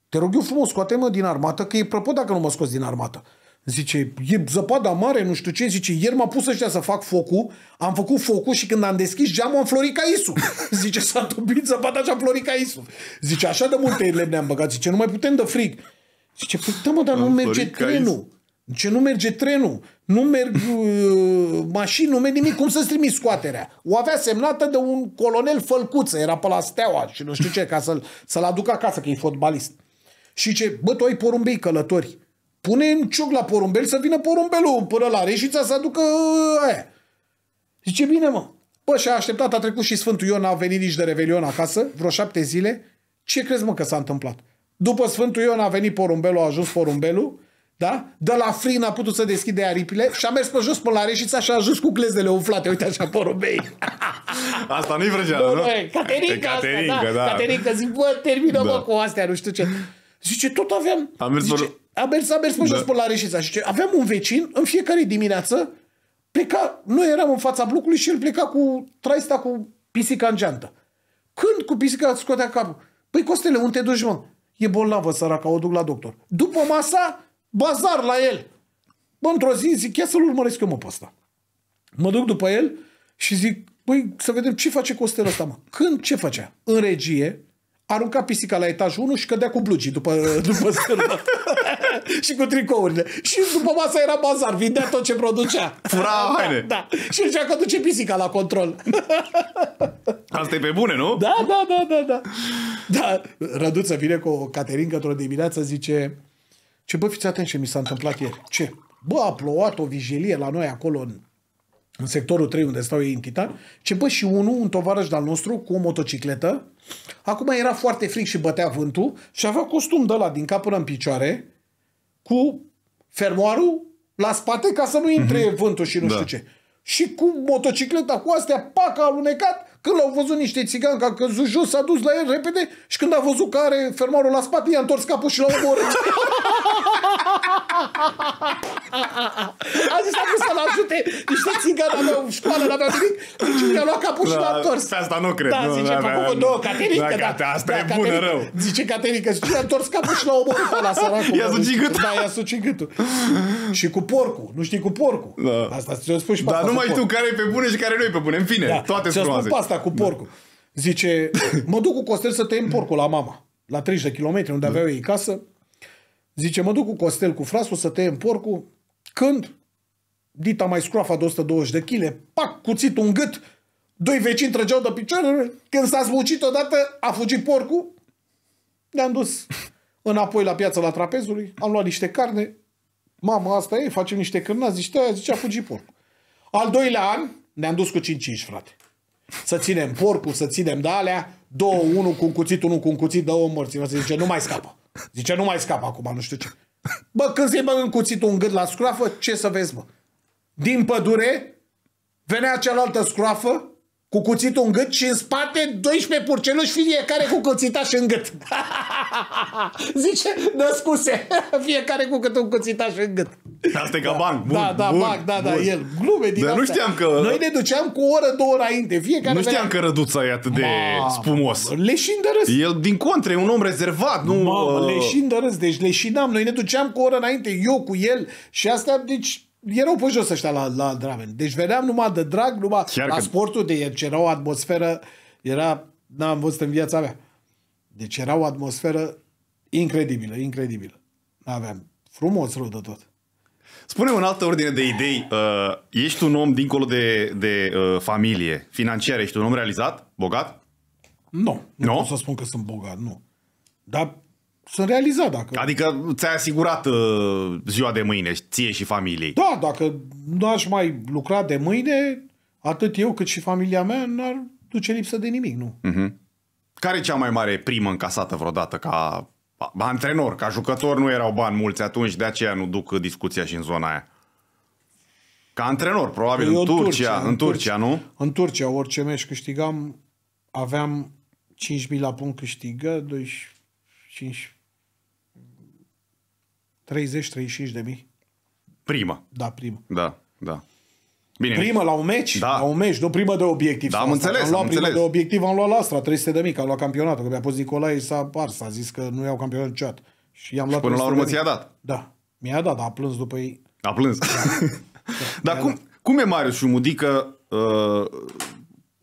Te rog eu frumos, scoate-mă din armată, că e prăpăt dacă nu mă scoți din armată. Zice, e zăpada mare, nu știu ce. Zice, ieri m-a pus ăștia să fac focul, am făcut focul și când am deschis geamul am florit ca Zice, s-a topit zăpada și am florit ca Isus. Zice, așa de multe lemne am băgat. Zice, nu mai putem de frig. Zice, păi da mă, dar am nu merge trenul. Zice, nu merge trenul, nu merg uh, mașini, nu merg nimic. Cum să-ți trimiți scoaterea? O avea semnată de un colonel Fălcuță, era pe la Steaua și nu știu ce, ca să-l, să aduc aducă acasă, că e fotbalist. Și ce, bă, tu ai porumbei călători Pune în ciuc la porumbel să vină porumbelul până la Reșița să aducă uh, aia. Zice, bine mă. Bă, și-a așteptat, a trecut și Sfântul Ion, a venit nici de Revelion acasă, vreo șapte zile. Ce crezi, mă, că s-a întâmplat? După Sfântul Ion a venit porumbelul, a ajuns porumbelul, da? De la frin a putut să deschide aripile și a mers pe jos până la reșița și a ajuns cu glezele umflate. Uite așa, porumbei. asta nu-i vrăjeală, nu? nu? E, Caterinca, Caterinca, asta, da. da. Caterinca, zic, bă, termină, da. mă, cu astea, nu știu ce. Zice, tot aveam... Am mers zice, a mers, a mers pe da. jos la Reșița. Și aveam un vecin, în fiecare dimineață, pleca, noi eram în fața blocului și el pleca cu traista cu pisica în geantă. Când cu pisica scotea capul? Păi, Costele, unde te duci, mă? E bolnavă, săraca, o duc la doctor. După masa, bazar la el. Bă, într-o zi zic, ia să-l urmăresc eu, mă, pe asta. Mă duc după el și zic, păi să vedem ce face Costel ăsta, mă. Când ce făcea? În regie, arunca pisica la etajul 1 și cădea cu blugii după, după scârbă. și cu tricourile. Și după masa era bazar, vindea tot ce producea. Fura da, haine. Da, da. Și zicea că duce pisica la control. Asta e pe bune, nu? Da, da, da, da, da. da. Răduță vine cu o caterincă într-o dimineață, zice ce bă, fiți atenți ce mi s-a întâmplat ieri. Ce? Bă, a plouat o vigilie la noi acolo în în sectorul 3 unde stau ei în Titan, ce bă și unul, un tovarăș de-al nostru cu o motocicletă, acum era foarte fric și bătea vântul și avea costum de la din cap până în picioare cu fermoarul la spate ca să nu intre mm-hmm. vântul și nu da. știu ce. Și cu motocicleta, cu astea, pac, a alunecat, când l-au văzut niște țigani că a căzut jos, s-a dus la el repede și când a văzut că are fermoarul la spate, i-a întors capul și l-a omorât. a zis acum să-l ajute niște țigani, la o școală, n-aveau nimic. Zice, deci mi-a luat capul și l-a da, întors. Pe asta nu cred. Da, nu, zice, pe da, acum da, două caterică, da, da, asta da, e bună rău. Zice caterică, zice, i-a întors capul și l-a omorât la săracul. I-a deci, sucit gâtul. Da, i-a sucit gâtul. și cu porcul, nu știi, cu porcul. Da. Asta ți-o spui și pe Dar numai tu care e pe bune și care nu e pe bune, în fine, toate sunt frumoase asta cu porcul. Da. Zice, mă duc cu Costel să tăiem porcul la mama, la 30 de kilometri unde da. aveau ei casă. Zice, mă duc cu Costel cu frasul să tăiem porcul, când Dita mai scroafa de 120 de kg, pac, cuțit un gât, doi vecini trăgeau de picioare, când s-a zbucit odată, a fugit porcul, ne-am dus înapoi la piața la trapezului, am luat niște carne, mama, asta e, facem niște cârnați, zice, aia, a fugi porc. Al doilea an, ne-am dus cu 5-5, frate. Să ținem porcul, să ținem de alea, două, unul cu un cuțit, unul cu un cuțit, două morți. Mă zice, nu mai scapă. Zice, nu mai scapă acum, nu știu ce. Bă, când se i băgă în cuțitul un gât la scroafă, ce să vezi, bă? Din pădure, venea cealaltă scroafă, cu cuțitul în gât și în spate 12 purceluși, fiecare cu cuțitaș în gât. Zice, născuse, fiecare cu cât un cuțitaș în gât. Asta e ca da, banc. Da, bun, da, da, bun, banc, da, da bun. da, el. Glume din Dar astea. nu știam că... Noi ne duceam cu o oră, două înainte. Fiecare nu știam că Răduța e atât de Ma, spumos. Leșin de râs. El, din contră, e un om rezervat. Nu, Ma, uh, leșin de râs. Deci leșinam. Noi ne duceam cu o oră înainte, eu cu el. Și asta, deci, erau pe jos ăștia la, la drame, Deci veneam numai de drag, numai Chiar la că... sportul de ieri, ce era o atmosferă, era, n-am văzut în viața mea. Deci era o atmosferă incredibilă, incredibilă. Aveam frumos rău de tot. Spune în altă ordine de idei, uh, ești un om dincolo de, de uh, familie, financiară, ești un om realizat, bogat? Nu, nu, nu pot să spun că sunt bogat, nu. Dar sunt realizat. Dacă... Adică ți-ai asigurat uh, ziua de mâine, ție și familiei. Da, dacă nu aș mai lucra de mâine, atât eu cât și familia mea n-ar duce lipsă de nimic, nu. Uh-huh. Care e cea mai mare primă încasată vreodată ca antrenor, ca jucător nu erau bani mulți atunci, de aceea nu duc discuția și în zona aia. Ca antrenor, probabil, păi Eu în Turcia, Turcia, în Turcia, nu? În Turcia, orice meci câștigam, aveam 5.000 la punct câștigă, 12, 5, 30-35 de mii. Prima. Da, prima. Da, da. Bine. prima la un meci? Da. La un meci, nu primă de obiectiv. Da, am asta. înțeles. Am luat am prima înțeles. de obiectiv, am luat la Astra, 300 de mii, că am luat campionatul. Că mi-a pus Nicolae și s-a pars, a zis că nu iau campionat niciodată. Și i-am luat și până la urmă ți-a dat. Da. Mi-a dat, a plâns după ei. A plâns. Da. da. Dar cum, cum e Marius și Mudică uh,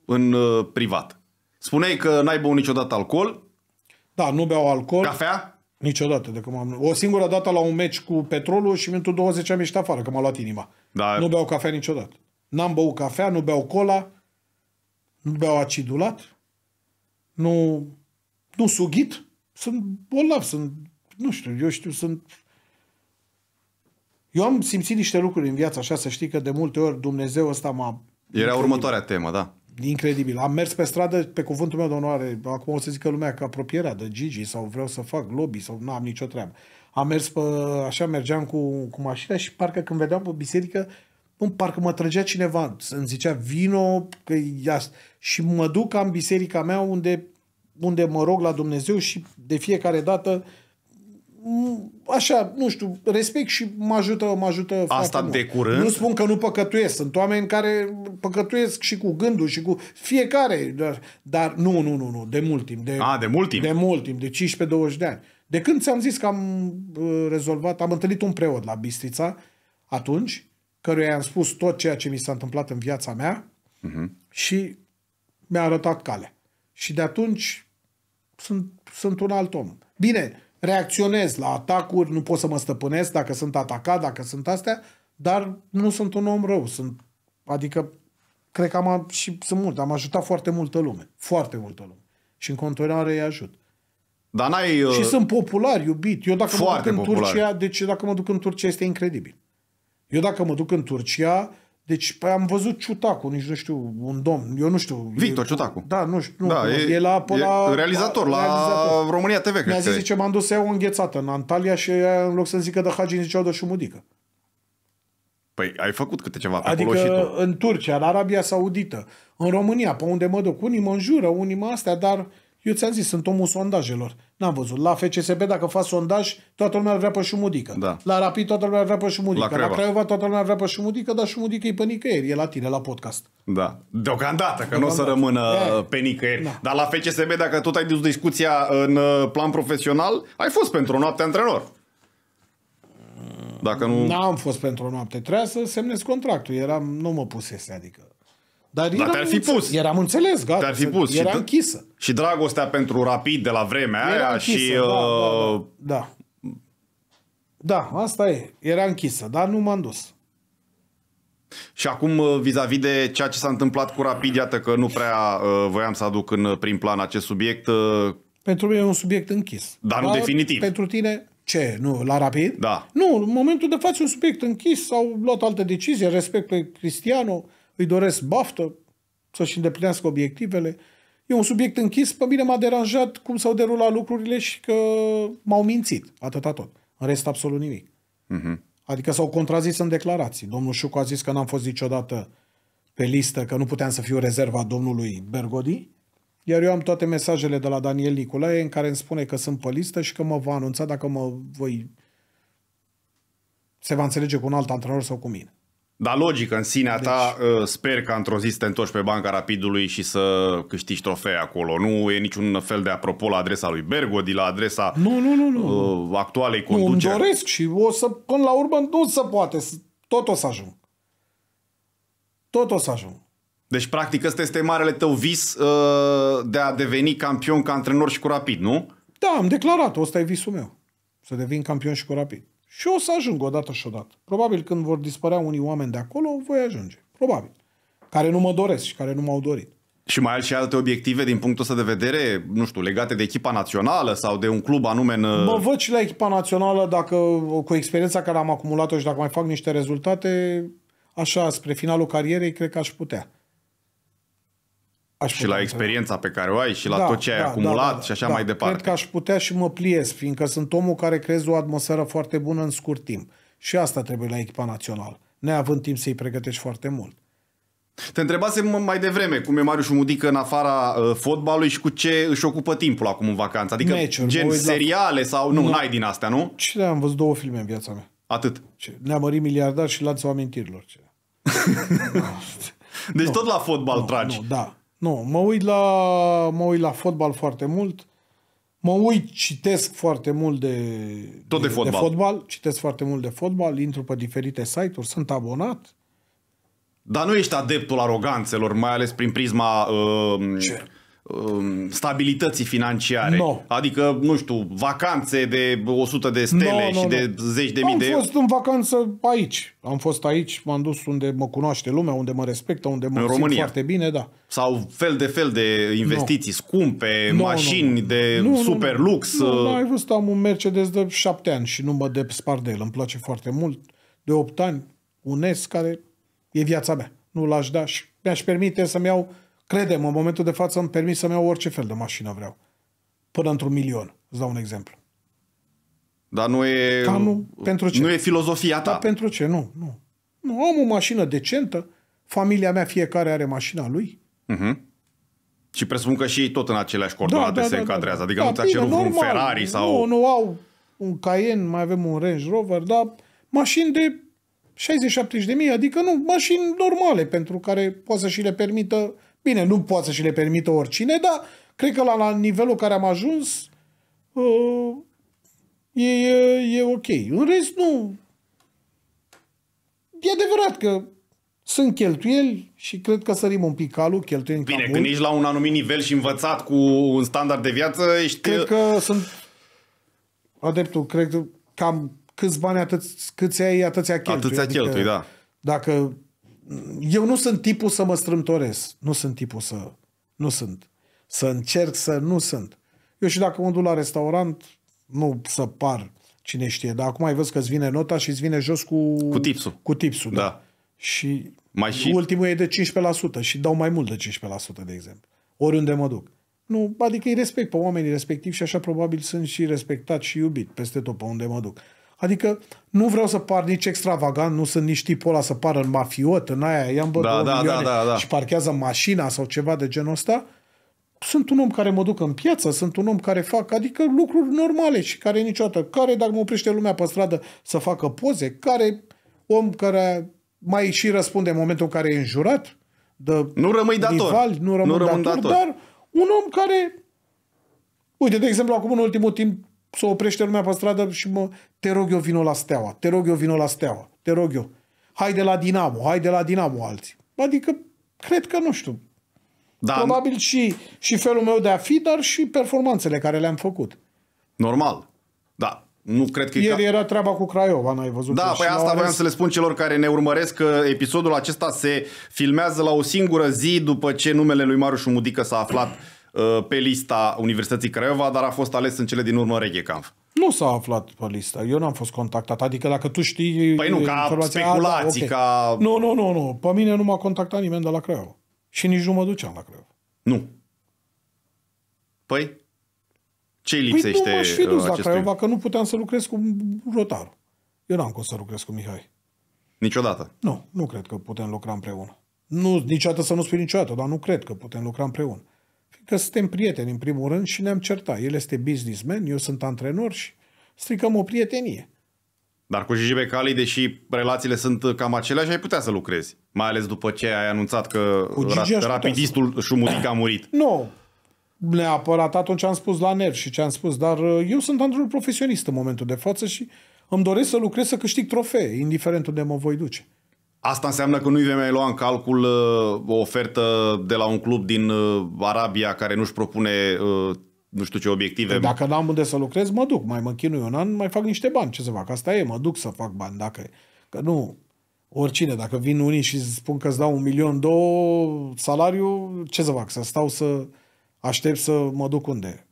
în uh, privat? Spuneai că n-ai băut niciodată alcool. Da, nu beau alcool. Cafea? Niciodată. Dacă am O singură dată la un meci cu petrolul și minutul 20 am ieșit afară, că m-a luat inima. Da. Nu beau cafea niciodată. N-am băut cafea, nu beau cola, nu beau acidulat, nu, nu sughit. Sunt bolnav, sunt, nu știu, eu știu, sunt... Eu am simțit niște lucruri în viața așa, să știi că de multe ori Dumnezeu ăsta m-a... Era următoarea temă, da incredibil. Am mers pe stradă, pe cuvântul meu de onoare, acum o să zică lumea că apropierea de Gigi sau vreau să fac lobby sau nu am nicio treabă. Am mers pe, așa mergeam cu, cu mașina și parcă când vedeam pe biserică, nu, parcă mă trăgea cineva, îmi zicea vino, că și mă duc am biserica mea unde, unde mă rog la Dumnezeu și de fiecare dată uh, așa, nu știu, respect și mă ajută, mă ajută Asta de mult. curând? Nu spun că nu păcătuiesc. Sunt oameni care păcătuiesc și cu gândul și cu fiecare, dar, dar nu, nu, nu, nu, de mult timp. De, A, de mult timp? De mult timp, de 15-20 de ani. De când ți-am zis că am uh, rezolvat, am întâlnit un preot la Bistrița atunci, căruia i-am spus tot ceea ce mi s-a întâmplat în viața mea uh-huh. și mi-a arătat calea. Și de atunci sunt, sunt un alt om. Bine, reacționez la atacuri, nu pot să mă stăpânesc dacă sunt atacat, dacă sunt astea, dar nu sunt un om rău. Sunt, adică, cred că am, și sunt mult, am ajutat foarte multă lume. Foarte multă lume. Și în continuare îi ajut. Dar n-ai, uh... Și sunt popular, iubit. Eu dacă mă duc în popular. Turcia, deci dacă mă duc în Turcia este incredibil. Eu dacă mă duc în Turcia, deci păi am văzut Ciutacu, nici nu știu, un domn, eu nu știu. Victor e, Ciutacu. Da, nu știu. Da, nu, e, e, la, e la, realizator, la, realizator. România TV, cred Mi-a zis, zice, m-am dus să iau o înghețată în Antalya și în loc să zică de Hagi, ziceau de șumudică. Păi ai făcut câte ceva pe adică acolo și tu. în Turcia, în Arabia Saudită, în România, pe unde mă duc, unii mă înjură, unii mă astea, dar eu ți-am zis, sunt omul sondajelor. N-am văzut. La FCSB, dacă faci sondaj, toată lumea vrea pe Șumudică. Da. La Rapid, toată lumea vrea pe Șumudică. La, Creva. la Craiova, toată lumea vrea pe Șumudică, dar Șumudică e pe nicăieri. E la tine, la podcast. Da. Deocamdată, că nu o să rămână da. pe nicăieri. Da. Dar la FCSB, dacă tot ai dus discuția în uh, plan profesional, ai fost pentru o noapte antrenor. Dacă nu... N-am fost pentru o noapte. Trebuia să semnez contractul. Eram, nu mă pusese, adică dar, Dar te-ar fi pus. Eram înțeles, gata. Te-ar fi pus. Era și închisă. Și dragostea pentru rapid de la vremea era aia închisă, și... Da, da uh... da, da, da. Da, asta e. Era închisă, dar nu m-am dus. Și acum, uh, vis-a-vis -vis de ceea ce s-a întâmplat cu Rapid, iată că nu prea uh, voiam să aduc în uh, prim plan acest subiect. Uh... Pentru mine e un subiect închis. Dar, dar nu definitiv. Pentru tine, ce? Nu, la Rapid? Da. Nu, în momentul de față e un subiect închis, au luat alte decizii, pe Cristiano îi doresc baftă, să-și îndeplinească obiectivele. E un subiect închis, pe mine m-a deranjat cum s-au derulat lucrurile și că m-au mințit, atâta tot. În rest, absolut nimic. Uh-huh. Adică s-au contrazis în declarații. Domnul Șucu a zis că n-am fost niciodată pe listă, că nu puteam să fiu rezerva domnului Bergodi, iar eu am toate mesajele de la Daniel Nicolae în care îmi spune că sunt pe listă și că mă va anunța dacă mă voi se va înțelege cu un alt antrenor sau cu mine. Dar logică în sinea deci... ta, uh, sper că într-o zi să te întorci pe banca rapidului și să câștigi trofee acolo. Nu e niciun fel de apropo la adresa lui Bergodi, la adresa nu, nu, nu, nu. Uh, actualei conduceri. Nu, îmi doresc și o să, până la urmă nu se poate. Tot o să ajung. Tot o să ajung. Deci, practic, ăsta este marele tău vis uh, de a deveni campion ca antrenor și cu rapid, nu? Da, am declarat. Ăsta e visul meu. Să devin campion și cu rapid. Și o să ajung odată și odată. Probabil când vor dispărea unii oameni de acolo, voi ajunge. Probabil. Care nu mă doresc și care nu m-au dorit. Și mai ai și alte obiective din punctul ăsta de vedere, nu știu, legate de echipa națională sau de un club anume în... Mă văd și la echipa națională dacă, cu experiența care am acumulat-o și dacă mai fac niște rezultate, așa, spre finalul carierei, cred că aș putea. Aș și la experiența pe care o ai și la da, tot ce ai da, da acumulat da, da, și așa da, mai departe. Cred că aș putea și mă pliez, fiindcă sunt omul care creez o atmosferă foarte bună în scurt timp. Și asta trebuie la echipa națională, neavând timp să-i pregătești foarte mult. Te întrebasem mai devreme cum e Marius Mudică în afara uh, fotbalului și cu ce își ocupă timpul acum în vacanță. Adică Meciuri, gen seriale la... sau... Nu, nu, n-ai din astea, nu? Ce am văzut două filme în viața mea. Atât. Ce? mărit miliardar și lanțul amintirilor. Ce? deci nu. tot la fotbal nu, tragi. Nu, da. Nu, mă uit la, mă uit la fotbal foarte mult. Mă uit, citesc foarte mult de, Tot de, de, fotbal. de fotbal. Citesc foarte mult de fotbal, intru pe diferite site-uri, sunt abonat. Dar nu ești adeptul aroganțelor, mai ales prin prisma... Uh, Ce? Um, stabilității financiare. No. Adică, nu știu, vacanțe de 100 de stele no, no, și de no. zeci de mii de... Am fost în vacanță aici. Am fost aici, m-am dus unde mă cunoaște lumea, unde mă respectă, unde mă în simt România. foarte bine, da. Sau fel de fel de investiții no. scumpe, no, mașini no, no. de nu, super nu, lux. Nu, uh, nu, ai văzut, am un Mercedes de șapte ani și nu mă despar de el. Îmi place foarte mult. De opt ani, un S care e viața mea. Nu l-aș da și mi-aș permite să-mi iau Credem, în momentul de față îmi permis să-mi iau orice fel de mașină vreau. Până într-un milion, îți dau un exemplu. Dar nu e... Dar nu, pentru ce? Nu e filozofia ta. Da, pentru ce? Nu, nu. Nu, am o mașină decentă, familia mea fiecare are mașina lui. Uh-huh. Și presupun că și ei tot în aceleași da, coordonate da, da, se da. încadrează. adică da, nu ți-a cerut normal, Ferrari sau... Nu, nu au un Cayenne, mai avem un Range Rover, dar mașini de 60-70 de mii, adică nu, mașini normale pentru care poate să și le permită Bine, nu poate să și le permită oricine, dar cred că la, la nivelul care am ajuns uh, e, e, e ok. În rest, nu. E adevărat că sunt cheltuieli și cred că sărim un pic calul, cheltuieli Bine, când ești la un anumit nivel și învățat cu un standard de viață, ești... Cred uh, că sunt... Adeptul, cred că cam câți bani atâți, câți ai, atâția cheltuieli. Atâția cheltui, adică, da. Dacă eu nu sunt tipul să mă strâmtoresc. Nu sunt tipul să... Nu sunt. Să încerc să... Nu sunt. Eu și dacă mă duc la restaurant, nu să par cine știe. Dar acum ai văzut că îți vine nota și îți vine jos cu... Cu tipsul. Cu tipsul, da. da. Și, mai și ultimul e de 15% și dau mai mult de 15%, de exemplu. Oriunde mă duc. Nu, adică îi respect pe oamenii respectivi și așa probabil sunt și respectat și iubit peste tot pe unde mă duc. Adică nu vreau să par nici extravagant, nu sunt nici tipul ăla să pară în mafiot, în aia, i-am da, da, da, da, da. și parchează mașina sau ceva de genul ăsta. Sunt un om care mă duc în piață, sunt un om care fac, adică lucruri normale și care niciodată, care dacă mă oprește lumea pe stradă să facă poze, care om care mai și răspunde în momentul în care e înjurat, de nu rămâi dator. Rival, nu rămân, nu rămân dator, dator, dar un om care Uite, de exemplu, acum în ultimul timp să oprește lumea pe stradă și mă, te rog eu vino la steaua, te rog eu vino la steaua, te rog eu. Hai de la Dinamo, hai de la Dinamo alții. Adică, cred că, nu știu, da, probabil și, și felul meu de a fi, dar și performanțele care le-am făcut. Normal, da. Nu cred că Ieri ca... era treaba cu Craiova, n-ai văzut. Da, păi asta vreau să le spun celor care ne urmăresc că episodul acesta se filmează la o singură zi după ce numele lui Marius Mudică s-a aflat Uh, pe lista Universității Craiova, dar a fost ales în cele din urmă Reghecamp. Nu s-a aflat pe listă. Eu n-am fost contactat. Adică dacă tu știi... Păi nu, ca speculații, a, da, okay. ca... Nu, nu, nu, nu. Pe mine nu m-a contactat nimeni de la Craiova. Și nici nu mă duceam la Craiova. Nu. Păi? ce păi lipsește păi nu m-aș fi dus uh, la Craiova, că nu puteam să lucrez cu Rotar. Eu n-am cum să lucrez cu Mihai. Niciodată? Nu, nu cred că putem lucra împreună. Nu, niciodată să nu spui niciodată, dar nu cred că putem lucra împreună că suntem prieteni, în primul rând, și ne-am certat. El este businessman, eu sunt antrenor și stricăm o prietenie. Dar cu Gigi Becali, deși relațiile sunt cam aceleași, ai putea să lucrezi. Mai ales după ce ai anunțat că rapidistul să... Șumudic a murit. Nu, neapărat. Atunci am spus la nervi și ce am spus, dar uh, eu sunt antrenor profesionist în momentul de față și îmi doresc să lucrez să câștig trofee, indiferent unde mă voi duce. Asta înseamnă că nu-i vei lua în calcul uh, o ofertă de la un club din uh, Arabia care nu-și propune uh, nu știu ce obiective. Păi dacă n-am unde să lucrez, mă duc. Mai mă chinui un an, mai fac niște bani. Ce să fac? Asta e, mă duc să fac bani. Dacă, că nu, oricine, dacă vin unii și spun că îți dau un milion, două salariu, ce să fac? Să stau să aștept să mă duc unde?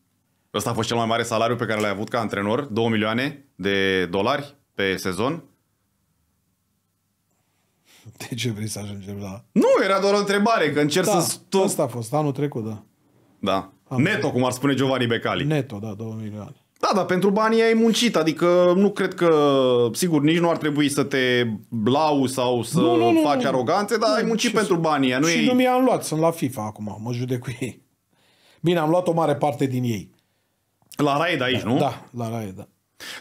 Ăsta a fost cel mai mare salariu pe care l-ai avut ca antrenor, 2 milioane de dolari pe sezon. De ce vrei să ajungem la... Nu, era doar o întrebare, că încerc da, să... Tot... Asta a fost, anul trecut, da. Da. Am Neto, vrut. cum ar spune Giovanni Becali. Neto, da, 2 milioane. Da, dar pentru banii ai muncit, adică nu cred că, sigur, nici nu ar trebui să te blau sau să nu, nu, nu, faci aroganțe, dar nu, ai muncit pentru banii nu Și ei... nu mi-am luat, sunt la FIFA acum, mă judec cu ei. Bine, am luat o mare parte din ei. La Raed aici, da, nu? Da, la Raed, da.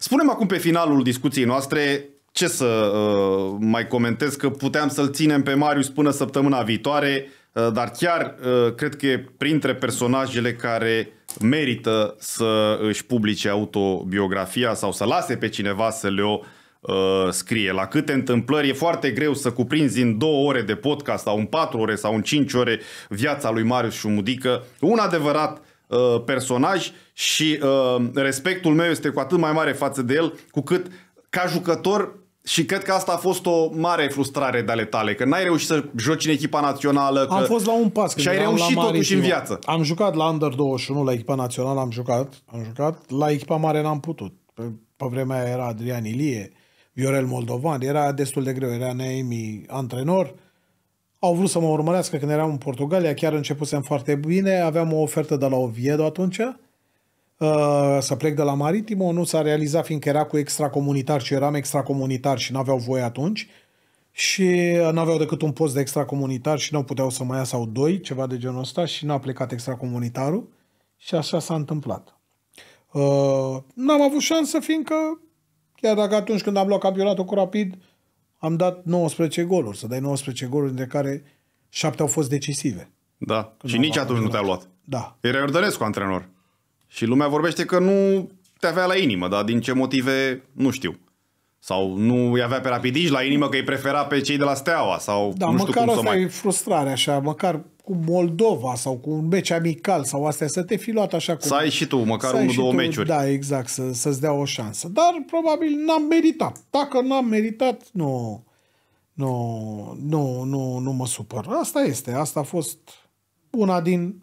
Spunem acum pe finalul discuției noastre ce să uh, mai comentez, că puteam să-l ținem pe Marius până săptămâna viitoare, uh, dar chiar uh, cred că e printre personajele care merită să își publice autobiografia sau să lase pe cineva să le o uh, scrie. La câte întâmplări e foarte greu să cuprinzi în două ore de podcast sau în patru ore sau în cinci ore viața lui Marius Șumudică, un adevărat uh, personaj și uh, respectul meu este cu atât mai mare față de el cu cât ca jucător și cred că asta a fost o mare frustrare de ale tale, că n-ai reușit să joci în echipa națională. Că... Am fost la un pas. Și ai reușit la totuși în viață. Am jucat la Under-21, la echipa națională am jucat. Am jucat. La echipa mare n-am putut. Pe, pe vremea era Adrian Ilie, Viorel Moldovan. Era destul de greu. Era Neemi antrenor. Au vrut să mă urmărească când eram în Portugalia. Chiar începusem foarte bine. Aveam o ofertă de la Oviedo atunci. Uh, să plec de la Maritimo, nu s-a realizat fiindcă era cu extracomunitar și eram extracomunitar și n-aveau voie atunci și uh, n-aveau decât un post de extracomunitar și nu puteau să mai ia sau doi, ceva de genul ăsta și n-a plecat extracomunitarul și așa s-a întâmplat. Uh, n-am avut șansă fiindcă chiar dacă atunci când am luat campionatul cu Rapid am dat 19 goluri, să dai 19 goluri dintre care 7 au fost decisive. Da, și nici atunci nu te-a luat. Da. Era Iordănescu antrenor. Și lumea vorbește că nu te avea la inimă, dar din ce motive, nu știu. Sau nu îi avea pe rapidici la inimă că îi prefera pe cei de la Steaua sau da, nu știu măcar cum asta să mai... e frustrare așa, măcar cu Moldova sau cu un meci amical sau astea, să te fi luat așa cum... Să ai și tu măcar unul, două tu, meciuri. Da, exact, să, să-ți dea o șansă. Dar probabil n-am meritat. Dacă n-am meritat, nu, nu, nu, nu, nu mă supăr. Asta este, asta a fost una din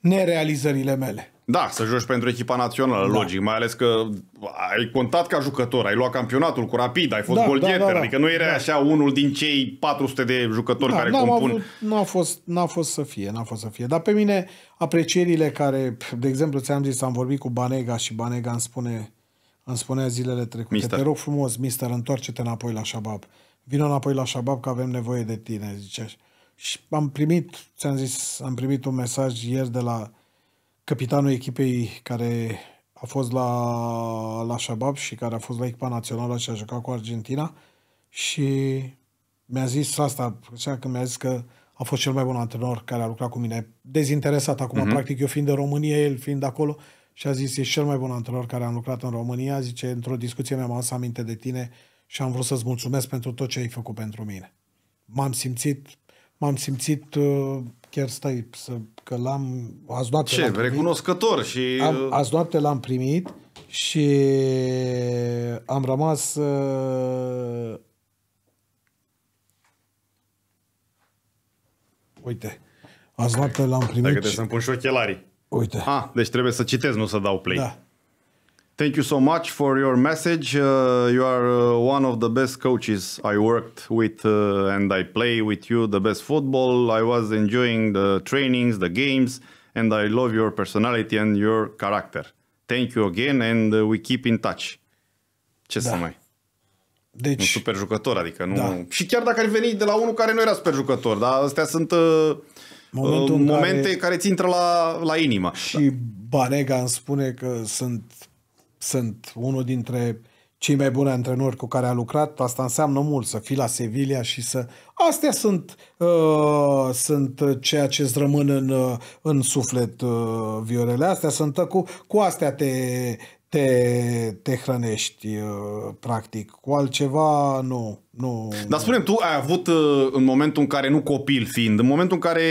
nerealizările mele. Da, să joci pentru echipa națională, da. logic, mai ales că ai contat ca jucător, ai luat campionatul cu Rapid, ai fost da, golgheter, da, da, da. adică nu era da. așa unul din cei 400 de jucători da, care compun... Nu a fost, n-a fost să fie, n-a fost să fie, dar pe mine aprecierile care, de exemplu, ți-am zis, am vorbit cu Banega și Banega îmi spune, îmi spunea zilele trecute, mister. te rog frumos, mister, întoarce-te înapoi la Shabab, vino înapoi la Shabab că avem nevoie de tine, zice. Și am primit, ți-am zis, am primit un mesaj ieri de la capitanul echipei care a fost la, la Shabab și care a fost la echipa națională și a jucat cu Argentina și mi-a zis asta, așa că mi-a zis că a fost cel mai bun antrenor care a lucrat cu mine, dezinteresat acum, uh-huh. practic eu fiind de România, el fiind de acolo, și a zis, e cel mai bun antrenor care am lucrat în România, zice, într-o discuție mi-am adus aminte de tine și am vrut să-ți mulțumesc pentru tot ce ai făcut pentru mine. M-am simțit, m-am simțit uh, chiar stai să, că l-am, azi noapte Ce, primit, recunoscător și... Am, uh, azi noapte l-am primit și am rămas uh, uite, azi noapte l-am primit Dacă și... să-mi pun și ochelarii. Uite. Ah, deci trebuie să citesc nu să dau play. Da. Thank you so much for your message. Uh, you are uh, one of the best coaches I worked with, uh, and I play with you the best football. I was enjoying the trainings, the games, and I love your personality and your character. Thank you again, and uh, we keep in touch. Ce da. să mai? Deci, un super jucător, adică nu... Da. Și chiar dacă ar veni de la unul care nu era super jucător, dar astea sunt uh, uh momente care... care ți intră la, la inimă. Și da. Banega îmi spune că sunt sunt unul dintre cei mai buni antrenori cu care a lucrat, asta înseamnă mult, să fii la Sevilla și să... Astea sunt, uh, sunt ceea ce îți rămân în, uh, în suflet, uh, Viorele. Astea sunt, cu, cu astea te, te, te hrănești, uh, practic. Cu altceva, nu. nu Dar spune tu ai avut uh, în momentul în care, nu copil fiind, în momentul în care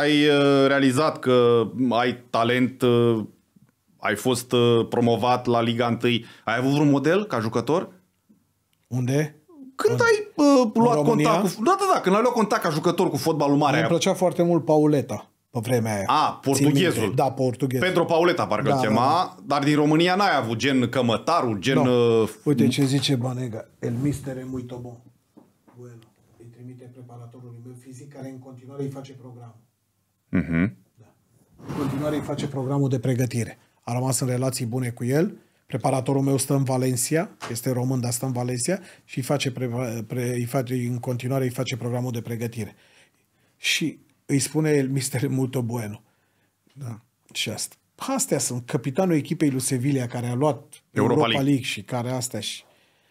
ai uh, realizat că ai talent... Uh ai fost uh, promovat la Liga 1, ai avut vreun model ca jucător? Unde? Când Unde? ai uh, luat contact cu... Da, da, da, când ai luat contact ca jucător cu fotbalul mare. Mi-a plăcea foarte mult Pauleta pe vremea aia. A, portughezul. Da, portughezul. Pedro Pauleta, parcă da, da, chema, da, da. dar din România n-ai avut gen Cămătaru, gen... No. Uh... Uite ce zice Banega. El mister e muito bon. Bueno. Îi trimite preparatorului meu fizic, care în continuare îi face programul. Mhm. Uh-huh. Da. În continuare îi face programul de pregătire a rămas în relații bune cu el. Preparatorul meu stă în Valencia, este român, dar stă în Valencia și îi face, pre, pre, îi face în continuare îi face programul de pregătire. Și îi spune el, Mister Multo Bueno. Da. Și asta. Astea sunt capitanul echipei lui Sevilla care a luat Europa, Europa League. League și care astea și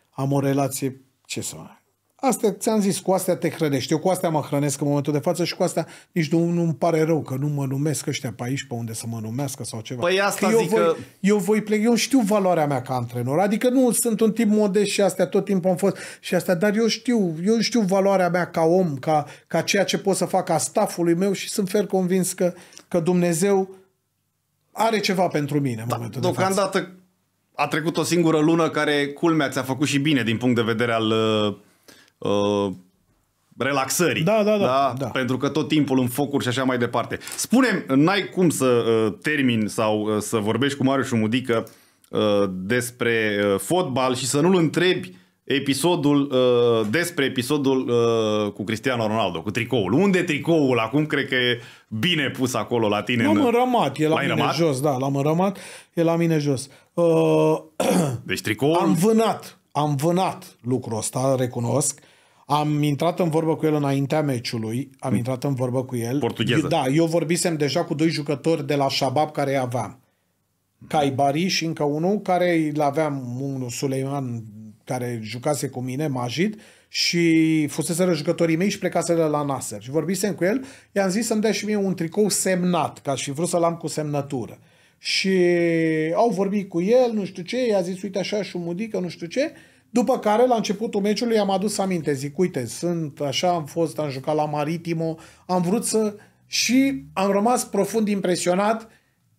am o relație, ce să mai Asta ți-am zis, cu astea te hrănești. Eu cu astea mă hrănesc în momentul de față și cu astea nici nu, nu pare rău că nu mă numesc ăștia pe aici, pe unde să mă numească sau ceva. Păi asta că eu, zic voi, că... eu voi pleca, eu știu valoarea mea ca antrenor. Adică nu sunt un tip modest și astea, tot timpul am fost și astea, dar eu știu, eu știu valoarea mea ca om, ca, ca ceea ce pot să fac a staffului meu și sunt fer convins că, că Dumnezeu are ceva pentru mine în da, momentul deocamdată de față. a trecut o singură lună care, culmea, ți-a făcut și bine din punct de vedere al uh Uh, relaxării. Da, da, da, da, da. Pentru că tot timpul în focuri și așa mai departe. Spune, n-ai cum să uh, termin sau uh, să vorbești cu Marius Mudică uh, despre uh, fotbal și să nu-l întrebi episodul uh, despre episodul uh, cu Cristiano Ronaldo, cu tricoul. Unde tricoul? Acum cred că e bine pus acolo la tine. L-am în... rămat, e la mine rămat? jos, da, l-am rămat, e la mine jos. Uh, deci tricoul... Am vânat, am vânat lucrul ăsta, recunosc. Uh, am intrat în vorbă cu el înaintea meciului, am intrat în vorbă cu el. Portugheză. Da, eu vorbisem deja cu doi jucători de la Shabab care aveam. Caibari și încă unul care îl aveam, unul Suleiman care jucase cu mine, Majid, și fusese jucătorii mei și plecaseră la Nasser. Și vorbisem cu el, i-am zis să-mi dea și mie un tricou semnat, ca și vrut să-l am cu semnătură. Și au vorbit cu el, nu știu ce, i-a zis, uite așa și mudică, nu știu ce, după care, la începutul meciului, am adus aminte, zic, uite, sunt așa, am fost, am jucat la Maritimo, am vrut să... Și am rămas profund impresionat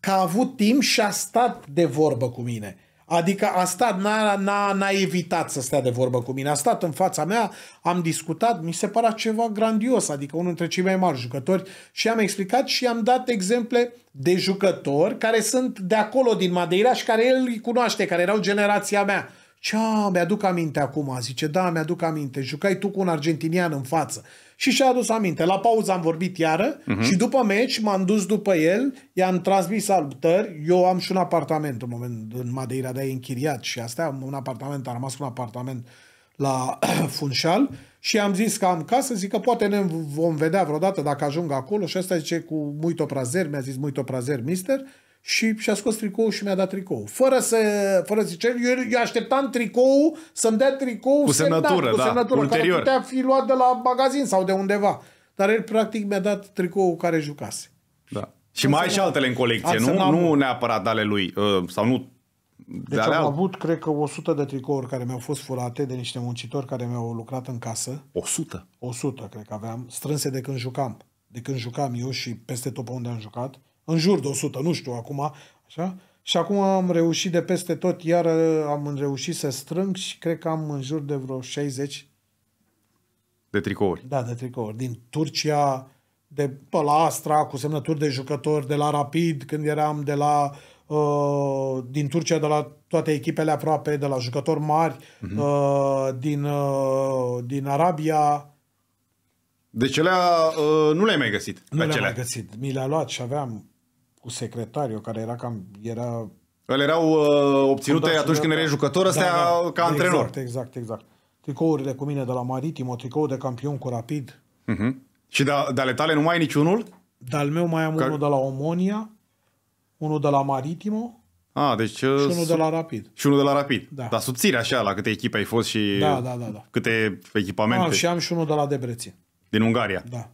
că a avut timp și a stat de vorbă cu mine. Adică a stat, n-a, n-a, n-a evitat să stea de vorbă cu mine. A stat în fața mea, am discutat, mi se părea ceva grandios, adică unul dintre cei mai mari jucători și am explicat și am dat exemple de jucători care sunt de acolo din Madeira și care el îi cunoaște, care erau generația mea. Ce, a, mi-aduc aminte acum, zice, da, mi-aduc aminte, jucai tu cu un argentinian în față. Și și-a adus aminte. La pauză am vorbit iară uh-huh. și după meci m-am dus după el, i-am transmis salutări. Eu am și un apartament în moment în Madeira, de închiriat și astea, un apartament, am rămas cu un apartament la Funșal și am zis că am casă, zic că poate ne vom vedea vreodată dacă ajung acolo și asta zice cu multo prazer, mi-a zis multo prazer mister și și-a scos tricou și mi-a dat tricou. Fără să, fără să cer, eu, eu așteptam tricou să-mi dea tricou cu semnat, semnătură, cu da, semnătură ulterior. care putea fi luat de la magazin sau de undeva. Dar el practic mi-a dat tricou care jucase. Da. Și mai ai și altele în colecție, nu? Nu neapărat ale lui, uh, sau nu deci am avut, cred că, 100 de tricouri care mi-au fost furate de niște muncitori care mi-au lucrat în casă. 100? 100, cred că aveam, strânse de când jucam. De când jucam eu și peste tot pe unde am jucat în jur de 100, nu știu acum, așa. Și acum am reușit de peste tot, iar uh, am reușit să strâng și cred că am în jur de vreo 60. De tricouri? Da, de tricouri. Din Turcia, de pe la Astra, cu semnături de jucători, de la Rapid, când eram de la uh, din Turcia, de la toate echipele aproape, de la jucători mari, uh-huh. uh, din, uh, din Arabia, deci alea uh, nu le-ai mai găsit. Nu le-am mai găsit. Mi le-a luat și aveam cu secretariu, care era cam... Era... Ele erau uh, obținute Fundașul atunci când erai jucător, ăsta da, da, ca antrenor. Exact, exact, exact. Tricourile cu mine de la o tricou de campion cu Rapid. Uh-huh. Și de, da, de ale tale nu mai ai niciunul? De-al meu mai am Car... unul de la Omonia, unul de la Maritimo Ah, deci, uh, și unul de la Rapid. Și unul de la Rapid. Da. Dar subțire așa, la câte echipe ai fost și da, da, da, da. câte echipamente. Ah, și am și unul de la Debrețin. Din Ungaria. Da.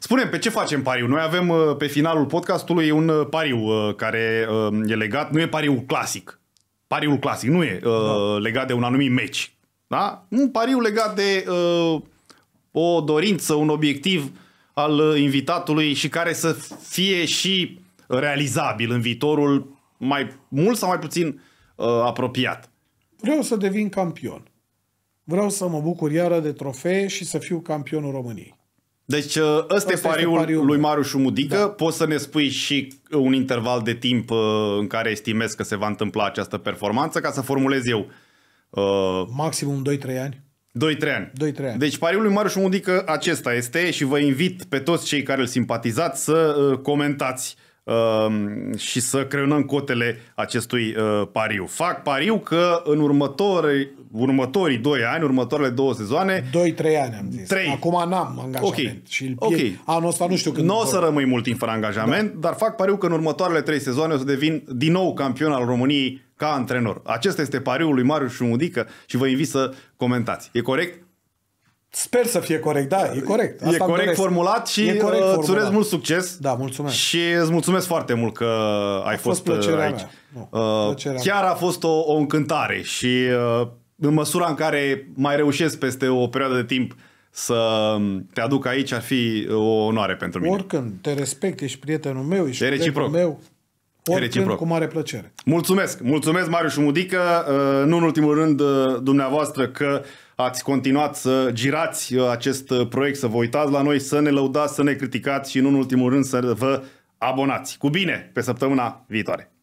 Spunem, pe ce facem pariu? Noi avem uh, pe finalul podcastului un uh, pariu uh, care e legat, nu e pariu clasic. Pariul clasic nu e da. legat de un anumit meci. Da? Un pariu legat de o dorință, un obiectiv al invitatului și care să fie și realizabil în viitorul mai mult sau mai puțin apropiat. Vreau să devin campion. Vreau să mă bucur iară de trofee și să fiu campionul României. Deci ă, ăsta, ăsta e pariul, pariul lui Marius Mudică. Da. Poți să ne spui și un interval de timp ă, în care estimezi că se va întâmpla această performanță, ca să formulez eu. Ă, Maximum 2-3 ani. 2-3 ani. 2-3 ani. Deci pariul lui Marius Mudică acesta este și vă invit pe toți cei care îl simpatizați să comentați și să creionăm cotele acestui pariu. Fac pariu că în următorii următorii 2 ani, următoarele două sezoane. 2-3 ani am zis. 3. Acum n-am angajament. Okay. Și îl Okay. Anul ăsta nu știu când. Nu o să rămâi mult timp fără angajament, da. dar fac pariu că în următoarele 3 sezoane o să devin din nou campion al României ca antrenor. Acesta este pariul lui Marius Șumudică și vă invit să comentați. E corect? Sper să fie corect, da, e corect. Asta e corect formulat și e uh, corect formulat. îți urez mult succes. Da, mulțumesc. Și îți mulțumesc foarte mult că ai a fost, fost uh, aici. Mea. Nu, uh, chiar mea. a fost o, o încântare și uh, în măsura în care mai reușesc peste o perioadă de timp să te aduc aici ar fi o onoare pentru mine. Oricând, te respect, ești prietenul meu, ești prietenul meu. Oricând, cu mare plăcere. Mulțumesc! Mulțumesc, Marius Mudică, uh, nu în ultimul rând uh, dumneavoastră că ați continuat să girați uh, acest proiect, să vă uitați la noi, să ne lăudați, să ne criticați și nu în ultimul rând să vă abonați. Cu bine, pe săptămâna viitoare!